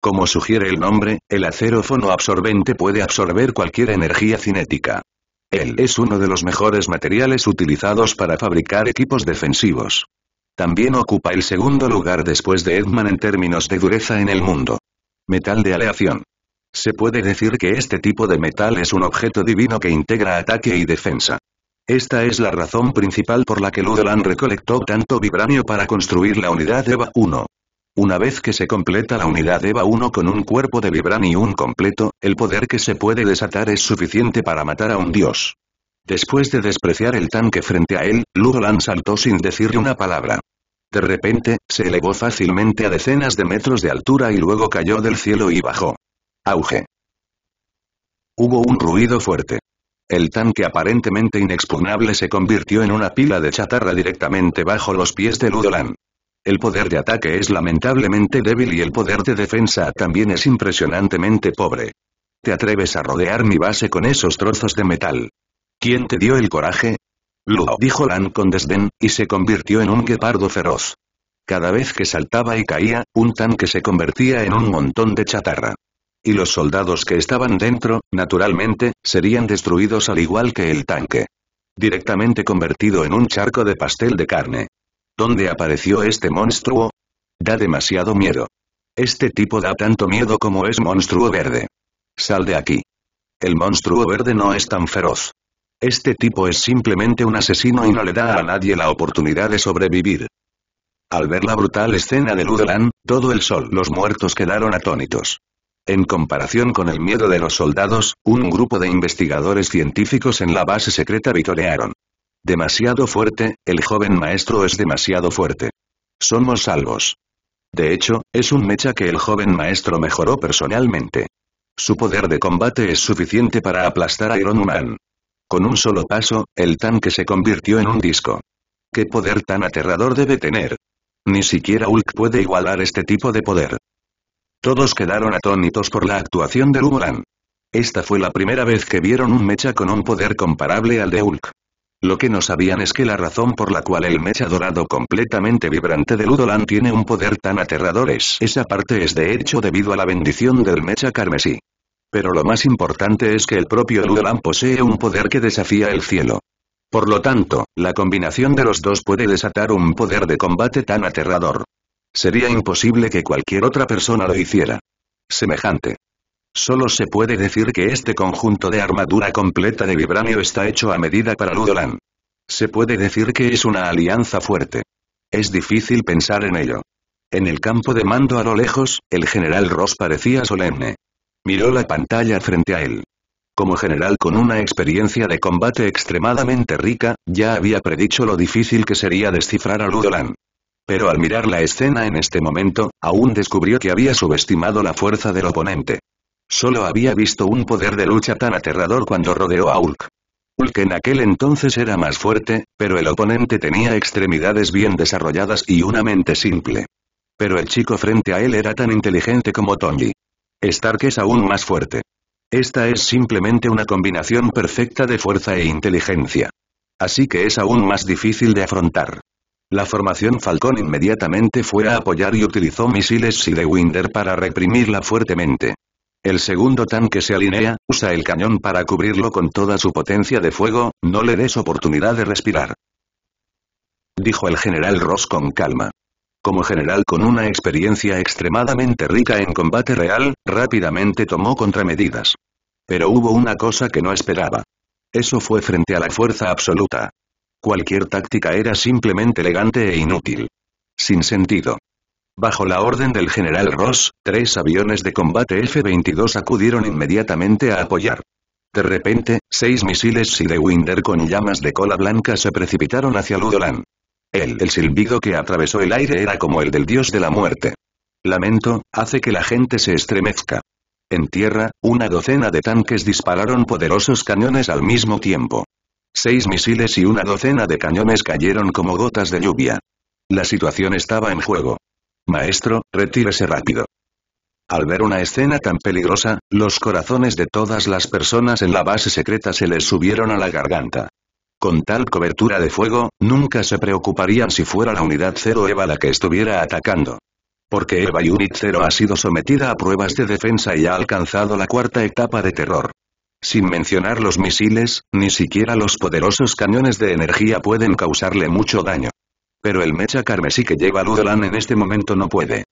Como sugiere el nombre, el acero absorbente puede absorber cualquier energía cinética. Él es uno de los mejores materiales utilizados para fabricar equipos defensivos. También ocupa el segundo lugar después de Edman en términos de dureza en el mundo. Metal de aleación. Se puede decir que este tipo de metal es un objeto divino que integra ataque y defensa. Esta es la razón principal por la que Ludolan recolectó tanto vibranio para construir la unidad EVA 1. Una vez que se completa la unidad EVA 1 con un cuerpo de vibranio un completo, el poder que se puede desatar es suficiente para matar a un dios. Después de despreciar el tanque frente a él, Ludolan saltó sin decirle una palabra. De repente, se elevó fácilmente a decenas de metros de altura y luego cayó del cielo y bajó. Auge. Hubo un ruido fuerte. El tanque aparentemente inexpugnable se convirtió en una pila de chatarra directamente bajo los pies de Ludolan. El poder de ataque es lamentablemente débil y el poder de defensa también es impresionantemente pobre. ¿Te atreves a rodear mi base con esos trozos de metal? ¿Quién te dio el coraje? Lo dijo Lan con desdén, y se convirtió en un guepardo feroz. Cada vez que saltaba y caía, un tanque se convertía en un montón de chatarra. Y los soldados que estaban dentro, naturalmente, serían destruidos al igual que el tanque. Directamente convertido en un charco de pastel de carne. ¿Dónde apareció este monstruo? Da demasiado miedo. Este tipo da tanto miedo como es monstruo verde. Sal de aquí. El monstruo verde no es tan feroz. Este tipo es simplemente un asesino y no le da a nadie la oportunidad de sobrevivir. Al ver la brutal escena de Ludolan, todo el sol los muertos quedaron atónitos. En comparación con el miedo de los soldados, un grupo de investigadores científicos en la base secreta vitorearon. Demasiado fuerte, el joven maestro es demasiado fuerte. Somos salvos. De hecho, es un mecha que el joven maestro mejoró personalmente. Su poder de combate es suficiente para aplastar a Iron Man. Con un solo paso, el tanque se convirtió en un disco. ¿Qué poder tan aterrador debe tener? Ni siquiera Hulk puede igualar este tipo de poder. Todos quedaron atónitos por la actuación de Ludolan. Esta fue la primera vez que vieron un mecha con un poder comparable al de Hulk. Lo que no sabían es que la razón por la cual el mecha dorado completamente vibrante de Ludolan tiene un poder tan aterrador es esa parte es de hecho debido a la bendición del mecha carmesí. Pero lo más importante es que el propio Ludolan posee un poder que desafía el cielo. Por lo tanto, la combinación de los dos puede desatar un poder de combate tan aterrador. Sería imposible que cualquier otra persona lo hiciera. Semejante. Solo se puede decir que este conjunto de armadura completa de vibranio está hecho a medida para Ludolan. Se puede decir que es una alianza fuerte. Es difícil pensar en ello. En el campo de mando a lo lejos, el general Ross parecía solemne. Miró la pantalla frente a él. Como general con una experiencia de combate extremadamente rica, ya había predicho lo difícil que sería descifrar a Ludolan. Pero al mirar la escena en este momento, aún descubrió que había subestimado la fuerza del oponente. Solo había visto un poder de lucha tan aterrador cuando rodeó a Hulk. Hulk en aquel entonces era más fuerte, pero el oponente tenía extremidades bien desarrolladas y una mente simple. Pero el chico frente a él era tan inteligente como Tony. Stark es aún más fuerte. Esta es simplemente una combinación perfecta de fuerza e inteligencia. Así que es aún más difícil de afrontar. La formación Falcón inmediatamente fue a apoyar y utilizó misiles Sidewinder para reprimirla fuertemente. El segundo tanque se alinea, usa el cañón para cubrirlo con toda su potencia de fuego, no le des oportunidad de respirar. Dijo el general Ross con calma. Como general con una experiencia extremadamente rica en combate real, rápidamente tomó contramedidas. Pero hubo una cosa que no esperaba. Eso fue frente a la fuerza absoluta. Cualquier táctica era simplemente elegante e inútil. Sin sentido. Bajo la orden del general Ross, tres aviones de combate F-22 acudieron inmediatamente a apoyar. De repente, seis misiles Sidewinder con llamas de cola blanca se precipitaron hacia Ludolan. El, silbido que atravesó el aire era como el del dios de la muerte. Lamento, hace que la gente se estremezca. En tierra, una docena de tanques dispararon poderosos cañones al mismo tiempo. Seis misiles y una docena de cañones cayeron como gotas de lluvia. La situación estaba en juego. Maestro, retírese rápido. Al ver una escena tan peligrosa, los corazones de todas las personas en la base secreta se les subieron a la garganta. Con tal cobertura de fuego, nunca se preocuparían si fuera la unidad 0 EVA la que estuviera atacando. Porque EVA Unit 0 ha sido sometida a pruebas de defensa y ha alcanzado la cuarta etapa de terror. Sin mencionar los misiles, ni siquiera los poderosos cañones de energía pueden causarle mucho daño. Pero el mecha carmesí que lleva Ludolan en este momento no puede.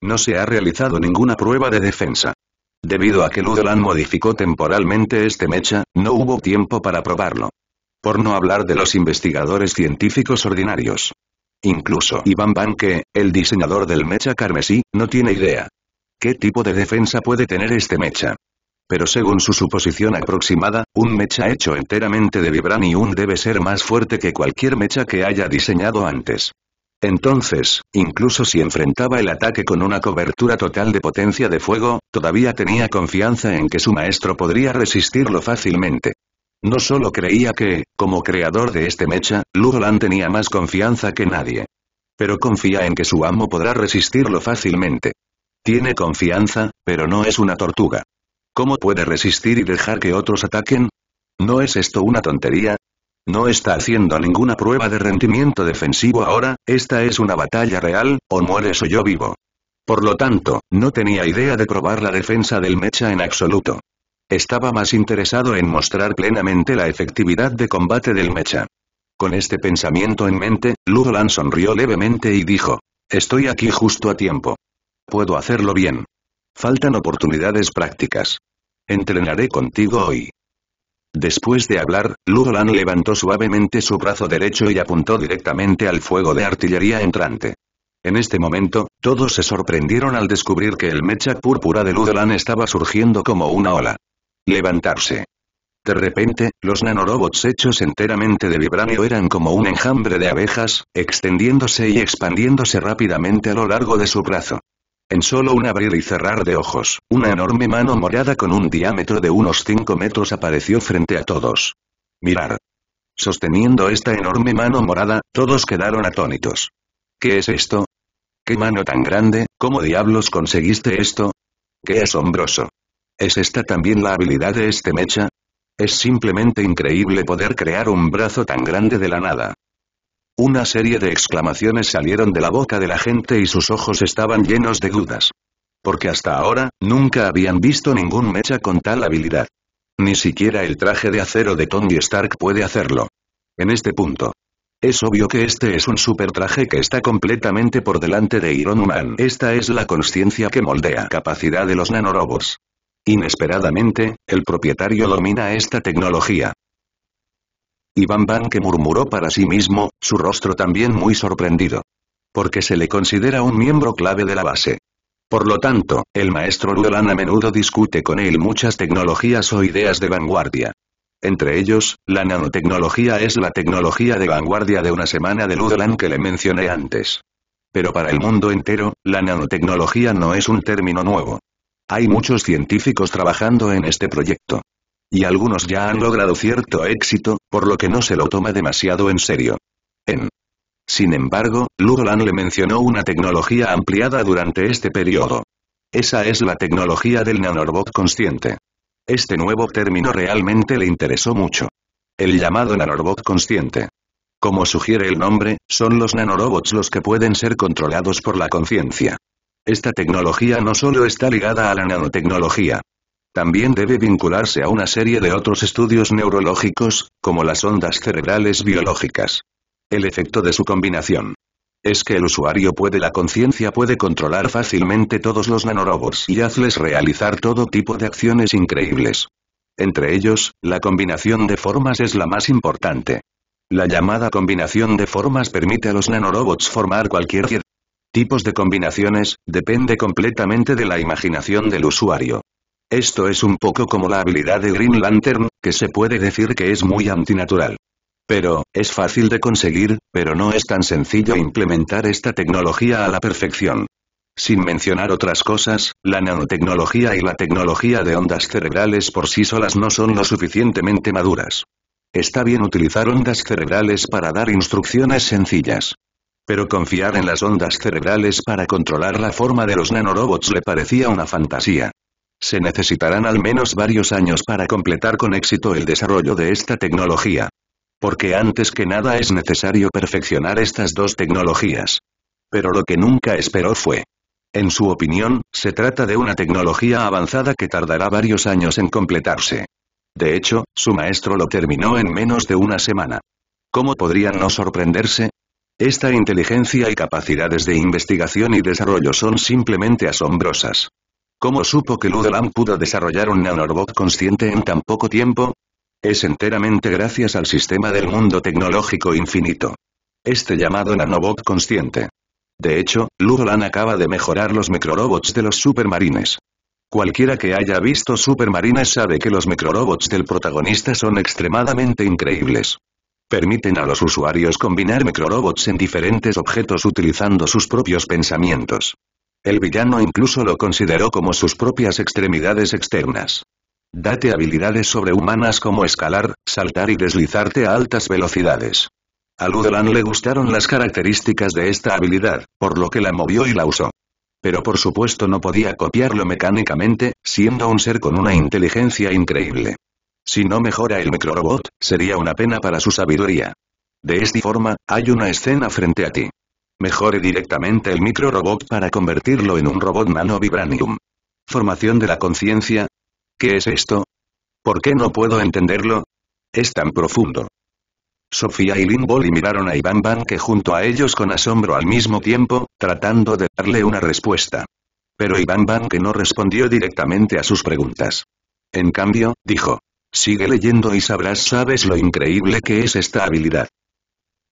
No se ha realizado ninguna prueba de defensa. Debido a que Ludolan modificó temporalmente este mecha, no hubo tiempo para probarlo. Por no hablar de los investigadores científicos ordinarios. Incluso Iván Banque, el diseñador del mecha carmesí, no tiene idea. ¿Qué tipo de defensa puede tener este mecha? Pero según su suposición aproximada, un mecha hecho enteramente de Vibranium debe ser más fuerte que cualquier mecha que haya diseñado antes. Entonces, incluso si enfrentaba el ataque con una cobertura total de potencia de fuego, todavía tenía confianza en que su maestro podría resistirlo fácilmente. No solo creía que, como creador de este mecha, Ludolan tenía más confianza que nadie. Pero confía en que su amo podrá resistirlo fácilmente. Tiene confianza, pero no es una tortuga. ¿Cómo puede resistir y dejar que otros ataquen? ¿No es esto una tontería? No está haciendo ninguna prueba de rendimiento defensivo ahora, esta es una batalla real, o mueres o yo vivo. Por lo tanto, no tenía idea de probar la defensa del mecha en absoluto. Estaba más interesado en mostrar plenamente la efectividad de combate del mecha. Con este pensamiento en mente, Ludolan sonrió levemente y dijo, Estoy aquí justo a tiempo. Puedo hacerlo bien. Faltan oportunidades prácticas. Entrenaré contigo hoy. Después de hablar, Ludolan levantó suavemente su brazo derecho y apuntó directamente al fuego de artillería entrante. En este momento, todos se sorprendieron al descubrir que el mecha púrpura de Ludolan estaba surgiendo como una ola. Levantarse. De repente, los nanorobots hechos enteramente de vibranio eran como un enjambre de abejas, extendiéndose y expandiéndose rápidamente a lo largo de su brazo. En solo un abrir y cerrar de ojos, una enorme mano morada con un diámetro de unos 5 metros apareció frente a todos. Mirar. Sosteniendo esta enorme mano morada, todos quedaron atónitos. ¿Qué es esto? ¿Qué mano tan grande? ¿Cómo diablos conseguiste esto? ¡Qué asombroso! ¿Es esta también la habilidad de este mecha? Es simplemente increíble poder crear un brazo tan grande de la nada. Una serie de exclamaciones salieron de la boca de la gente y sus ojos estaban llenos de dudas. Porque hasta ahora, nunca habían visto ningún mecha con tal habilidad. Ni siquiera el traje de acero de Tony Stark puede hacerlo. En este punto. Es obvio que este es un super traje que está completamente por delante de Iron Man. Esta es la conciencia que moldea capacidad de los nanorobots. Inesperadamente, el propietario domina esta tecnología. Iván que murmuró para sí mismo, su rostro también muy sorprendido. Porque se le considera un miembro clave de la base. Por lo tanto, el maestro Ruelan a menudo discute con él muchas tecnologías o ideas de vanguardia. Entre ellos, la nanotecnología es la tecnología de vanguardia de una semana de Ludeland que le mencioné antes. Pero para el mundo entero, la nanotecnología no es un término nuevo. Hay muchos científicos trabajando en este proyecto. Y algunos ya han logrado cierto éxito, por lo que no se lo toma demasiado en serio. En sin embargo, Ludolan le mencionó una tecnología ampliada durante este periodo. Esa es la tecnología del nanorobot consciente. Este nuevo término realmente le interesó mucho. El llamado nanorobot consciente. Como sugiere el nombre, son los nanorobots los que pueden ser controlados por la conciencia. Esta tecnología no solo está ligada a la nanotecnología. También debe vincularse a una serie de otros estudios neurológicos, como las ondas cerebrales biológicas. El efecto de su combinación es que el usuario puede la conciencia puede controlar fácilmente todos los nanorobots y hazles realizar todo tipo de acciones increíbles. Entre ellos, la combinación de formas es la más importante. La llamada combinación de formas permite a los nanorobots formar cualquier tipos de combinaciones, depende completamente de la imaginación del usuario. Esto es un poco como la habilidad de Green Lantern, que se puede decir que es muy antinatural. Pero, es fácil de conseguir, pero no es tan sencillo implementar esta tecnología a la perfección. Sin mencionar otras cosas, la nanotecnología y la tecnología de ondas cerebrales por sí solas no son lo suficientemente maduras. Está bien utilizar ondas cerebrales para dar instrucciones sencillas, pero confiar en las ondas cerebrales para controlar la forma de los nanorobots le parecía una fantasía. Se necesitarán al menos varios años para completar con éxito el desarrollo de esta tecnología. Porque antes que nada es necesario perfeccionar estas dos tecnologías. Pero lo que nunca esperó fue. En su opinión, se trata de una tecnología avanzada que tardará varios años en completarse. De hecho, su maestro lo terminó en menos de una semana. ¿Cómo podrían no sorprenderse? Esta inteligencia y capacidades de investigación y desarrollo son simplemente asombrosas. ¿Cómo supo que LudoLan pudo desarrollar un nanorobot consciente en tan poco tiempo? Es enteramente gracias al sistema del mundo tecnológico infinito. Este llamado nanobot consciente. De hecho, Ludolan acaba de mejorar los microrobots de los supermarines. Cualquiera que haya visto Supermarines sabe que los microrobots del protagonista son extremadamente increíbles permiten a los usuarios combinar microrobots en diferentes objetos utilizando sus propios pensamientos. El villano incluso lo consideró como sus propias extremidades externas. Date habilidades sobrehumanas como escalar, saltar y deslizarte a altas velocidades. A Ludolan le gustaron las características de esta habilidad, por lo que la movió y la usó. Pero por supuesto no podía copiarlo mecánicamente, siendo un ser con una inteligencia increíble. Si no mejora el microrobot, sería una pena para su sabiduría. De esta forma, hay una escena frente a ti. Mejore directamente el microrobot para convertirlo en un robot nano vibranium. Formación de la conciencia. ¿Qué es esto? ¿Por qué no puedo entenderlo? Es tan profundo. Sofía y Limboli miraron a Iván que junto a ellos con asombro al mismo tiempo, tratando de darle una respuesta. Pero Iván que no respondió directamente a sus preguntas. En cambio, dijo, Sigue leyendo y sabrás sabes lo increíble que es esta habilidad.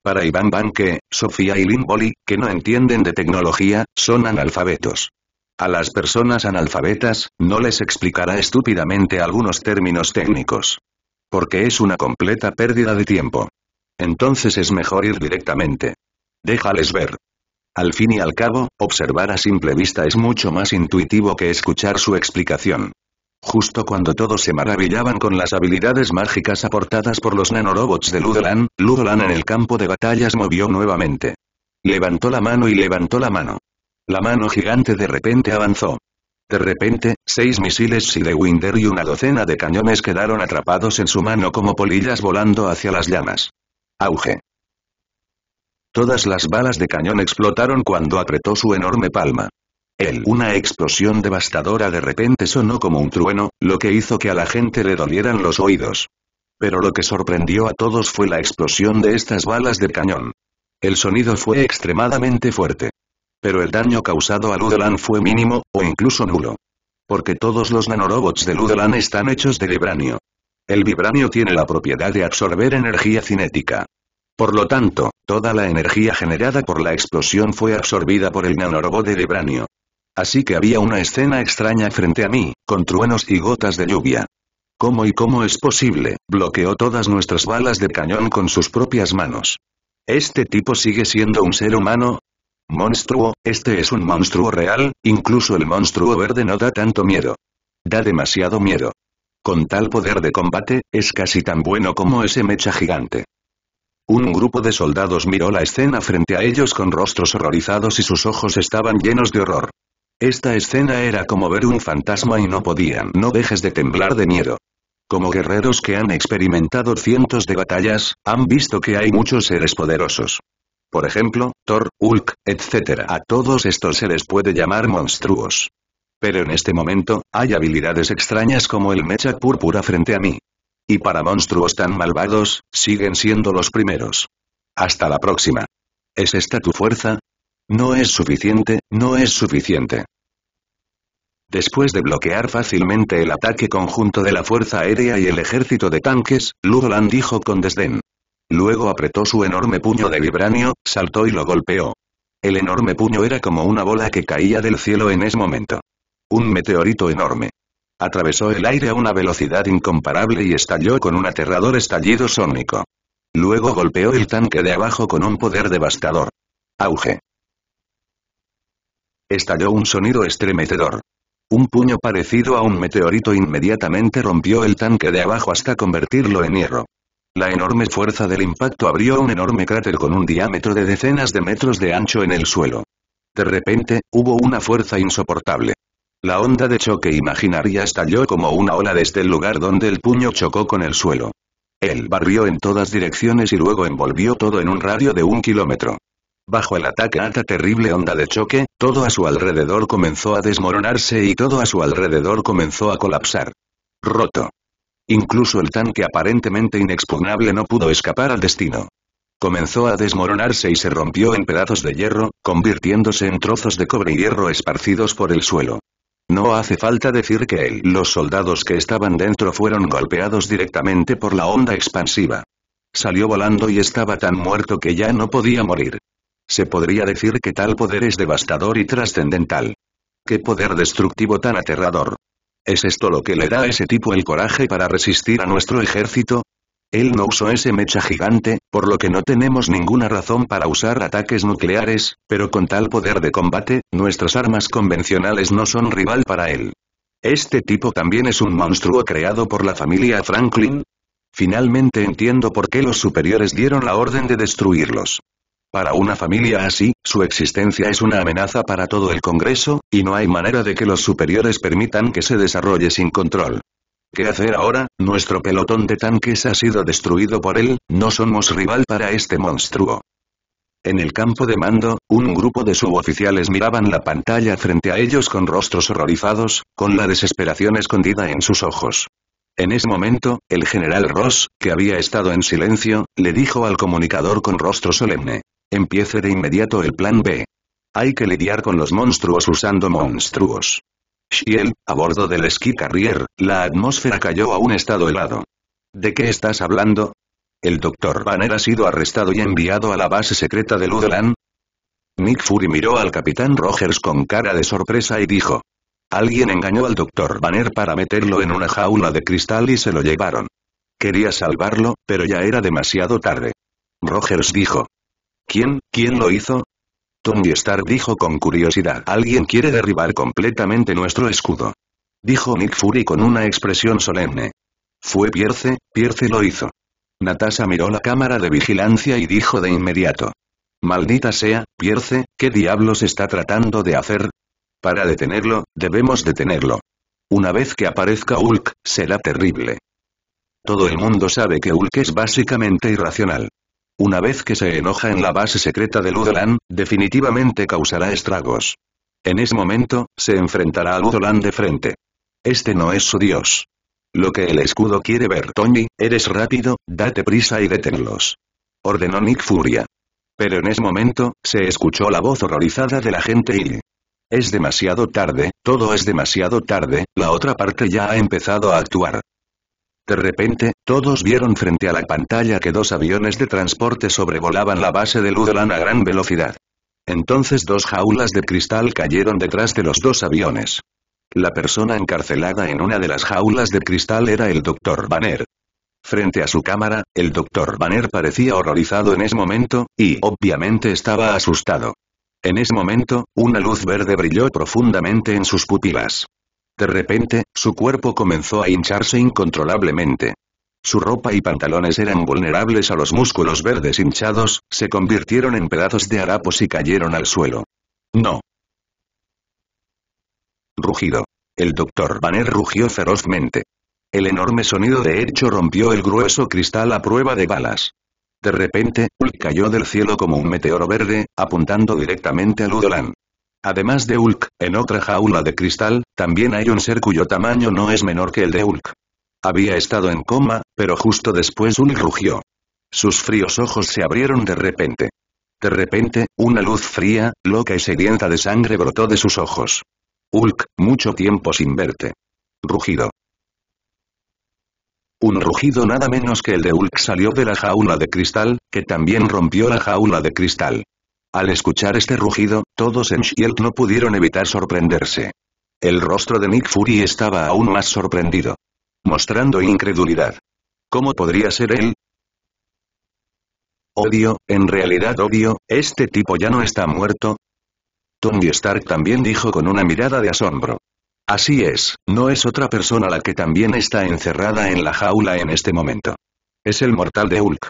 Para Iván Banque, Sofía y Limboli, que no entienden de tecnología, son analfabetos. A las personas analfabetas, no les explicará estúpidamente algunos términos técnicos. Porque es una completa pérdida de tiempo. Entonces es mejor ir directamente. Déjales ver. Al fin y al cabo, observar a simple vista es mucho más intuitivo que escuchar su explicación. Justo cuando todos se maravillaban con las habilidades mágicas aportadas por los nanorobots de Ludolan, Ludolan en el campo de batallas movió nuevamente. Levantó la mano y levantó la mano. La mano gigante de repente avanzó. De repente, seis misiles Sidewinder y una docena de cañones quedaron atrapados en su mano como polillas volando hacia las llamas. Auge. Todas las balas de cañón explotaron cuando apretó su enorme palma. Una explosión devastadora de repente sonó como un trueno, lo que hizo que a la gente le dolieran los oídos. Pero lo que sorprendió a todos fue la explosión de estas balas de cañón. El sonido fue extremadamente fuerte. Pero el daño causado a Ludolan fue mínimo, o incluso nulo. Porque todos los nanorobots de Ludolan están hechos de vibranio. El vibranio tiene la propiedad de absorber energía cinética. Por lo tanto, toda la energía generada por la explosión fue absorbida por el nanorobot de vibranio. Así que había una escena extraña frente a mí, con truenos y gotas de lluvia. ¿Cómo y cómo es posible? Bloqueó todas nuestras balas de cañón con sus propias manos. ¿Este tipo sigue siendo un ser humano? Monstruo, este es un monstruo real, incluso el monstruo verde no da tanto miedo. Da demasiado miedo. Con tal poder de combate, es casi tan bueno como ese mecha gigante. Un grupo de soldados miró la escena frente a ellos con rostros horrorizados y sus ojos estaban llenos de horror. Esta escena era como ver un fantasma y no podían. No dejes de temblar de miedo. Como guerreros que han experimentado cientos de batallas, han visto que hay muchos seres poderosos. Por ejemplo, Thor, Hulk, etc. A todos estos se les puede llamar monstruos. Pero en este momento, hay habilidades extrañas como el mecha púrpura frente a mí. Y para monstruos tan malvados, siguen siendo los primeros. Hasta la próxima. ¿Es esta tu fuerza? No es suficiente, no es suficiente. Después de bloquear fácilmente el ataque conjunto de la Fuerza Aérea y el ejército de tanques, Lugoland dijo con desdén. Luego apretó su enorme puño de vibranio, saltó y lo golpeó. El enorme puño era como una bola que caía del cielo en ese momento. Un meteorito enorme. Atravesó el aire a una velocidad incomparable y estalló con un aterrador estallido sónico. Luego golpeó el tanque de abajo con un poder devastador. Auge. Estalló un sonido estremecedor. Un puño parecido a un meteorito inmediatamente rompió el tanque de abajo hasta convertirlo en hierro. La enorme fuerza del impacto abrió un enorme cráter con un diámetro de decenas de metros de ancho en el suelo. De repente, hubo una fuerza insoportable. La onda de choque imaginaria estalló como una ola desde el lugar donde el puño chocó con el suelo. Él barrió en todas direcciones y luego envolvió todo en un radio de un kilómetro. Bajo el ataque a esta terrible onda de choque, todo a su alrededor comenzó a desmoronarse y todo a su alrededor comenzó a colapsar. Roto. Incluso el tanque aparentemente inexpugnable no pudo escapar al destino. Comenzó a desmoronarse y se rompió en pedazos de hierro, convirtiéndose en trozos de cobre y hierro esparcidos por el suelo. No hace falta decir que él. Los soldados que estaban dentro fueron golpeados directamente por la onda expansiva. Salió volando y estaba tan muerto que ya no podía morir. Se podría decir que tal poder es devastador y trascendental. ¡Qué poder destructivo tan aterrador! ¿Es esto lo que le da a ese tipo el coraje para resistir a nuestro ejército? Él no usó ese mecha gigante, por lo que no tenemos ninguna razón para usar ataques nucleares, pero con tal poder de combate, nuestras armas convencionales no son rival para él. ¿Este tipo también es un monstruo creado por la familia Franklin? Finalmente entiendo por qué los superiores dieron la orden de destruirlos. Para una familia así, su existencia es una amenaza para todo el Congreso, y no hay manera de que los superiores permitan que se desarrolle sin control. ¿Qué hacer ahora? Nuestro pelotón de tanques ha sido destruido por él, no somos rival para este monstruo. En el campo de mando, un grupo de suboficiales miraban la pantalla frente a ellos con rostros horrorizados, con la desesperación escondida en sus ojos. En ese momento, el general Ross, que había estado en silencio, le dijo al comunicador con rostro solemne, Empiece de inmediato el plan B. Hay que lidiar con los monstruos usando monstruos. Shiel, a bordo del esquí carrier, la atmósfera cayó a un estado helado. ¿De qué estás hablando? ¿El doctor Banner ha sido arrestado y enviado a la base secreta de Ludeland? Nick Fury miró al capitán Rogers con cara de sorpresa y dijo. Alguien engañó al doctor Banner para meterlo en una jaula de cristal y se lo llevaron. Quería salvarlo, pero ya era demasiado tarde. Rogers dijo. ¿Quién, quién lo hizo? Tony Stark dijo con curiosidad. Alguien quiere derribar completamente nuestro escudo. Dijo Nick Fury con una expresión solemne. Fue Pierce, Pierce lo hizo. Natasha miró la cámara de vigilancia y dijo de inmediato. Maldita sea, Pierce, ¿qué diablos está tratando de hacer? Para detenerlo, debemos detenerlo. Una vez que aparezca Hulk, será terrible. Todo el mundo sabe que Hulk es básicamente irracional. Una vez que se enoja en la base secreta de Ludolan, definitivamente causará estragos. En ese momento, se enfrentará a Ludolan de frente. Este no es su dios. Lo que el escudo quiere ver Tony, eres rápido, date prisa y detenlos. Ordenó Nick Furia. Pero en ese momento, se escuchó la voz horrorizada de la gente y... Es demasiado tarde, todo es demasiado tarde, la otra parte ya ha empezado a actuar. De repente, todos vieron frente a la pantalla que dos aviones de transporte sobrevolaban la base de Ludolan a gran velocidad. Entonces dos jaulas de cristal cayeron detrás de los dos aviones. La persona encarcelada en una de las jaulas de cristal era el Dr. Banner. Frente a su cámara, el Dr. Banner parecía horrorizado en ese momento, y obviamente estaba asustado. En ese momento, una luz verde brilló profundamente en sus pupilas. De repente, su cuerpo comenzó a hincharse incontrolablemente. Su ropa y pantalones eran vulnerables a los músculos verdes hinchados, se convirtieron en pedazos de harapos y cayeron al suelo. No. Rugido. El doctor Banner rugió ferozmente. El enorme sonido de hecho rompió el grueso cristal a prueba de balas. De repente, Hulk cayó del cielo como un meteoro verde, apuntando directamente a Ludolan. Además de Hulk, en otra jaula de cristal, también hay un ser cuyo tamaño no es menor que el de Hulk. Había estado en coma, pero justo después Hulk rugió. Sus fríos ojos se abrieron de repente. De repente, una luz fría, loca y sedienta de sangre brotó de sus ojos. Hulk, mucho tiempo sin verte. Rugido. Un rugido nada menos que el de Hulk salió de la jaula de cristal, que también rompió la jaula de cristal. Al escuchar este rugido, todos en Shield no pudieron evitar sorprenderse. El rostro de Nick Fury estaba aún más sorprendido. Mostrando incredulidad. ¿Cómo podría ser él? Odio, en realidad odio, este tipo ya no está muerto. Tony Stark también dijo con una mirada de asombro. Así es, no es otra persona la que también está encerrada en la jaula en este momento. Es el mortal de Hulk.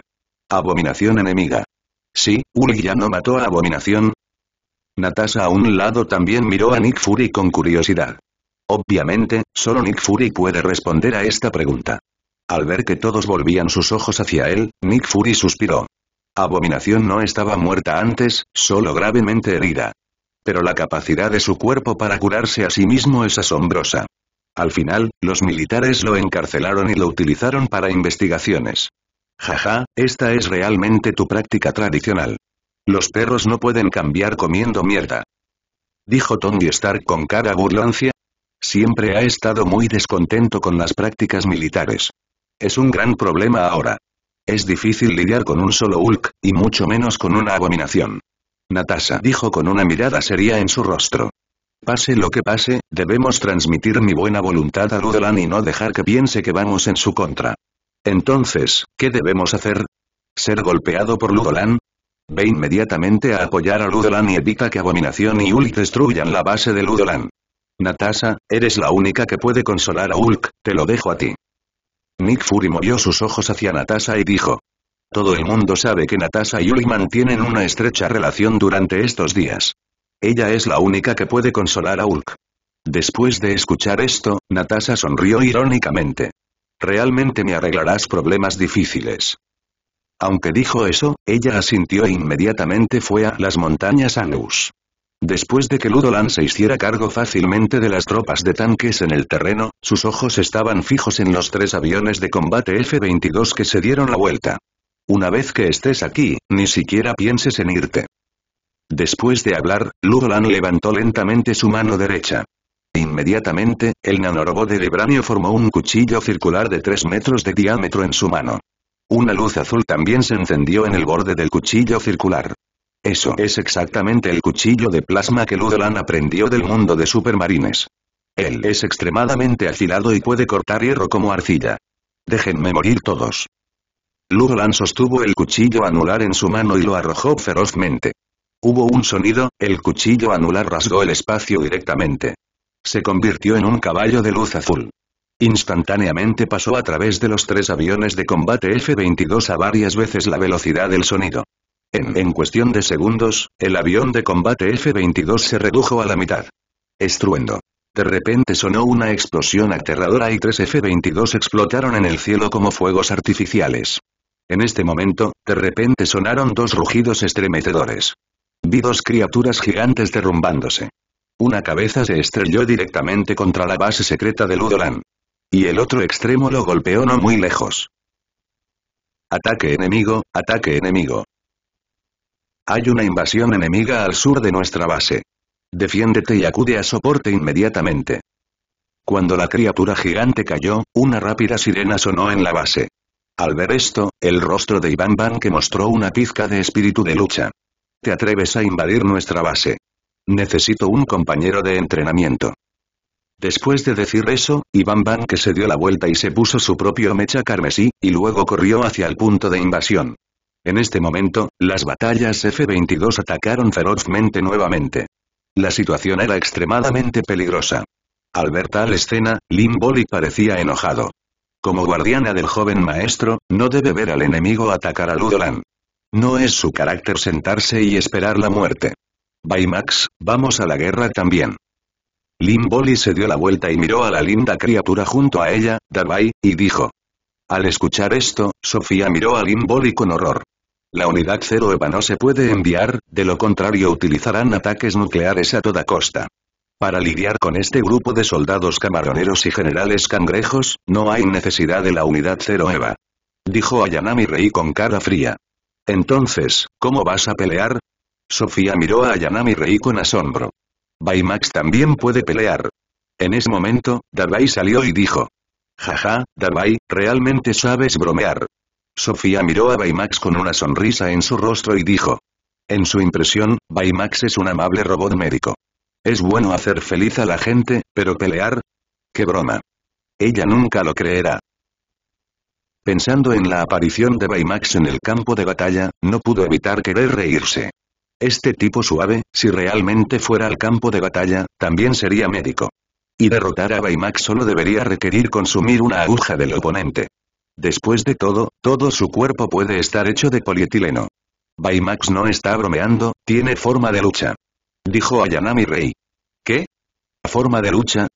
Abominación enemiga. Sí, Hulk ya no mató a Abominación, Natasha a un lado también miró a Nick Fury con curiosidad. Obviamente, solo Nick Fury puede responder a esta pregunta. Al ver que todos volvían sus ojos hacia él, Nick Fury suspiró. Abominación no estaba muerta antes, solo gravemente herida. Pero la capacidad de su cuerpo para curarse a sí mismo es asombrosa. Al final, los militares lo encarcelaron y lo utilizaron para investigaciones. Jaja, esta es realmente tu práctica tradicional. Los perros no pueden cambiar comiendo mierda. Dijo Tony Stark con cara burlancia. Siempre ha estado muy descontento con las prácticas militares. Es un gran problema ahora. Es difícil lidiar con un solo Hulk, y mucho menos con una abominación. Natasha dijo con una mirada seria en su rostro. Pase lo que pase, debemos transmitir mi buena voluntad a Ludolan y no dejar que piense que vamos en su contra. Entonces, ¿qué debemos hacer? ¿Ser golpeado por Ludolan? Ve inmediatamente a apoyar a Ludolan y evita que Abominación y Hulk destruyan la base de Ludolan. Natasha, eres la única que puede consolar a Ulk, te lo dejo a ti. Nick Fury movió sus ojos hacia Natasha y dijo. Todo el mundo sabe que Natasha y Ulk mantienen una estrecha relación durante estos días. Ella es la única que puede consolar a Ulk. Después de escuchar esto, Natasha sonrió irónicamente. Realmente me arreglarás problemas difíciles. Aunque dijo eso, ella asintió e inmediatamente fue a las montañas Anus. Después de que Ludolan se hiciera cargo fácilmente de las tropas de tanques en el terreno, sus ojos estaban fijos en los tres aviones de combate F-22 que se dieron la vuelta. Una vez que estés aquí, ni siquiera pienses en irte. Después de hablar, Ludolan levantó lentamente su mano derecha. Inmediatamente, el nanorobot de Lebranio formó un cuchillo circular de 3 metros de diámetro en su mano. Una luz azul también se encendió en el borde del cuchillo circular. Eso es exactamente el cuchillo de plasma que Ludolan aprendió del mundo de supermarines. Él es extremadamente afilado y puede cortar hierro como arcilla. Déjenme morir todos. Ludolan sostuvo el cuchillo anular en su mano y lo arrojó ferozmente. Hubo un sonido, el cuchillo anular rasgó el espacio directamente. Se convirtió en un caballo de luz azul. Instantáneamente pasó a través de los tres aviones de combate F-22 a varias veces la velocidad del sonido. En, cuestión de segundos, el avión de combate F-22 se redujo a la mitad. Estruendo. De repente sonó una explosión aterradora y tres F-22 explotaron en el cielo como fuegos artificiales. En este momento, de repente sonaron dos rugidos estremecedores. Vi dos criaturas gigantes derrumbándose. Una cabeza se estrelló directamente contra la base secreta de Ludolan. Y el otro extremo lo golpeó no muy lejos. Ataque enemigo, ataque enemigo. Hay una invasión enemiga al sur de nuestra base. Defiéndete y acude a soporte inmediatamente. Cuando la criatura gigante cayó, una rápida sirena sonó en la base. Al ver esto, el rostro de Iván Van mostró una pizca de espíritu de lucha. Te atreves a invadir nuestra base. Necesito un compañero de entrenamiento. Después de decir eso, Iván que se dio la vuelta y se puso su propio mecha carmesí, y luego corrió hacia el punto de invasión. En este momento, las batallas F-22 atacaron ferozmente nuevamente. La situación era extremadamente peligrosa. Al ver tal escena, Lim Boli parecía enojado. Como guardiana del joven maestro, no debe ver al enemigo atacar a Ludolan. No es su carácter sentarse y esperar la muerte. Max, vamos a la guerra también. Limboli se dio la vuelta y miró a la linda criatura junto a ella, Darvai, y dijo. Al escuchar esto, Sofía miró a Limboli con horror. La unidad cero EVA no se puede enviar, de lo contrario utilizarán ataques nucleares a toda costa. Para lidiar con este grupo de soldados camaroneros y generales cangrejos, no hay necesidad de la unidad cero EVA. Dijo Ayanami Rey con cara fría. Entonces, ¿cómo vas a pelear? Sofía miró a Ayanami Rey con asombro. Baymax también puede pelear. En ese momento, Darby salió y dijo. Jaja, Darvai, realmente sabes bromear. Sofía miró a Baymax con una sonrisa en su rostro y dijo. En su impresión, Baymax es un amable robot médico. Es bueno hacer feliz a la gente, pero pelear? ¡Qué broma! Ella nunca lo creerá. Pensando en la aparición de Baymax en el campo de batalla, no pudo evitar querer reírse. Este tipo suave, si realmente fuera al campo de batalla, también sería médico. Y derrotar a Baymax solo debería requerir consumir una aguja del oponente. Después de todo, todo su cuerpo puede estar hecho de polietileno. Baymax no está bromeando, tiene forma de lucha. Dijo Ayanami Rey. ¿Qué? ¿Forma de lucha?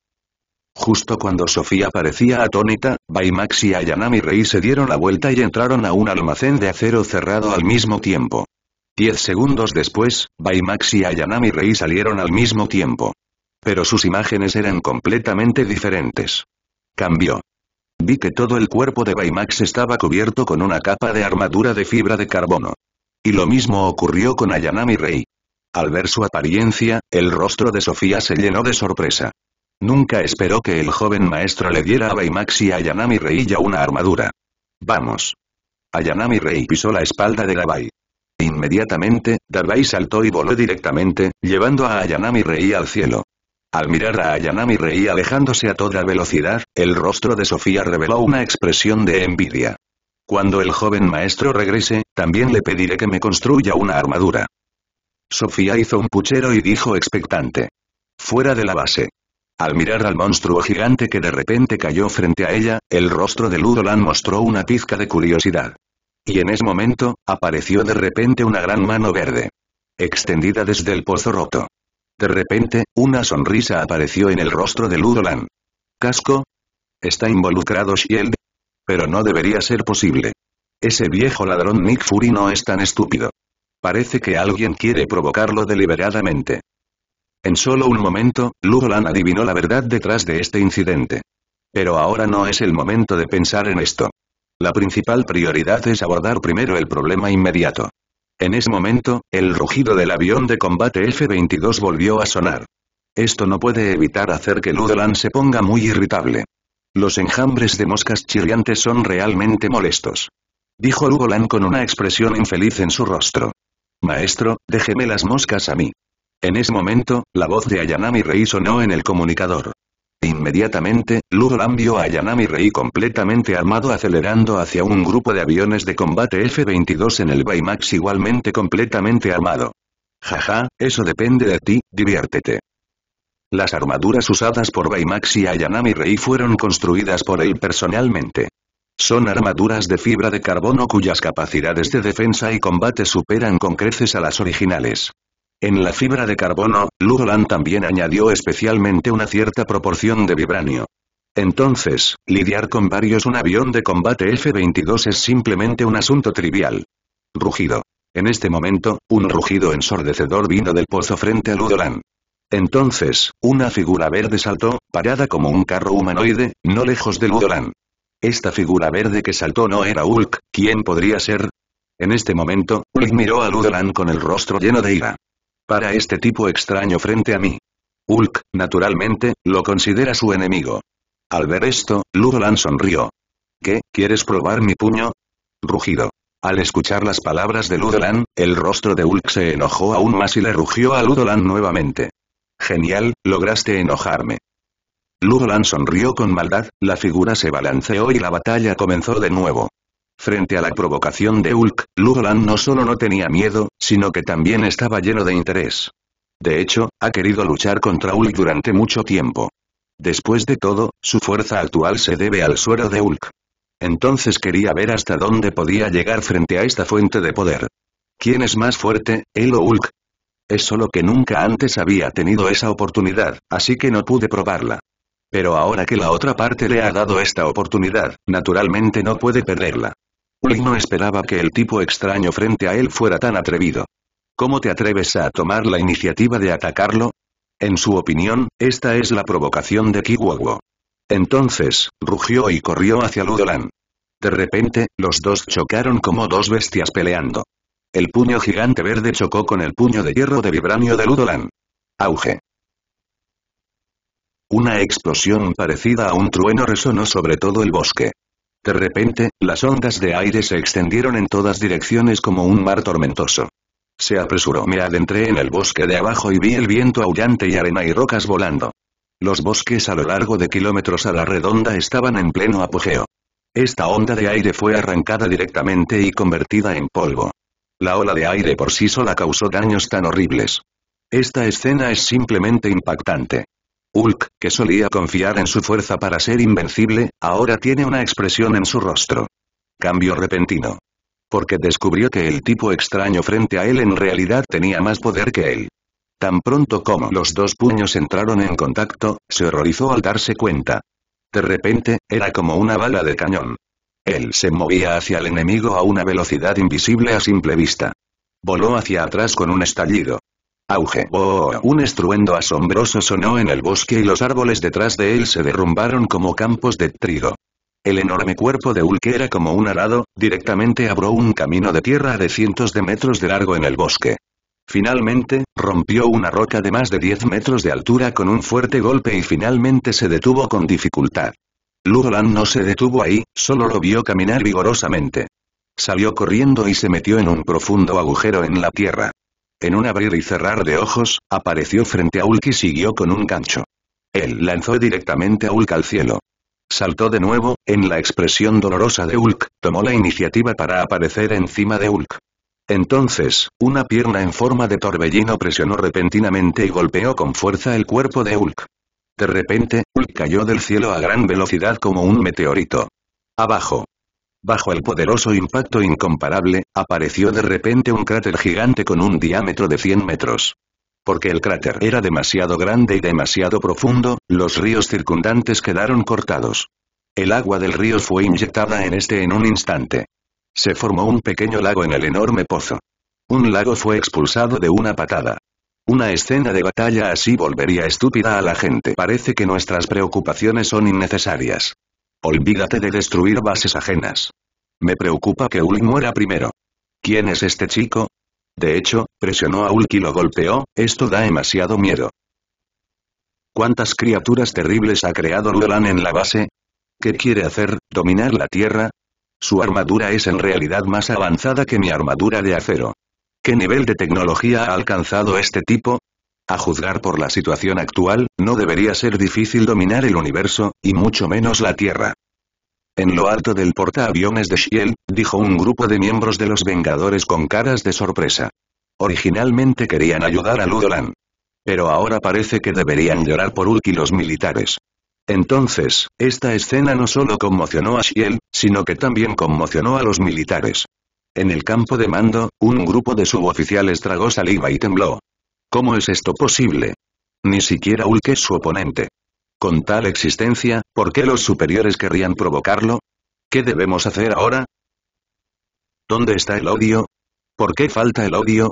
Justo cuando Sofía parecía atónita, Baymax y Ayanami Rey se dieron la vuelta y entraron a un almacén de acero cerrado al mismo tiempo. Diez segundos después, Baymax y Ayanami Rey salieron al mismo tiempo. Pero sus imágenes eran completamente diferentes. Cambió. Vi que todo el cuerpo de Baymax estaba cubierto con una capa de armadura de fibra de carbono. Y lo mismo ocurrió con Ayanami Rey. Al ver su apariencia, el rostro de Sofía se llenó de sorpresa. Nunca esperó que el joven maestro le diera a Baymax y Ayanami Rey ya una armadura. Vamos. Ayanami Rey pisó la espalda de Gabai. Inmediatamente, darbay saltó y voló directamente, llevando a Ayanami Rei al cielo. Al mirar a Ayanami Rei alejándose a toda velocidad, el rostro de Sofía reveló una expresión de envidia. Cuando el joven maestro regrese, también le pediré que me construya una armadura. Sofía hizo un puchero y dijo expectante. Fuera de la base. Al mirar al monstruo gigante que de repente cayó frente a ella, el rostro de Ludolan mostró una pizca de curiosidad. Y en ese momento, apareció de repente una gran mano verde. Extendida desde el pozo roto. De repente, una sonrisa apareció en el rostro de Ludolan. ¿Casco? ¿Está involucrado Shield? Pero no debería ser posible. Ese viejo ladrón Nick Fury no es tan estúpido. Parece que alguien quiere provocarlo deliberadamente. En solo un momento, Ludolan adivinó la verdad detrás de este incidente. Pero ahora no es el momento de pensar en esto. La principal prioridad es abordar primero el problema inmediato. En ese momento, el rugido del avión de combate F-22 volvió a sonar. Esto no puede evitar hacer que Ludolan se ponga muy irritable. Los enjambres de moscas chirriantes son realmente molestos. Dijo Lugolan con una expresión infeliz en su rostro. Maestro, déjeme las moscas a mí. En ese momento, la voz de Ayanami Rei sonó en el comunicador. Inmediatamente, Luthor vio a Yanami Rei completamente armado acelerando hacia un grupo de aviones de combate F-22 en el Baymax igualmente completamente armado. Jaja, eso depende de ti, diviértete. Las armaduras usadas por Baymax y Yanami Rei fueron construidas por él personalmente. Son armaduras de fibra de carbono cuyas capacidades de defensa y combate superan con creces a las originales. En la fibra de carbono, Ludolan también añadió especialmente una cierta proporción de vibranio. Entonces, lidiar con varios un avión de combate F-22 es simplemente un asunto trivial. Rugido. En este momento, un rugido ensordecedor vino del pozo frente a Ludolan. Entonces, una figura verde saltó, parada como un carro humanoide, no lejos de Ludolan. Esta figura verde que saltó no era Hulk, ¿quién podría ser? En este momento, Hulk miró a Ludolan con el rostro lleno de ira para este tipo extraño frente a mí. Hulk, naturalmente, lo considera su enemigo. Al ver esto, Ludolan sonrió. ¿Qué, quieres probar mi puño? Rugido. Al escuchar las palabras de Ludolan, el rostro de Hulk se enojó aún más y le rugió a Ludolan nuevamente. Genial, lograste enojarme. Ludolan sonrió con maldad, la figura se balanceó y la batalla comenzó de nuevo. Frente a la provocación de Hulk, Lugolan no solo no tenía miedo, sino que también estaba lleno de interés. De hecho, ha querido luchar contra Hulk durante mucho tiempo. Después de todo, su fuerza actual se debe al suero de Ulk. Entonces quería ver hasta dónde podía llegar frente a esta fuente de poder. ¿Quién es más fuerte, él o Hulk? Es solo que nunca antes había tenido esa oportunidad, así que no pude probarla. Pero ahora que la otra parte le ha dado esta oportunidad, naturalmente no puede perderla y no esperaba que el tipo extraño frente a él fuera tan atrevido. ¿Cómo te atreves a tomar la iniciativa de atacarlo? En su opinión, esta es la provocación de Kiwawo. Entonces, rugió y corrió hacia Ludolan. De repente, los dos chocaron como dos bestias peleando. El puño gigante verde chocó con el puño de hierro de vibranio de Ludolan. Auge. Una explosión parecida a un trueno resonó sobre todo el bosque. De repente, las ondas de aire se extendieron en todas direcciones como un mar tormentoso. Se apresuró, me adentré en el bosque de abajo y vi el viento aullante y arena y rocas volando. Los bosques a lo largo de kilómetros a la redonda estaban en pleno apogeo. Esta onda de aire fue arrancada directamente y convertida en polvo. La ola de aire por sí sola causó daños tan horribles. Esta escena es simplemente impactante. Hulk, que solía confiar en su fuerza para ser invencible, ahora tiene una expresión en su rostro. Cambio repentino. Porque descubrió que el tipo extraño frente a él en realidad tenía más poder que él. Tan pronto como los dos puños entraron en contacto, se horrorizó al darse cuenta. De repente, era como una bala de cañón. Él se movía hacia el enemigo a una velocidad invisible a simple vista. Voló hacia atrás con un estallido. Auge. Oh, un estruendo asombroso sonó en el bosque y los árboles detrás de él se derrumbaron como campos de trigo. El enorme cuerpo de Hulk era como un arado, directamente abrió un camino de tierra de cientos de metros de largo en el bosque. Finalmente, rompió una roca de más de 10 metros de altura con un fuerte golpe y finalmente se detuvo con dificultad. Lan no se detuvo ahí, solo lo vio caminar vigorosamente. Salió corriendo y se metió en un profundo agujero en la tierra. En un abrir y cerrar de ojos, apareció frente a Ulk y siguió con un gancho. Él lanzó directamente a Ulk al cielo. Saltó de nuevo, en la expresión dolorosa de Ulk, tomó la iniciativa para aparecer encima de Ulk. Entonces, una pierna en forma de torbellino presionó repentinamente y golpeó con fuerza el cuerpo de Hulk. De repente, Ulk cayó del cielo a gran velocidad como un meteorito. Abajo. Bajo el poderoso impacto incomparable, apareció de repente un cráter gigante con un diámetro de 100 metros. Porque el cráter era demasiado grande y demasiado profundo, los ríos circundantes quedaron cortados. El agua del río fue inyectada en este en un instante. Se formó un pequeño lago en el enorme pozo. Un lago fue expulsado de una patada. Una escena de batalla así volvería estúpida a la gente. Parece que nuestras preocupaciones son innecesarias. Olvídate de destruir bases ajenas. Me preocupa que Ulk muera primero. ¿Quién es este chico? De hecho, presionó a Ulk y lo golpeó, esto da demasiado miedo. ¿Cuántas criaturas terribles ha creado Lulan en la base? ¿Qué quiere hacer, dominar la Tierra? Su armadura es en realidad más avanzada que mi armadura de acero. ¿Qué nivel de tecnología ha alcanzado este tipo? A juzgar por la situación actual, no debería ser difícil dominar el universo, y mucho menos la Tierra. En lo alto del portaaviones de Shield, dijo un grupo de miembros de los Vengadores con caras de sorpresa. Originalmente querían ayudar a Ludolan. Pero ahora parece que deberían llorar por Ulk y los militares. Entonces, esta escena no solo conmocionó a Shield, sino que también conmocionó a los militares. En el campo de mando, un grupo de suboficiales tragó saliva y tembló. ¿Cómo es esto posible? Ni siquiera Hulk es su oponente. Con tal existencia, ¿por qué los superiores querrían provocarlo? ¿Qué debemos hacer ahora? ¿Dónde está el odio? ¿Por qué falta el odio?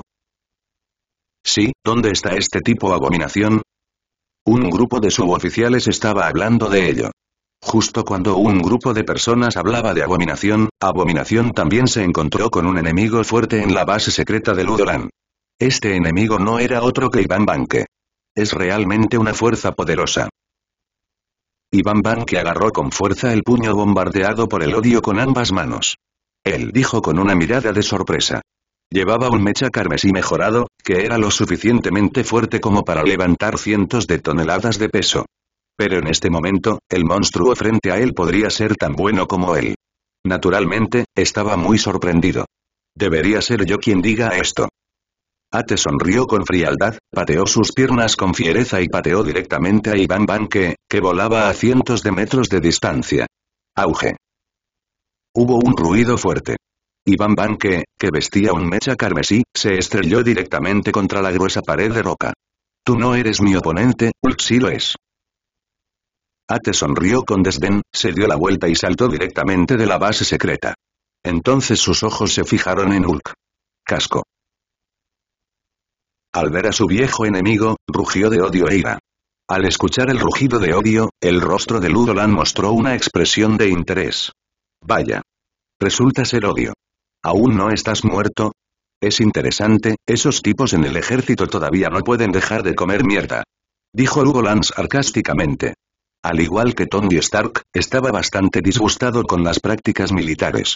Sí, ¿dónde está este tipo de abominación? Un grupo de suboficiales estaba hablando de ello. Justo cuando un grupo de personas hablaba de abominación, abominación también se encontró con un enemigo fuerte en la base secreta de Ludolan. Este enemigo no era otro que Iván Banque. Es realmente una fuerza poderosa. Iván Banque agarró con fuerza el puño bombardeado por el odio con ambas manos. Él dijo con una mirada de sorpresa. Llevaba un mecha carmesí mejorado, que era lo suficientemente fuerte como para levantar cientos de toneladas de peso. Pero en este momento, el monstruo frente a él podría ser tan bueno como él. Naturalmente, estaba muy sorprendido. Debería ser yo quien diga esto. Ate sonrió con frialdad, pateó sus piernas con fiereza y pateó directamente a Iván Banque, que volaba a cientos de metros de distancia. Auge. Hubo un ruido fuerte. Iván Banque, que vestía un mecha carmesí, se estrelló directamente contra la gruesa pared de roca. Tú no eres mi oponente, Hulk sí lo es. Ate sonrió con desdén, se dio la vuelta y saltó directamente de la base secreta. Entonces sus ojos se fijaron en Hulk. Casco. Al ver a su viejo enemigo, rugió de odio e ira. Al escuchar el rugido de odio, el rostro de Ludolan mostró una expresión de interés. Vaya. Resulta ser odio. ¿Aún no estás muerto? Es interesante, esos tipos en el ejército todavía no pueden dejar de comer mierda. Dijo Ludolan sarcásticamente. Al igual que Tony Stark, estaba bastante disgustado con las prácticas militares.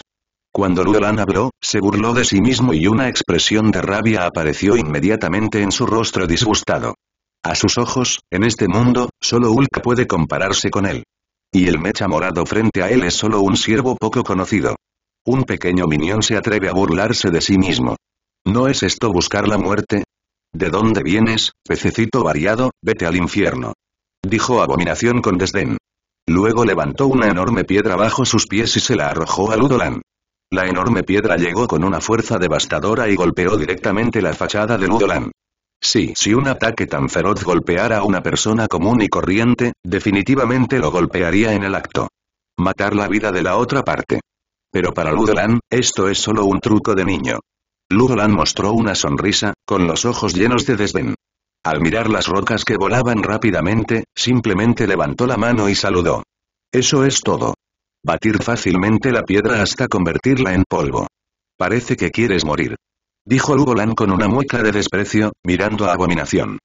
Cuando Ludolan habló, se burló de sí mismo y una expresión de rabia apareció inmediatamente en su rostro disgustado. A sus ojos, en este mundo, solo Ulka puede compararse con él. Y el mecha morado frente a él es solo un siervo poco conocido. Un pequeño minión se atreve a burlarse de sí mismo. ¿No es esto buscar la muerte? ¿De dónde vienes, pececito variado, vete al infierno? Dijo Abominación con desdén. Luego levantó una enorme piedra bajo sus pies y se la arrojó a Ludolan. La enorme piedra llegó con una fuerza devastadora y golpeó directamente la fachada de Ludolan. Sí, si un ataque tan feroz golpeara a una persona común y corriente, definitivamente lo golpearía en el acto. Matar la vida de la otra parte. Pero para Ludolan, esto es solo un truco de niño. Ludolan mostró una sonrisa, con los ojos llenos de desdén. Al mirar las rocas que volaban rápidamente, simplemente levantó la mano y saludó. Eso es todo batir fácilmente la piedra hasta convertirla en polvo. Parece que quieres morir. Dijo Ludolan con una mueca de desprecio, mirando a Abominación.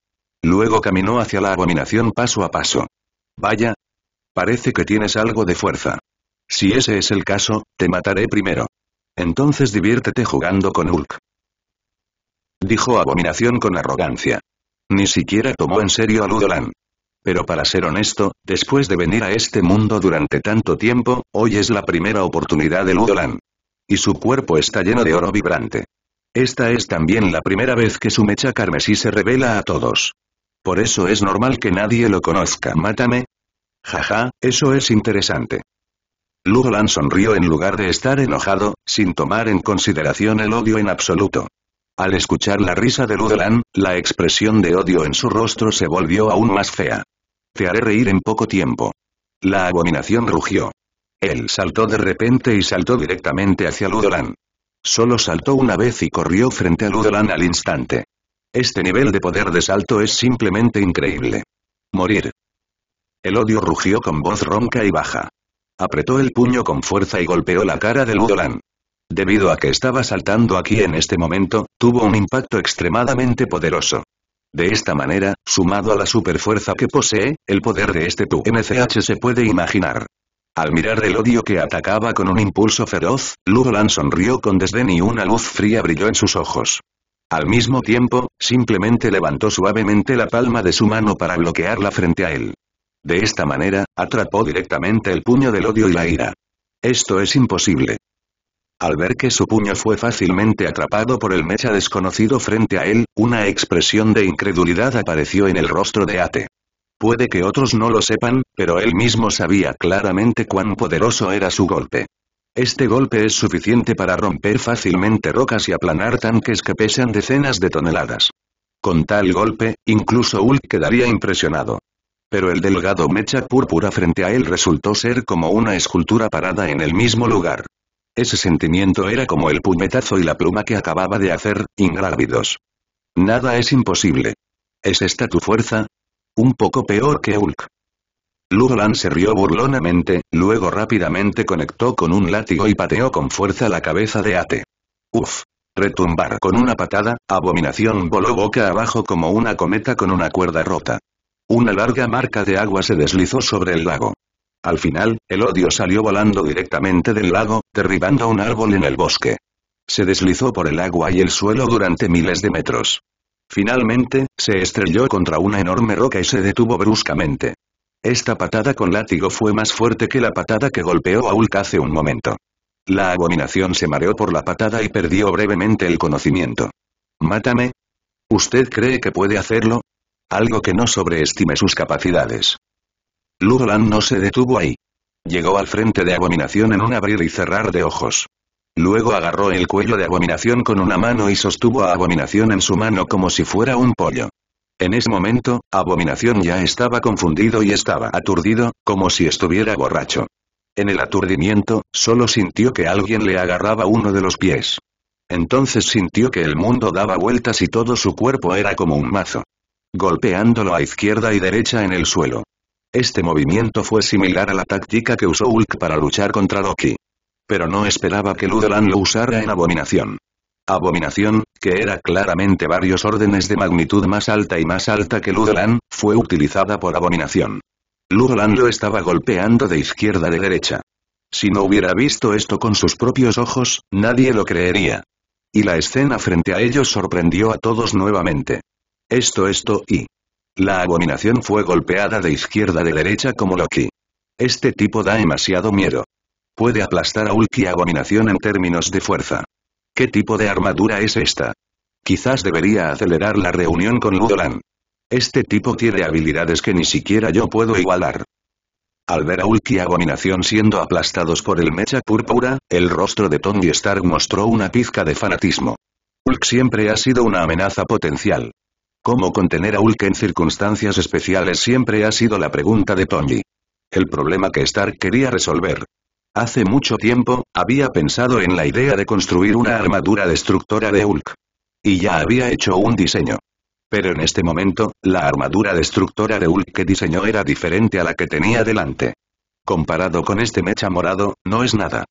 Luego caminó hacia la Abominación paso a paso. Vaya. Parece que tienes algo de fuerza. Si ese es el caso, te mataré primero. Entonces diviértete jugando con Hulk. Dijo Abominación con arrogancia. Ni siquiera tomó en serio a Ludolan. Pero para ser honesto, después de venir a este mundo durante tanto tiempo, hoy es la primera oportunidad de Ludolan. Y su cuerpo está lleno de oro vibrante. Esta es también la primera vez que su mecha carmesí se revela a todos. Por eso es normal que nadie lo conozca. Mátame. Jaja, eso es interesante. Ludolan sonrió en lugar de estar enojado, sin tomar en consideración el odio en absoluto. Al escuchar la risa de Ludolan, la expresión de odio en su rostro se volvió aún más fea. Te haré reír en poco tiempo. La abominación rugió. Él saltó de repente y saltó directamente hacia Ludolan. Solo saltó una vez y corrió frente a Ludolan al instante. Este nivel de poder de salto es simplemente increíble. Morir. El odio rugió con voz ronca y baja. Apretó el puño con fuerza y golpeó la cara de Ludolan. Debido a que estaba saltando aquí en este momento, tuvo un impacto extremadamente poderoso. De esta manera, sumado a la superfuerza que posee, el poder de este tu se puede imaginar. Al mirar el odio que atacaba con un impulso feroz, Lurlan sonrió con desdén y una luz fría brilló en sus ojos. Al mismo tiempo, simplemente levantó suavemente la palma de su mano para bloquearla frente a él. De esta manera, atrapó directamente el puño del odio y la ira. Esto es imposible al ver que su puño fue fácilmente atrapado por el mecha desconocido frente a él, una expresión de incredulidad apareció en el rostro de Ate. Puede que otros no lo sepan, pero él mismo sabía claramente cuán poderoso era su golpe. Este golpe es suficiente para romper fácilmente rocas y aplanar tanques que pesan decenas de toneladas. Con tal golpe, incluso Hulk quedaría impresionado. Pero el delgado mecha púrpura frente a él resultó ser como una escultura parada en el mismo lugar. Ese sentimiento era como el puñetazo y la pluma que acababa de hacer, ingrávidos. Nada es imposible. ¿Es esta tu fuerza? Un poco peor que Hulk. Lurlan se rió burlonamente, luego rápidamente conectó con un látigo y pateó con fuerza la cabeza de Ate. Uf. Retumbar con una patada, Abominación voló boca abajo como una cometa con una cuerda rota. Una larga marca de agua se deslizó sobre el lago. Al final, el odio salió volando directamente del lago, derribando un árbol en el bosque. Se deslizó por el agua y el suelo durante miles de metros. Finalmente, se estrelló contra una enorme roca y se detuvo bruscamente. Esta patada con látigo fue más fuerte que la patada que golpeó a Hulk hace un momento. La abominación se mareó por la patada y perdió brevemente el conocimiento. ¿Mátame? ¿Usted cree que puede hacerlo? Algo que no sobreestime sus capacidades. Ludolan no se detuvo ahí. Llegó al frente de Abominación en un abrir y cerrar de ojos. Luego agarró el cuello de Abominación con una mano y sostuvo a Abominación en su mano como si fuera un pollo. En ese momento, Abominación ya estaba confundido y estaba aturdido, como si estuviera borracho. En el aturdimiento, solo sintió que alguien le agarraba uno de los pies. Entonces sintió que el mundo daba vueltas y todo su cuerpo era como un mazo. Golpeándolo a izquierda y derecha en el suelo. Este movimiento fue similar a la táctica que usó Hulk para luchar contra Loki. Pero no esperaba que Ludolan lo usara en Abominación. Abominación, que era claramente varios órdenes de magnitud más alta y más alta que Ludolan, fue utilizada por Abominación. Ludolan lo estaba golpeando de izquierda a de derecha. Si no hubiera visto esto con sus propios ojos, nadie lo creería. Y la escena frente a ellos sorprendió a todos nuevamente. Esto esto y... La abominación fue golpeada de izquierda de derecha como Loki. Este tipo da demasiado miedo. Puede aplastar a Ulki abominación en términos de fuerza. ¿Qué tipo de armadura es esta? Quizás debería acelerar la reunión con Ludolan. Este tipo tiene habilidades que ni siquiera yo puedo igualar. Al ver a Ulki Abominación siendo aplastados por el mecha púrpura, el rostro de Tony Stark mostró una pizca de fanatismo. Hulk siempre ha sido una amenaza potencial. ¿Cómo contener a Hulk en circunstancias especiales siempre ha sido la pregunta de Tony. El problema que Stark quería resolver. Hace mucho tiempo, había pensado en la idea de construir una armadura destructora de Hulk. Y ya había hecho un diseño. Pero en este momento, la armadura destructora de Hulk que diseñó era diferente a la que tenía delante. Comparado con este mecha morado, no es nada.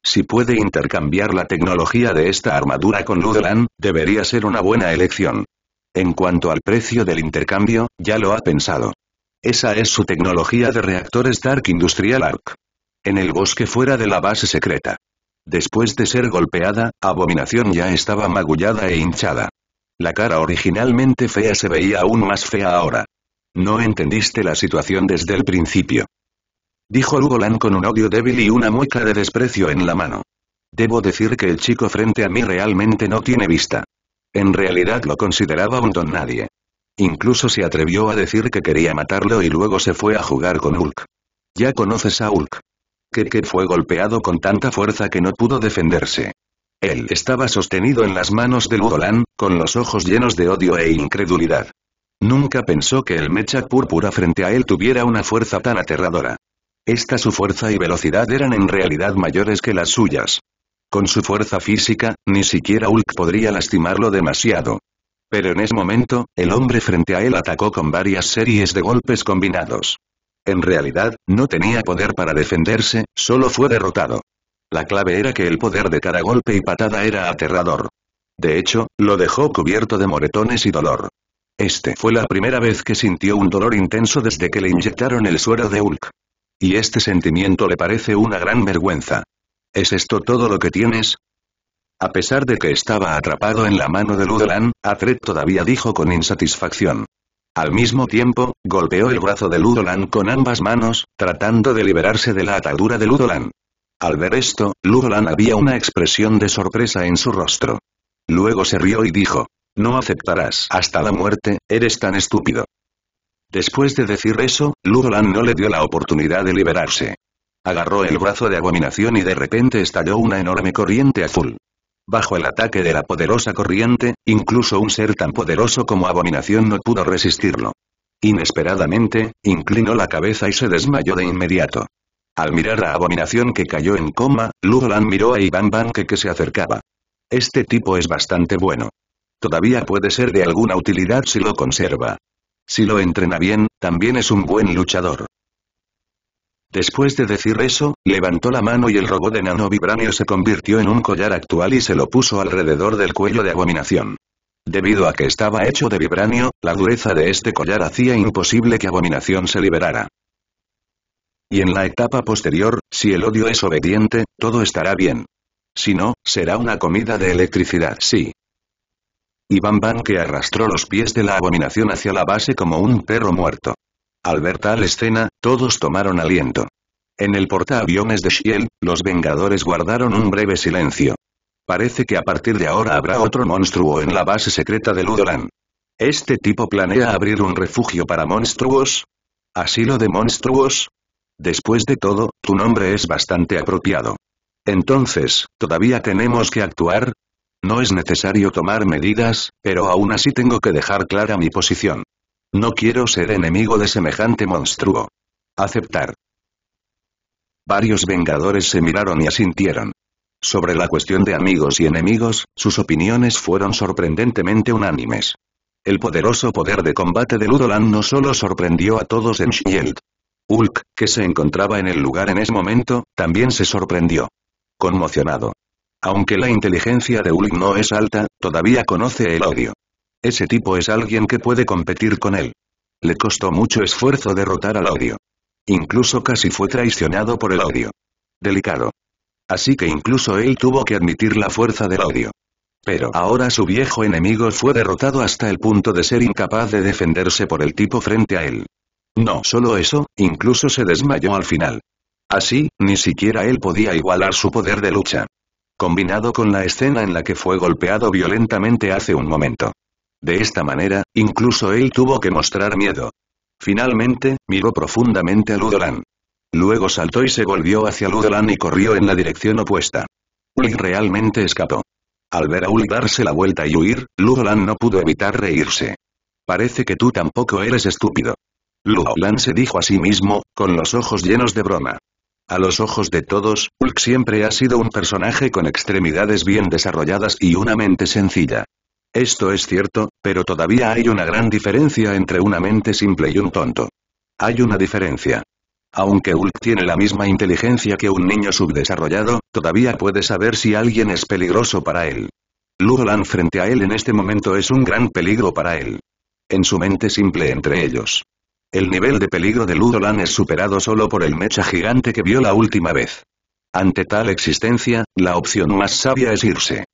Si puede intercambiar la tecnología de esta armadura con Ludoland, debería ser una buena elección. En cuanto al precio del intercambio, ya lo ha pensado. Esa es su tecnología de reactores Dark Industrial Arc. En el bosque fuera de la base secreta. Después de ser golpeada, Abominación ya estaba magullada e hinchada. La cara originalmente fea se veía aún más fea ahora. No entendiste la situación desde el principio. Dijo Lugolan con un odio débil y una mueca de desprecio en la mano. Debo decir que el chico frente a mí realmente no tiene vista. En realidad lo consideraba un don nadie. Incluso se atrevió a decir que quería matarlo y luego se fue a jugar con Hulk. Ya conoces a Hulk. Keke fue golpeado con tanta fuerza que no pudo defenderse. Él estaba sostenido en las manos de Ludolan, con los ojos llenos de odio e incredulidad. Nunca pensó que el mecha púrpura frente a él tuviera una fuerza tan aterradora. Esta su fuerza y velocidad eran en realidad mayores que las suyas. Con su fuerza física, ni siquiera Hulk podría lastimarlo demasiado. Pero en ese momento, el hombre frente a él atacó con varias series de golpes combinados. En realidad, no tenía poder para defenderse, solo fue derrotado. La clave era que el poder de cada golpe y patada era aterrador. De hecho, lo dejó cubierto de moretones y dolor. Este fue la primera vez que sintió un dolor intenso desde que le inyectaron el suero de Hulk. Y este sentimiento le parece una gran vergüenza. ¿Es esto todo lo que tienes? A pesar de que estaba atrapado en la mano de Ludolan, Atret todavía dijo con insatisfacción. Al mismo tiempo, golpeó el brazo de Ludolan con ambas manos, tratando de liberarse de la atadura de Ludolan. Al ver esto, Ludolan había una expresión de sorpresa en su rostro. Luego se rió y dijo, no aceptarás hasta la muerte, eres tan estúpido. Después de decir eso, Ludolan no le dio la oportunidad de liberarse. Agarró el brazo de abominación y de repente estalló una enorme corriente azul. Bajo el ataque de la poderosa corriente, incluso un ser tan poderoso como abominación no pudo resistirlo. Inesperadamente, inclinó la cabeza y se desmayó de inmediato. Al mirar a Abominación que cayó en coma, Lulan miró a Iván Banque que se acercaba. Este tipo es bastante bueno. Todavía puede ser de alguna utilidad si lo conserva. Si lo entrena bien, también es un buen luchador. Después de decir eso, levantó la mano y el robot de Vibranio se convirtió en un collar actual y se lo puso alrededor del cuello de abominación. Debido a que estaba hecho de vibranio, la dureza de este collar hacía imposible que abominación se liberara. Y en la etapa posterior, si el odio es obediente, todo estará bien. Si no, será una comida de electricidad, sí. Y Van que arrastró los pies de la abominación hacia la base como un perro muerto. Al ver tal escena, todos tomaron aliento. En el portaaviones de Shield, los Vengadores guardaron un breve silencio. Parece que a partir de ahora habrá otro monstruo en la base secreta de Ludolan. ¿Este tipo planea abrir un refugio para monstruos? ¿Asilo de monstruos? Después de todo, tu nombre es bastante apropiado. Entonces, ¿todavía tenemos que actuar? No es necesario tomar medidas, pero aún así tengo que dejar clara mi posición. No quiero ser enemigo de semejante monstruo. Aceptar. Varios vengadores se miraron y asintieron. Sobre la cuestión de amigos y enemigos, sus opiniones fueron sorprendentemente unánimes. El poderoso poder de combate de Ludolan no solo sorprendió a todos en Shield. Ulk, que se encontraba en el lugar en ese momento, también se sorprendió. Conmocionado. Aunque la inteligencia de Ulk no es alta, todavía conoce el odio. Ese tipo es alguien que puede competir con él. Le costó mucho esfuerzo derrotar al odio. Incluso casi fue traicionado por el odio. Delicado. Así que incluso él tuvo que admitir la fuerza del odio. Pero ahora su viejo enemigo fue derrotado hasta el punto de ser incapaz de defenderse por el tipo frente a él. No solo eso, incluso se desmayó al final. Así, ni siquiera él podía igualar su poder de lucha. Combinado con la escena en la que fue golpeado violentamente hace un momento. De esta manera, incluso él tuvo que mostrar miedo. Finalmente, miró profundamente a Ludolan. Luego saltó y se volvió hacia Ludolan y corrió en la dirección opuesta. Ulk realmente escapó. Al ver a Ulk darse la vuelta y huir, Ludolan no pudo evitar reírse. Parece que tú tampoco eres estúpido. Ludolan se dijo a sí mismo, con los ojos llenos de broma. A los ojos de todos, Ulk siempre ha sido un personaje con extremidades bien desarrolladas y una mente sencilla. Esto es cierto, pero todavía hay una gran diferencia entre una mente simple y un tonto. Hay una diferencia. Aunque Hulk tiene la misma inteligencia que un niño subdesarrollado, todavía puede saber si alguien es peligroso para él. Ludolan frente a él en este momento es un gran peligro para él. En su mente simple entre ellos. El nivel de peligro de Ludolan es superado solo por el mecha gigante que vio la última vez. Ante tal existencia, la opción más sabia es irse.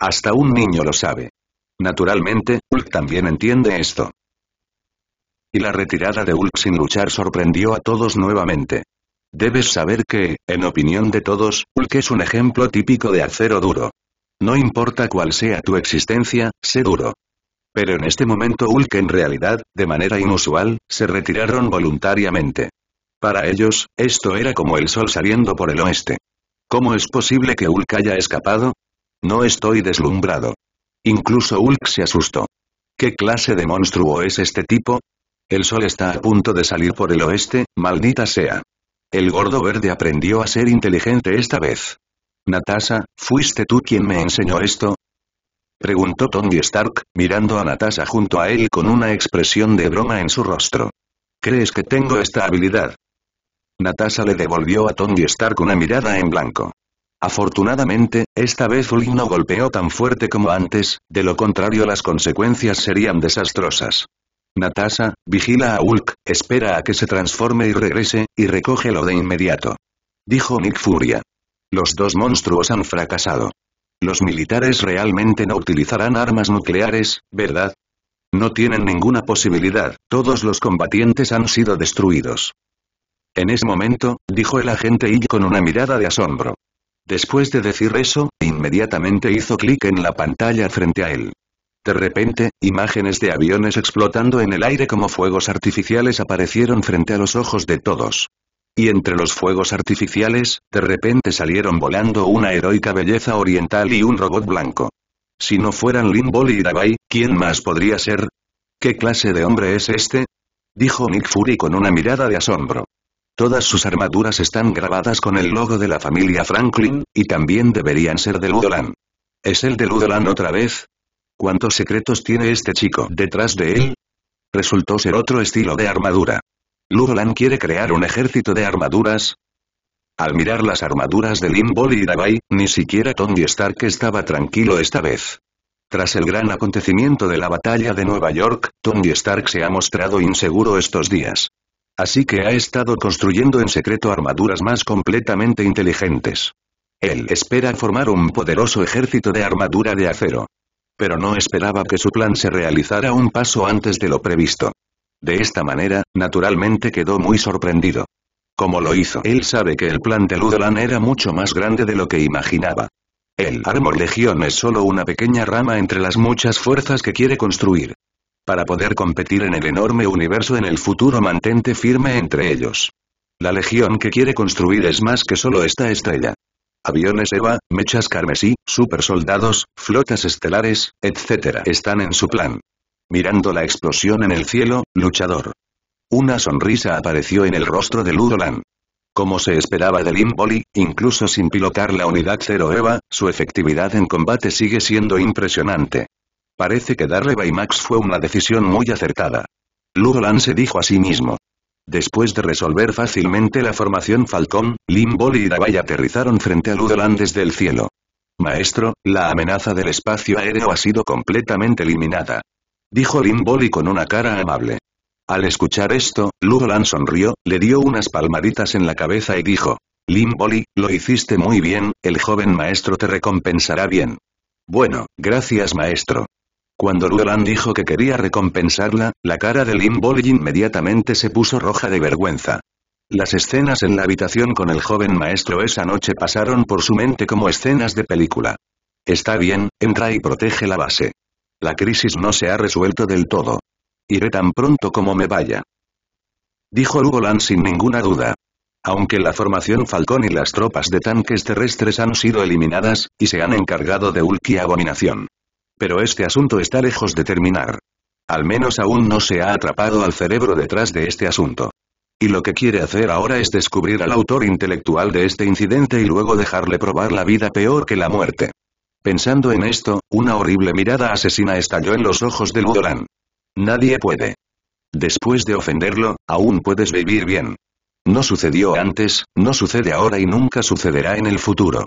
Hasta un niño lo sabe. Naturalmente, Ulk también entiende esto. Y la retirada de Hulk sin luchar sorprendió a todos nuevamente. Debes saber que, en opinión de todos, Ulk es un ejemplo típico de acero duro. No importa cuál sea tu existencia, sé duro. Pero en este momento Ulk en realidad, de manera inusual, se retiraron voluntariamente. Para ellos, esto era como el sol saliendo por el oeste. ¿Cómo es posible que Ulk haya escapado? No estoy deslumbrado. Incluso Hulk se asustó. ¿Qué clase de monstruo es este tipo? El sol está a punto de salir por el oeste, maldita sea. El gordo verde aprendió a ser inteligente esta vez. Natasha, ¿fuiste tú quien me enseñó esto? Preguntó Tony Stark, mirando a Natasha junto a él con una expresión de broma en su rostro. ¿Crees que tengo esta habilidad? Natasha le devolvió a Tony Stark una mirada en blanco. Afortunadamente, esta vez Hulk no golpeó tan fuerte como antes, de lo contrario las consecuencias serían desastrosas. Natasha, vigila a Hulk, espera a que se transforme y regrese, y recógelo de inmediato. Dijo Nick Furia. Los dos monstruos han fracasado. Los militares realmente no utilizarán armas nucleares, ¿verdad? No tienen ninguna posibilidad, todos los combatientes han sido destruidos. En ese momento, dijo el agente Y con una mirada de asombro. Después de decir eso, inmediatamente hizo clic en la pantalla frente a él. De repente, imágenes de aviones explotando en el aire como fuegos artificiales aparecieron frente a los ojos de todos. Y entre los fuegos artificiales, de repente salieron volando una heroica belleza oriental y un robot blanco. Si no fueran Limboli y Dabai, ¿quién más podría ser? ¿Qué clase de hombre es este? Dijo Nick Fury con una mirada de asombro. Todas sus armaduras están grabadas con el logo de la familia Franklin, y también deberían ser de Ludolan. ¿Es el de Ludolan otra vez? ¿Cuántos secretos tiene este chico detrás de él? Resultó ser otro estilo de armadura. ¿Ludolan quiere crear un ejército de armaduras? Al mirar las armaduras de Limbol y Davai, ni siquiera Tony Stark estaba tranquilo esta vez. Tras el gran acontecimiento de la batalla de Nueva York, Tony Stark se ha mostrado inseguro estos días. Así que ha estado construyendo en secreto armaduras más completamente inteligentes. Él espera formar un poderoso ejército de armadura de acero. Pero no esperaba que su plan se realizara un paso antes de lo previsto. De esta manera, naturalmente quedó muy sorprendido. Como lo hizo, él sabe que el plan de Ludolan era mucho más grande de lo que imaginaba. El Armor Legion es solo una pequeña rama entre las muchas fuerzas que quiere construir. Para poder competir en el enorme universo en el futuro mantente firme entre ellos. La legión que quiere construir es más que solo esta estrella. Aviones EVA, mechas carmesí, supersoldados, flotas estelares, etc. están en su plan. Mirando la explosión en el cielo, luchador. Una sonrisa apareció en el rostro de Ludolan. Como se esperaba de Limboli, incluso sin pilotar la unidad 0 EVA, su efectividad en combate sigue siendo impresionante. Parece que darle Baymax fue una decisión muy acertada. Ludolan se dijo a sí mismo. Después de resolver fácilmente la formación Falcón, Limboli y Davai aterrizaron frente a Ludolan desde el cielo. Maestro, la amenaza del espacio aéreo ha sido completamente eliminada. Dijo Limboli con una cara amable. Al escuchar esto, Ludolan sonrió, le dio unas palmaditas en la cabeza y dijo. Limboli, lo hiciste muy bien, el joven maestro te recompensará bien. Bueno, gracias maestro. Cuando Ruolan dijo que quería recompensarla, la cara de Lin Boling inmediatamente se puso roja de vergüenza. Las escenas en la habitación con el joven maestro esa noche pasaron por su mente como escenas de película. Está bien, entra y protege la base. La crisis no se ha resuelto del todo. Iré tan pronto como me vaya. Dijo Rugolan sin ninguna duda. Aunque la formación Falcón y las tropas de tanques terrestres han sido eliminadas, y se han encargado de Ulki Abominación pero este asunto está lejos de terminar. Al menos aún no se ha atrapado al cerebro detrás de este asunto. Y lo que quiere hacer ahora es descubrir al autor intelectual de este incidente y luego dejarle probar la vida peor que la muerte. Pensando en esto, una horrible mirada asesina estalló en los ojos de Ludolan. Nadie puede. Después de ofenderlo, aún puedes vivir bien. No sucedió antes, no sucede ahora y nunca sucederá en el futuro.